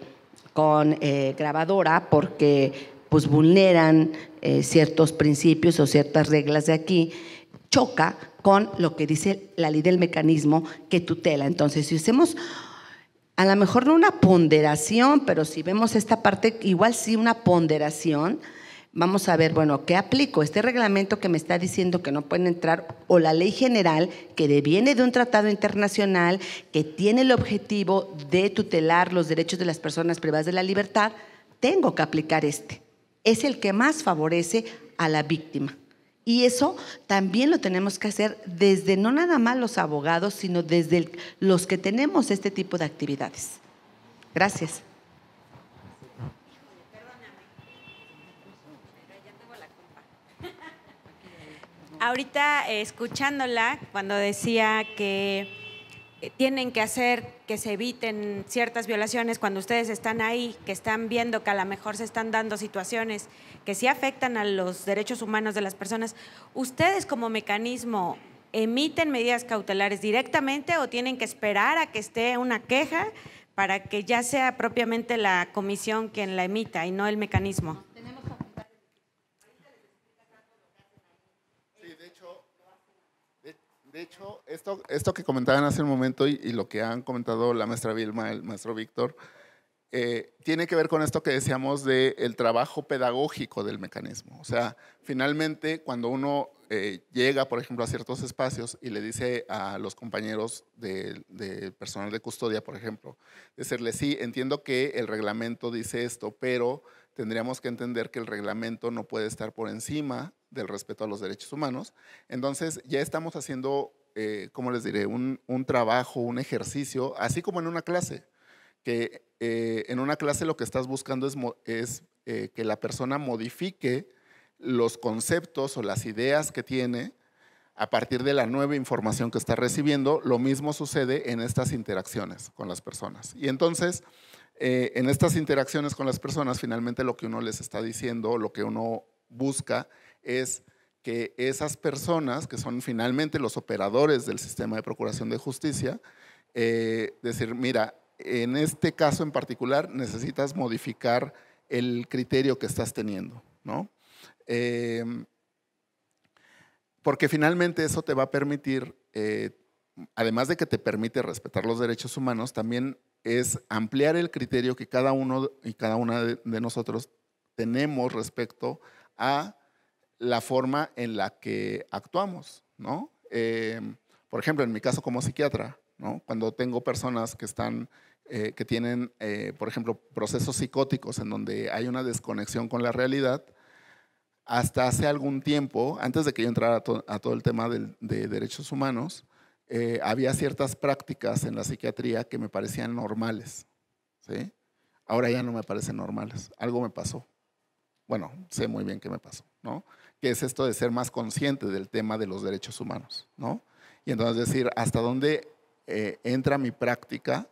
con eh, grabadora, porque pues vulneran eh, ciertos principios o ciertas reglas de aquí choca con lo que dice la ley del mecanismo que tutela. Entonces, si hacemos a lo mejor no una ponderación, pero si vemos esta parte, igual sí una ponderación, vamos a ver, bueno, ¿qué aplico? Este reglamento que me está diciendo que no pueden entrar, o la ley general que deviene de un tratado internacional que tiene el objetivo de tutelar los derechos de las personas privadas de la libertad, tengo que aplicar este. Es el que más favorece a la víctima. Y eso también lo tenemos que hacer desde no nada más los abogados, sino desde los que tenemos este tipo de actividades. Gracias. Ahorita eh, escuchándola, cuando decía que tienen que hacer que se eviten ciertas violaciones cuando ustedes están ahí, que están viendo que a lo mejor se están dando situaciones que sí afectan a los derechos humanos de las personas, ¿ustedes como mecanismo emiten medidas cautelares directamente o tienen que esperar a que esté una queja para que ya sea propiamente la comisión quien la emita y no el mecanismo? De hecho, esto, esto que comentaban hace un momento y, lo que han comentado la maestra Vilma, el maestro Víctor, eh, tiene que ver con esto que decíamos del el trabajo pedagógico del mecanismo. O sea, finalmente, cuando uno eh, llega, por ejemplo, a ciertos espacios y le dice a los compañeros del personal de custodia, por ejemplo, decirle, sí, entiendo que el reglamento dice esto, pero tendríamos que entender que el reglamento no puede estar por encima del respeto a los derechos humanos. Entonces, ya estamos haciendo, como eh, ¿cómo les diré?, un, trabajo, un ejercicio, así como en una clase, que eh, en una clase lo que estás buscando es, es eh, que la persona modifique los conceptos o las ideas que tiene a partir de la nueva información que está recibiendo. Lo mismo sucede en estas interacciones con las personas. Y entonces, eh, en estas interacciones con las personas, finalmente lo que uno les está diciendo, lo que uno busca es que esas personas, que son finalmente los operadores del sistema de procuración de justicia, eh, decir, mira, en este caso en particular necesitas modificar el criterio que estás teniendo, em, porque finalmente eso te va a permitir, eh, además de que te permite respetar los derechos humanos, también es ampliar el criterio que cada uno y cada una de nosotros tenemos respecto a la forma en la que actuamos, ¿no? Em, por ejemplo, en mi caso como psiquiatra, Cuando tengo personas que están, eh, que tienen, eh, por ejemplo, procesos psicóticos en donde hay una desconexión con la realidad, hasta hace algún tiempo, antes de que yo entrara a, todo el tema de derechos humanos, eh, había ciertas prácticas en la psiquiatría que me parecían normales. ¿sí? Ahora ya no me parecen normales. Algo me pasó. Bueno, sé muy bien qué me pasó, ¿no? Que es esto de ser más consciente del tema de los derechos humanos, ¿no? Y entonces decir, ¿hasta dónde eh, entra mi práctica?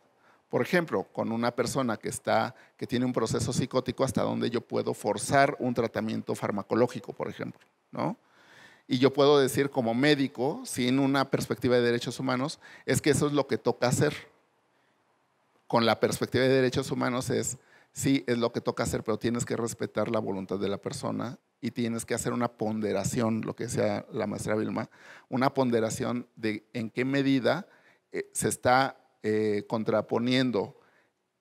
Por ejemplo, con una persona que, está, que tiene un proceso psicótico, ¿hasta dónde yo puedo forzar un tratamiento farmacológico, por ejemplo, ¿no? y yo puedo decir como médico, sin una perspectiva de derechos humanos, es que eso es lo que toca hacer. Con la perspectiva de derechos humanos es, sí, es lo que toca hacer, pero tienes que respetar la voluntad de la persona y tienes que hacer una ponderación, lo que decía la maestra Vilma, una ponderación de en qué medida eh, se está eh, contraponiendo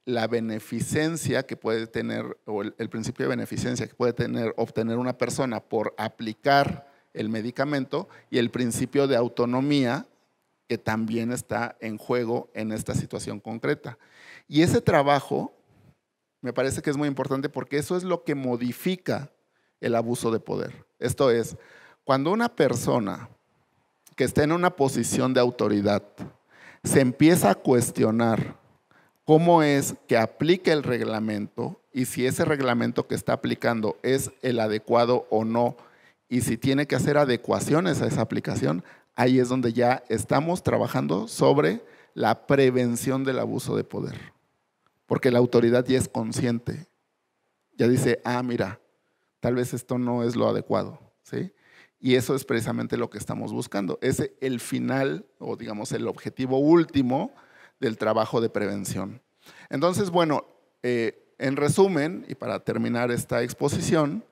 la beneficencia que puede tener, o el, el, principio de beneficencia que puede tener, obtener una persona por aplicar el medicamento y el principio de autonomía que también está en juego en esta situación concreta. Y ese trabajo me parece que es muy importante porque eso es lo que modifica el abuso de poder. Esto es, cuando una persona que está en una posición de autoridad se empieza a cuestionar cómo es que aplica el reglamento y si ese reglamento que está aplicando es el adecuado o no y si tiene que hacer adecuaciones a esa aplicación, ahí es donde ya estamos trabajando sobre la prevención del abuso de poder. Porque la autoridad ya es consciente, ya dice, ah, mira, tal vez esto no es lo adecuado, ¿sí? Y eso es precisamente lo que estamos buscando. Es el final, o digamos, el objetivo último del trabajo de prevención. Entonces, bueno, eh, en resumen, y para terminar esta exposición,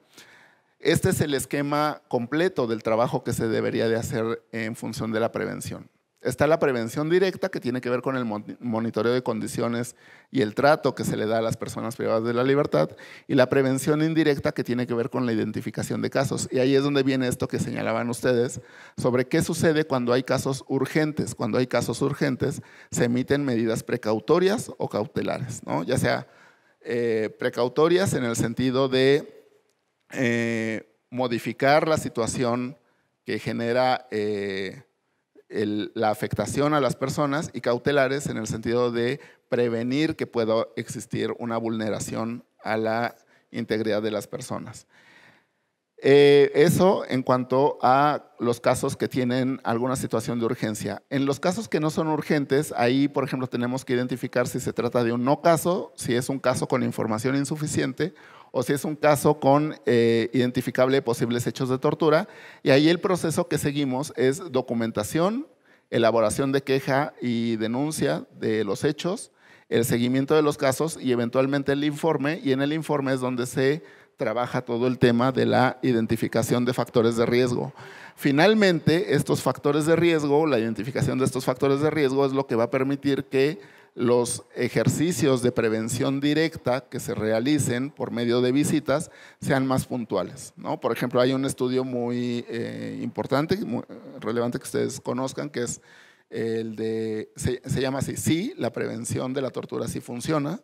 este es el esquema completo del trabajo que se debería de hacer en función de la prevención. Está la prevención directa, que tiene que ver con el monitoreo de condiciones y el trato que se le da a las personas privadas de la libertad, y la prevención indirecta, que tiene que ver con la identificación de casos. Y ahí es donde viene esto que señalaban ustedes sobre qué sucede cuando hay casos urgentes. Cuando hay casos urgentes, se emiten medidas precautorias o cautelares, ¿no? ya sea eh, precautorias en el sentido de eh, modificar la situación que genera eh, la afectación a las personas y cautelares en el sentido de prevenir que pueda existir una vulneración a la integridad de las personas. Eh, eso en cuanto a los casos que tienen alguna situación de urgencia. En los casos que no son urgentes, ahí, por ejemplo, tenemos que identificar si se trata de un no caso, si es un caso con información insuficiente o si es un caso con eh, identificable posibles hechos de tortura. Y ahí el proceso que seguimos es documentación, elaboración de queja y denuncia de los hechos, el seguimiento de los casos y eventualmente el informe. Y en el informe es donde se trabaja todo el tema de la identificación de factores de riesgo. Finalmente, estos factores de riesgo, la identificación de estos factores de riesgo es lo que va a permitir que los ejercicios de prevención directa que se realicen por medio de visitas sean más puntuales. Por ejemplo, hay un estudio muy eh, importante, muy eh, relevante que ustedes conozcan, que es el de, se, llama así, sí, la prevención de la tortura sí funciona,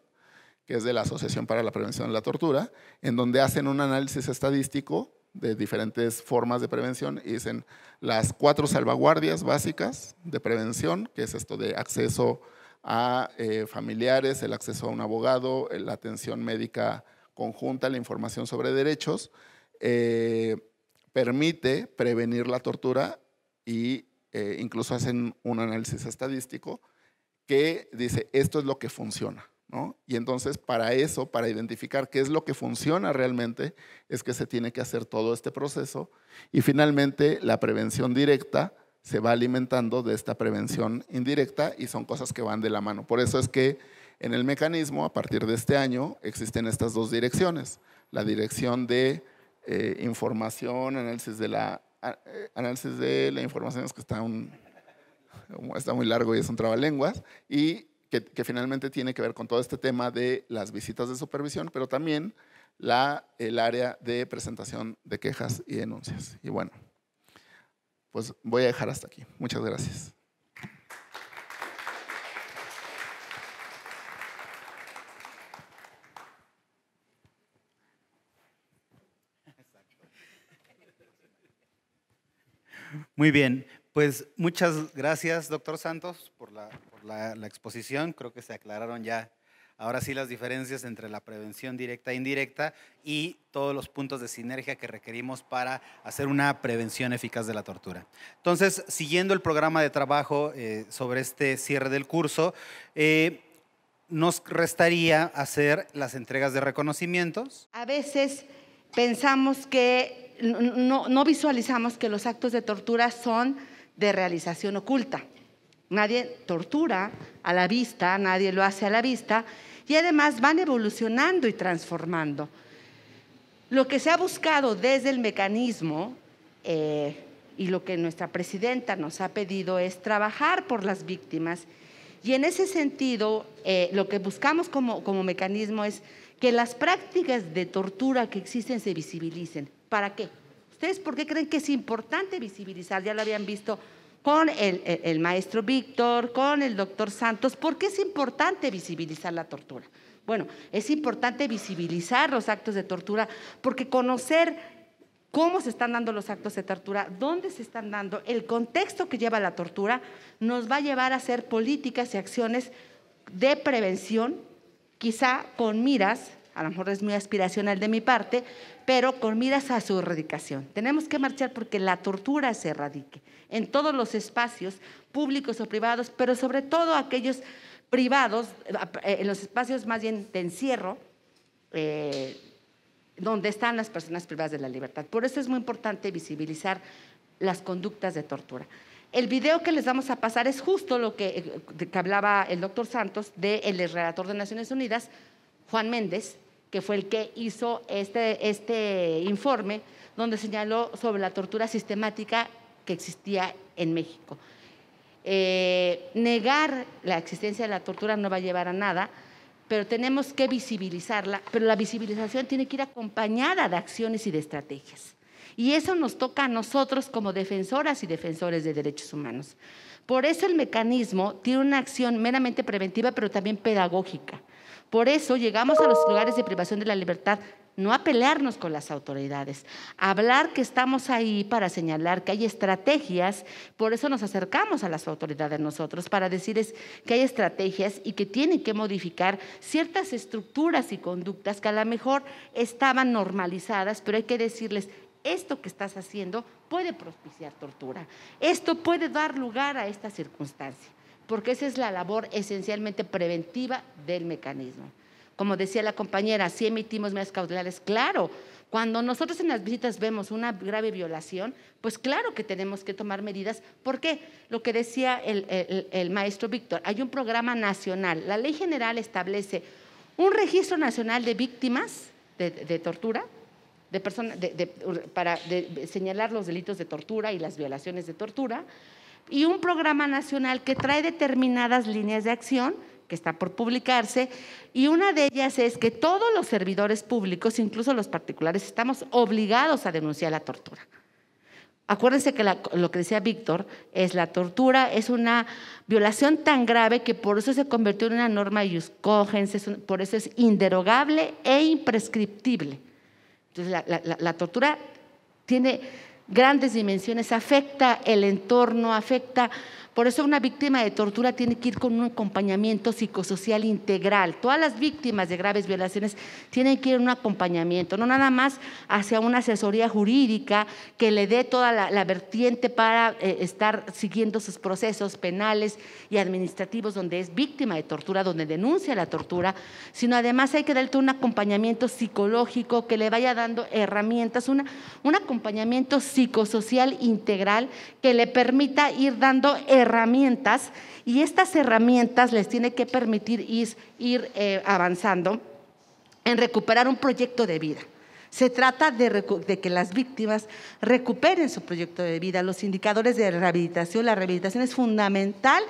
que es de la Asociación para la Prevención de la Tortura, en donde hacen un análisis estadístico de diferentes formas de prevención y dicen las cuatro salvaguardias básicas de prevención, que es esto de acceso a eh, familiares, el acceso a un abogado, la atención médica conjunta, la información sobre derechos, eh, permite prevenir la tortura y eh, incluso hacen un análisis estadístico que dice, esto es lo que funciona. Y entonces para eso, para identificar qué es lo que funciona realmente, es que se tiene que hacer todo este proceso. Y finalmente, la prevención directa se va alimentando de esta prevención indirecta y son cosas que van de la mano. Por eso es que en el mecanismo, a partir de este año, existen estas dos direcciones. La dirección de eh, información, análisis de la eh, análisis de la información, es que está, está muy largo y es un trabalenguas, y que, finalmente tiene que ver con todo este tema de las visitas de supervisión, pero también la, el área de presentación de quejas y denuncias. Y bueno pues voy a dejar hasta aquí. Muchas gracias. Muy bien, pues muchas gracias, doctor Santos, por la, la exposición. Creo que se aclararon ya Ahora sí las diferencias entre la prevención directa e indirecta y todos los puntos de sinergia que requerimos para hacer una prevención eficaz de la tortura. Entonces, siguiendo el programa de trabajo eh, sobre este cierre del curso, eh, nos restaría hacer las entregas de reconocimientos. A veces pensamos que no, no visualizamos que los actos de tortura son de realización oculta. Nadie tortura a la vista, nadie lo hace a la vista, y además van evolucionando y transformando. Lo que se ha buscado desde el mecanismo eh, y lo que nuestra presidenta nos ha pedido es trabajar por las víctimas y en ese sentido eh, lo que buscamos como, como mecanismo es que las prácticas de tortura que existen se visibilicen. ¿Para qué? ¿Ustedes por qué creen que es importante visibilizar? Ya lo habían visto con el, maestro Víctor, con el doctor Santos, porque es importante visibilizar la tortura. Bueno, es importante visibilizar los actos de tortura porque conocer cómo se están dando los actos de tortura, dónde se están dando, el contexto que lleva la tortura, nos va a llevar a hacer políticas y acciones de prevención, quizá con miras a lo mejor es muy aspiracional de mi parte, pero con miras a su erradicación. Tenemos que marchar porque la tortura se erradique en todos los espacios públicos o privados, pero sobre todo aquellos privados, eh, en los espacios más bien de encierro, eh, donde están las personas privadas de la libertad. Por eso es muy importante visibilizar las conductas de tortura. El video que les vamos a pasar es justo lo que, eh, hablaba el doctor Santos, del de relator de Naciones Unidas, Juan Méndez, que fue el que hizo este, este informe, donde señaló sobre la tortura sistemática que existía en México. Eh, negar la existencia de la tortura no va a llevar a nada, pero tenemos que visibilizarla, pero la visibilización tiene que ir acompañada de acciones y de estrategias. Y eso nos toca a nosotros como defensoras y defensores de derechos humanos. Por eso el mecanismo tiene una acción meramente preventiva, pero también pedagógica. Por eso llegamos a los lugares de privación de la libertad no a pelearnos con las autoridades, a hablar que estamos ahí para señalar que hay estrategias, por eso nos acercamos a las autoridades nosotros, para decirles que hay estrategias y que tienen que modificar ciertas estructuras y conductas que a lo mejor estaban normalizadas, pero hay que decirles, esto que estás haciendo puede propiciar tortura, esto puede dar lugar a esta circunstancia porque esa es la labor esencialmente preventiva del mecanismo. Como decía la compañera, si emitimos medidas cautelares, claro, cuando nosotros en las visitas vemos una grave violación, pues claro que tenemos que tomar medidas. ¿Por qué? Lo que decía el, maestro Víctor, hay un programa nacional. La ley general establece un registro nacional de víctimas de, tortura, de para señalar los delitos de tortura y las violaciones de tortura y un programa nacional que trae determinadas líneas de acción que está por publicarse, y una de ellas es que todos los servidores públicos, incluso los particulares, estamos obligados a denunciar la tortura. Acuérdense que lo que decía Víctor es la tortura, es una violación tan grave que por eso se convirtió en una norma y por eso es inderogable e imprescriptible. Entonces, la tortura tiene grandes dimensiones, afecta el entorno, afecta por eso una víctima de tortura tiene que ir con un acompañamiento psicosocial integral. Todas las víctimas de graves violaciones tienen que ir en un acompañamiento, no nada más hacia una asesoría jurídica que le dé toda la, vertiente para eh, estar siguiendo sus procesos penales y administrativos donde es víctima de tortura, donde denuncia la tortura, sino además hay que darle un acompañamiento psicológico que le vaya dando herramientas, una, un acompañamiento psicosocial integral que le permita ir dando herramientas herramientas y estas herramientas les tiene que permitir ir, eh, avanzando en recuperar un proyecto de vida. Se trata de, que las víctimas recuperen su proyecto de vida, los indicadores de rehabilitación. La rehabilitación es fundamental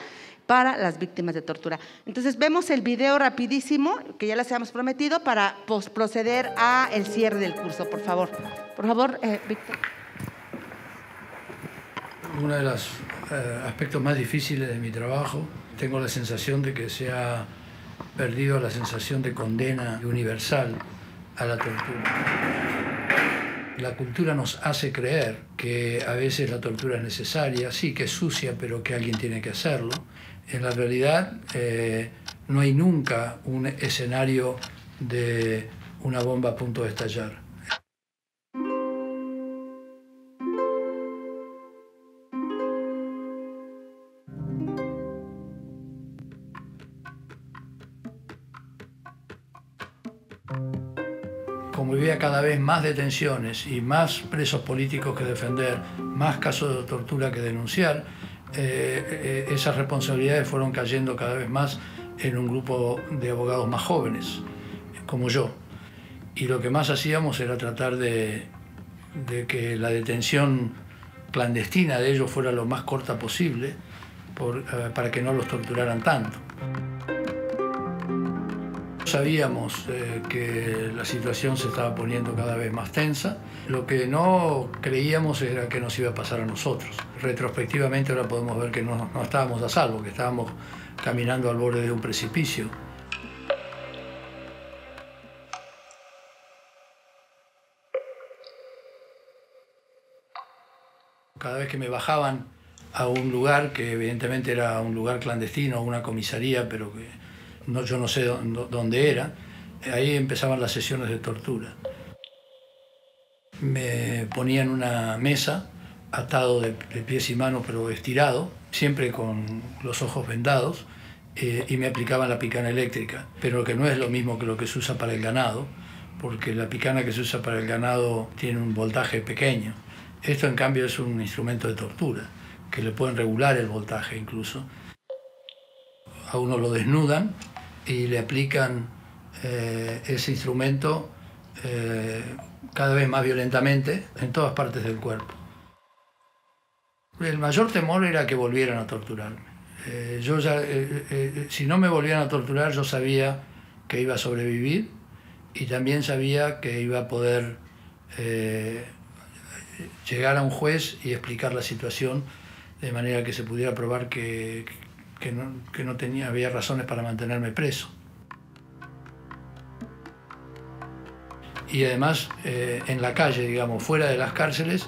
para las víctimas de tortura. Entonces vemos el video rapidísimo, que ya les habíamos prometido, para proceder al cierre del curso, por favor. Por favor, eh, Víctor uno de los eh, aspectos más difíciles de mi trabajo. Tengo la sensación de que se ha perdido la sensación de condena universal a la tortura. La cultura nos hace creer que a veces la tortura es necesaria, sí, que es sucia, pero que alguien tiene que hacerlo. En la realidad eh, no hay nunca un escenario de una bomba a punto de estallar. Había cada vez más detenciones y más presos políticos que defender, más casos de tortura que denunciar, eh, eh, esas responsabilidades fueron cayendo cada vez más en un grupo de abogados más jóvenes, como yo. Y lo que más hacíamos era tratar de, que la detención clandestina de ellos fuera lo más corta posible eh, para que no los torturaran tanto. Sabíamos eh, que la situación se estaba poniendo cada vez más tensa. Lo que no creíamos era que nos iba a pasar a nosotros. Retrospectivamente ahora podemos ver que no, no estábamos a salvo, que estábamos caminando al borde de un precipicio. Cada vez que me bajaban a un lugar que evidentemente era un lugar clandestino, una comisaría, pero que no, yo no sé dónde era, ahí empezaban las sesiones de tortura. Me ponían una mesa, atado de, pies y manos, pero estirado, siempre con los ojos vendados, eh, y me aplicaban la picana eléctrica, pero que no es lo mismo que lo que se usa para el ganado, porque la picana que se usa para el ganado tiene un voltaje pequeño. Esto en cambio es un instrumento de tortura, que le pueden regular el voltaje incluso. A uno lo desnudan, y le aplican eh, ese instrumento eh, cada vez más violentamente en todas partes del cuerpo. El mayor temor era que volvieran a torturarme. Eh, yo si no me volvieran a torturar, yo sabía que iba a sobrevivir y también sabía que iba a poder llegar a un juez y explicar la situación de manera que se pudiera probar que, que no, tenía, había razones para mantenerme preso. Y además eh, en la calle, digamos, fuera de las cárceles,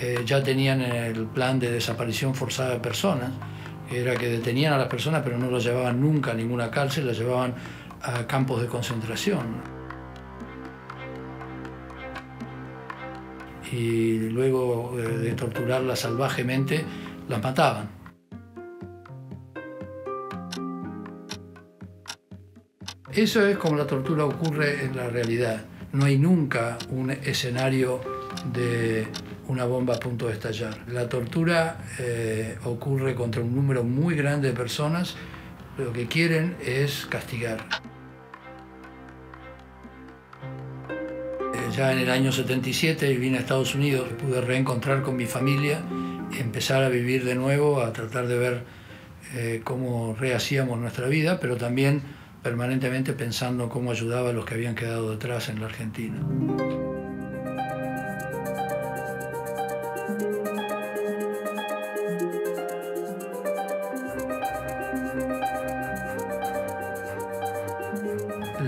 eh, ya tenían el plan de desaparición forzada de personas, que era que detenían a las personas pero no las llevaban nunca a ninguna cárcel, las llevaban a campos de concentración. y luego eh, de torturarlas salvajemente, las mataban. Eso es como la tortura ocurre en la realidad. No hay nunca un escenario de una bomba a punto de estallar. La tortura eh, ocurre contra un número muy grande de personas. Lo que quieren es castigar. Eh, ya en el año 77 vine a Estados Unidos, pude reencontrar con mi familia, empezar a vivir de nuevo, a tratar de ver eh, cómo rehacíamos nuestra vida, pero también permanentemente pensando cómo ayudaba a los que habían quedado detrás en la Argentina.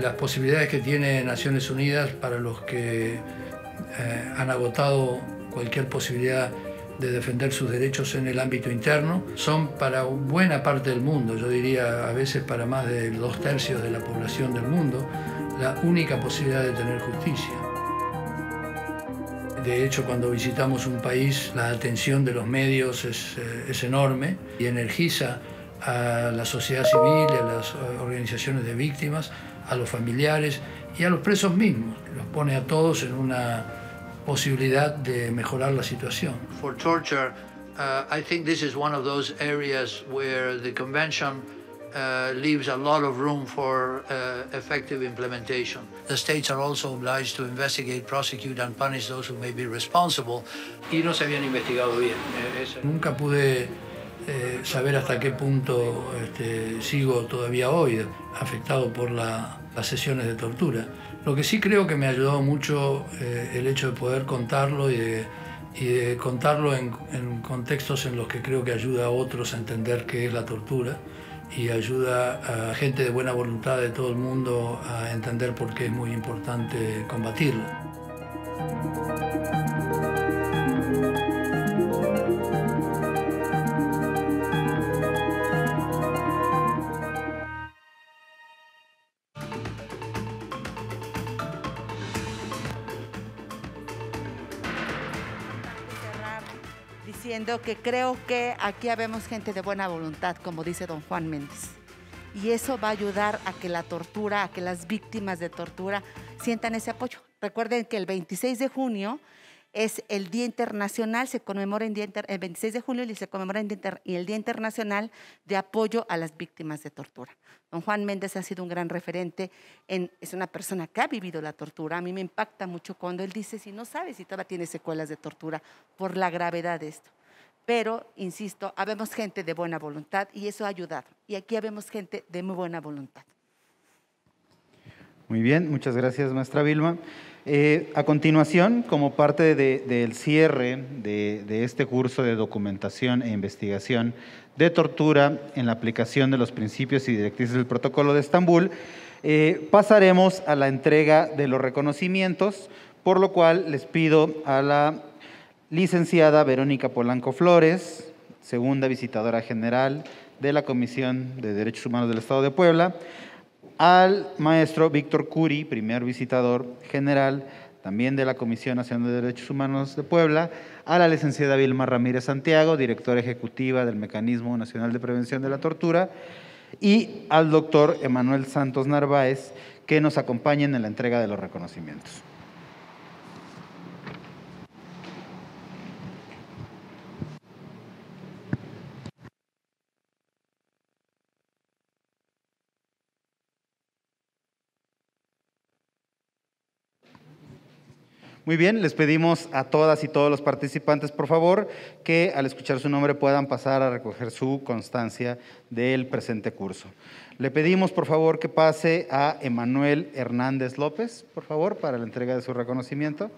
Las posibilidades que tiene Naciones Unidas para los que eh, han agotado cualquier posibilidad de defender sus derechos en el ámbito interno son para buena parte del mundo, yo diría a veces para más de dos tercios de la población del mundo, la única posibilidad de tener justicia. De hecho, cuando visitamos un país, la atención de los medios es, eh, es enorme y energiza a la sociedad civil, a las organizaciones de víctimas, a los familiares y a los presos mismos. Los pone a todos en una posibilidad de mejorar la situación. For torture, uh, I think this is one of those areas where the convention uh, leaves a lot of room for uh, effective implementation. The states are also obliged to investigate, prosecute and punish those who may be responsible. Y no se habían investigado bien. Eh, Nunca pude eh, saber hasta qué punto este, sigo todavía hoy afectado por la, las sesiones de tortura. Lo que sí creo que me ha ayudado mucho eh, el hecho de poder contarlo y de, contarlo en, en, contextos en los que creo que ayuda a otros a entender qué es la tortura y ayuda a gente de buena voluntad de todo el mundo a entender por qué es muy importante combatirla. que creo que aquí habemos gente de buena voluntad, como dice don Juan Méndez. Y eso va a ayudar a que la tortura, a que las víctimas de tortura sientan ese apoyo. Recuerden que el 26 de junio es el Día Internacional, se conmemora día el 26 de junio y se el Día Internacional de Apoyo a las Víctimas de Tortura. Don Juan Méndez ha sido un gran referente, es una persona que ha vivido la tortura. A mí me impacta mucho cuando él dice, si no sabes si todavía tiene secuelas de tortura por la gravedad de esto. Pero, insisto, habemos gente de buena voluntad y eso ha ayudado. Y aquí habemos gente de muy buena voluntad. Muy bien, muchas gracias, maestra Vilma. Eh, a continuación, como parte del cierre de, este curso de documentación e investigación de tortura en la aplicación de los principios y directrices del protocolo de Estambul, eh, pasaremos a la entrega de los reconocimientos, por lo cual les pido a la licenciada Verónica Polanco Flores, segunda visitadora general de la Comisión de Derechos Humanos del Estado de Puebla, al maestro Víctor Curi, primer visitador general también de la Comisión Nacional de Derechos Humanos de Puebla, a la licenciada Vilma Ramírez Santiago, directora ejecutiva del Mecanismo Nacional de Prevención de la Tortura, y al doctor Emanuel Santos Narváez, que nos acompañen en la entrega de los reconocimientos. Muy bien, les pedimos a todas y todos los participantes, por favor, que al escuchar su nombre puedan pasar a recoger su constancia del presente curso. Le pedimos, por favor, que pase a Emanuel Hernández López, por favor, para la entrega de su reconocimiento.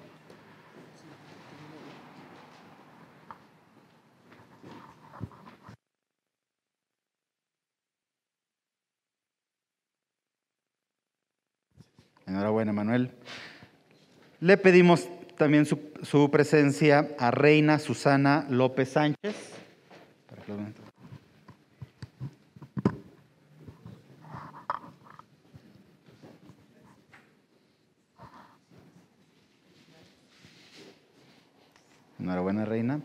Enhorabuena, Manuel. Le pedimos también su, presencia a Reina Susana López Sánchez. Enhorabuena, Reina.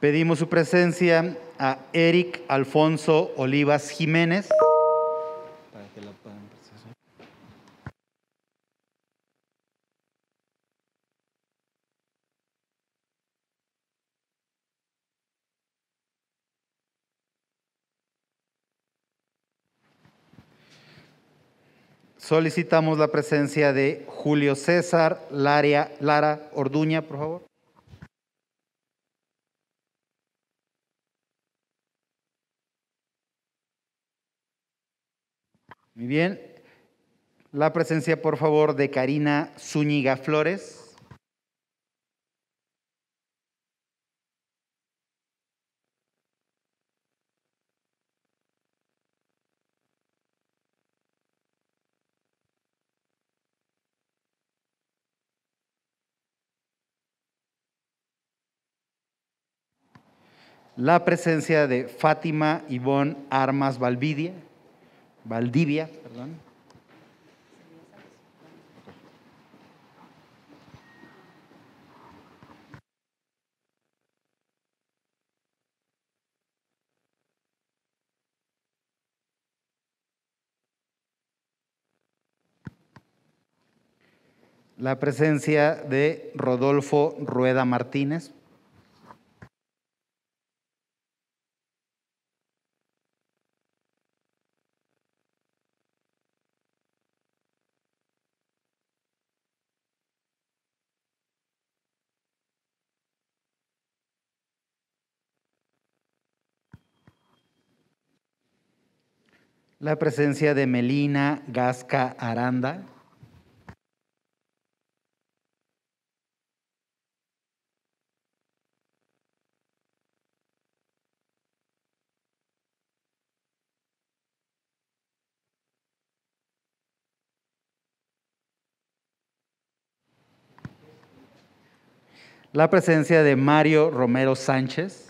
Pedimos su presencia a Eric Alfonso Olivas Jiménez. Solicitamos la presencia de Julio César Lara, Lara Orduña, por favor. Muy bien. La presencia, por favor, de Karina Zúñiga Flores. la presencia de Fátima Ivón Armas Valdivia, Valdivia perdón. la presencia de Rodolfo Rueda Martínez, la presencia de Melina Gasca Aranda. La presencia de Mario Romero Sánchez.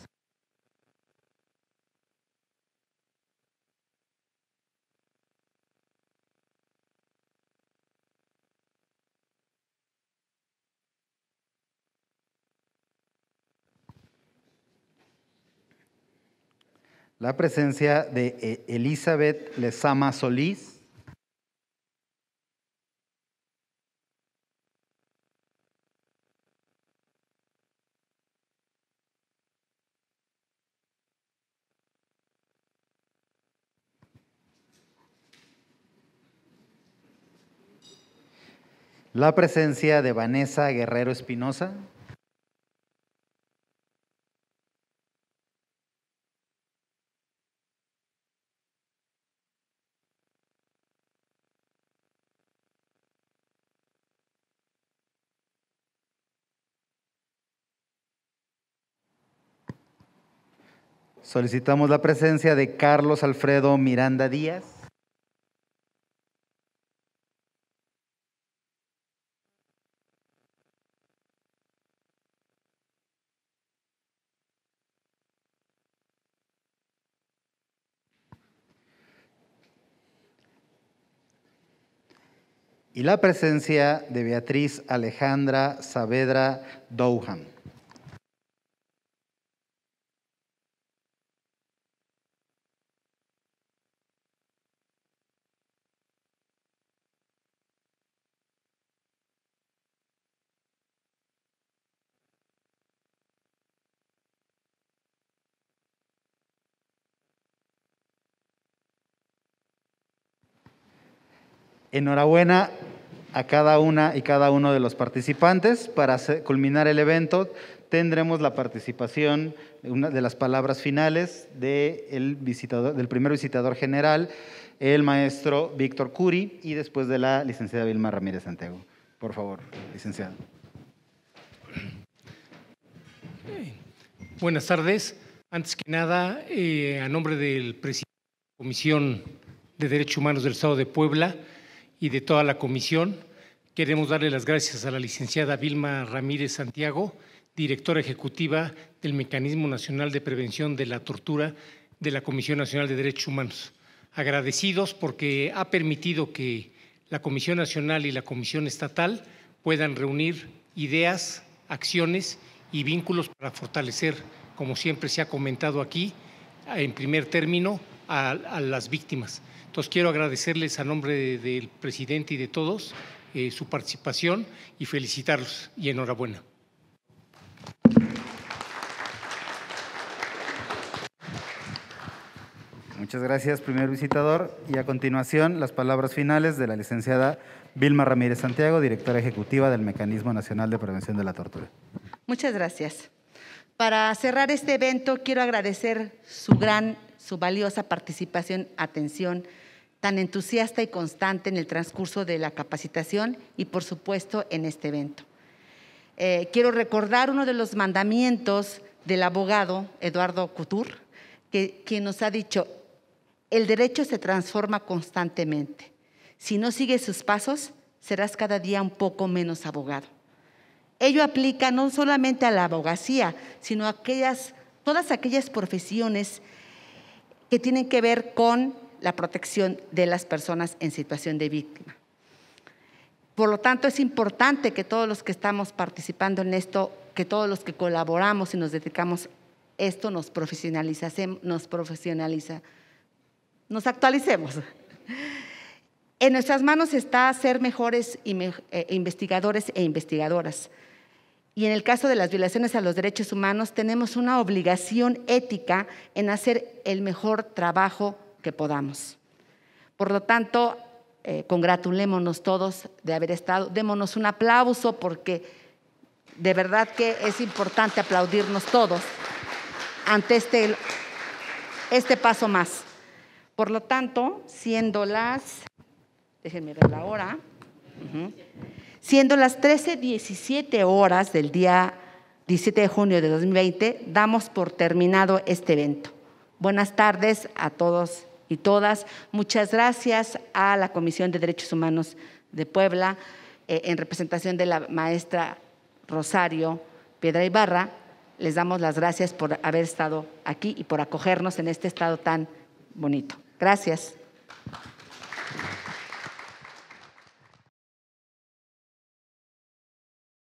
la presencia de eh, Elizabeth Lezama Solís. La presencia de Vanessa Guerrero Espinosa. Solicitamos la presencia de Carlos Alfredo Miranda Díaz. y la presencia de Beatriz Alejandra Saavedra Douham. Enhorabuena a cada una y cada uno de los participantes. Para culminar el evento tendremos la participación una de las palabras finales del primer visitador general, el maestro Víctor Curi, y después de la licenciada Vilma Ramírez Santiago. Por favor, licenciada. Buenas tardes. Antes que nada, eh, a nombre del presidente de la Comisión de Derechos Humanos del Estado de Puebla, y de toda la comisión. Queremos darle las gracias a la licenciada Vilma Ramírez Santiago, directora ejecutiva del Mecanismo Nacional de Prevención de la Tortura de la Comisión Nacional de Derechos Humanos. Agradecidos porque ha permitido que la Comisión Nacional y la Comisión Estatal puedan reunir ideas, acciones y vínculos para fortalecer, como siempre se ha comentado aquí, en primer término, a, las víctimas. Entonces quiero agradecerles a nombre del presidente y de todos eh, su participación y felicitarlos y enhorabuena. Muchas gracias, primer visitador. Y a continuación, las palabras finales de la licenciada Vilma Ramírez Santiago, directora ejecutiva del Mecanismo Nacional de Prevención de la Tortura. Muchas gracias. Para cerrar este evento, quiero agradecer su gran, su valiosa participación, atención, tan entusiasta y constante en el transcurso de la capacitación y, por supuesto, en este evento. Eh, quiero recordar uno de los mandamientos del abogado Eduardo Couture, que, quien nos ha dicho, el derecho se transforma constantemente. Si no sigues sus pasos, serás cada día un poco menos abogado. Ello aplica no solamente a la abogacía, sino a aquellas, todas aquellas profesiones que tienen que ver con la protección de las personas en situación de víctima. Por lo tanto, es importante que todos los que estamos participando en esto, que todos los que colaboramos y nos dedicamos a esto, nos, nos profesionaliza, nos actualicemos. En nuestras manos está ser mejores eh, investigadores e investigadoras. Y en el caso de las violaciones a los derechos humanos, tenemos una obligación ética en hacer el mejor trabajo que podamos. Por lo tanto, eh, congratulémonos todos de haber estado, démonos un aplauso porque de verdad que es importante aplaudirnos todos ante este, este paso más. Por lo tanto, siendo las, déjenme ver la hora, siendo las 13.17 horas del día 17 de junio de 2020, damos por terminado este evento. Buenas tardes a todos y todas. Muchas gracias a la Comisión de Derechos Humanos de Puebla, eh, en representación de la maestra Rosario Piedra Ibarra. Les damos las gracias por haber estado aquí y por acogernos en este estado tan bonito. Gracias.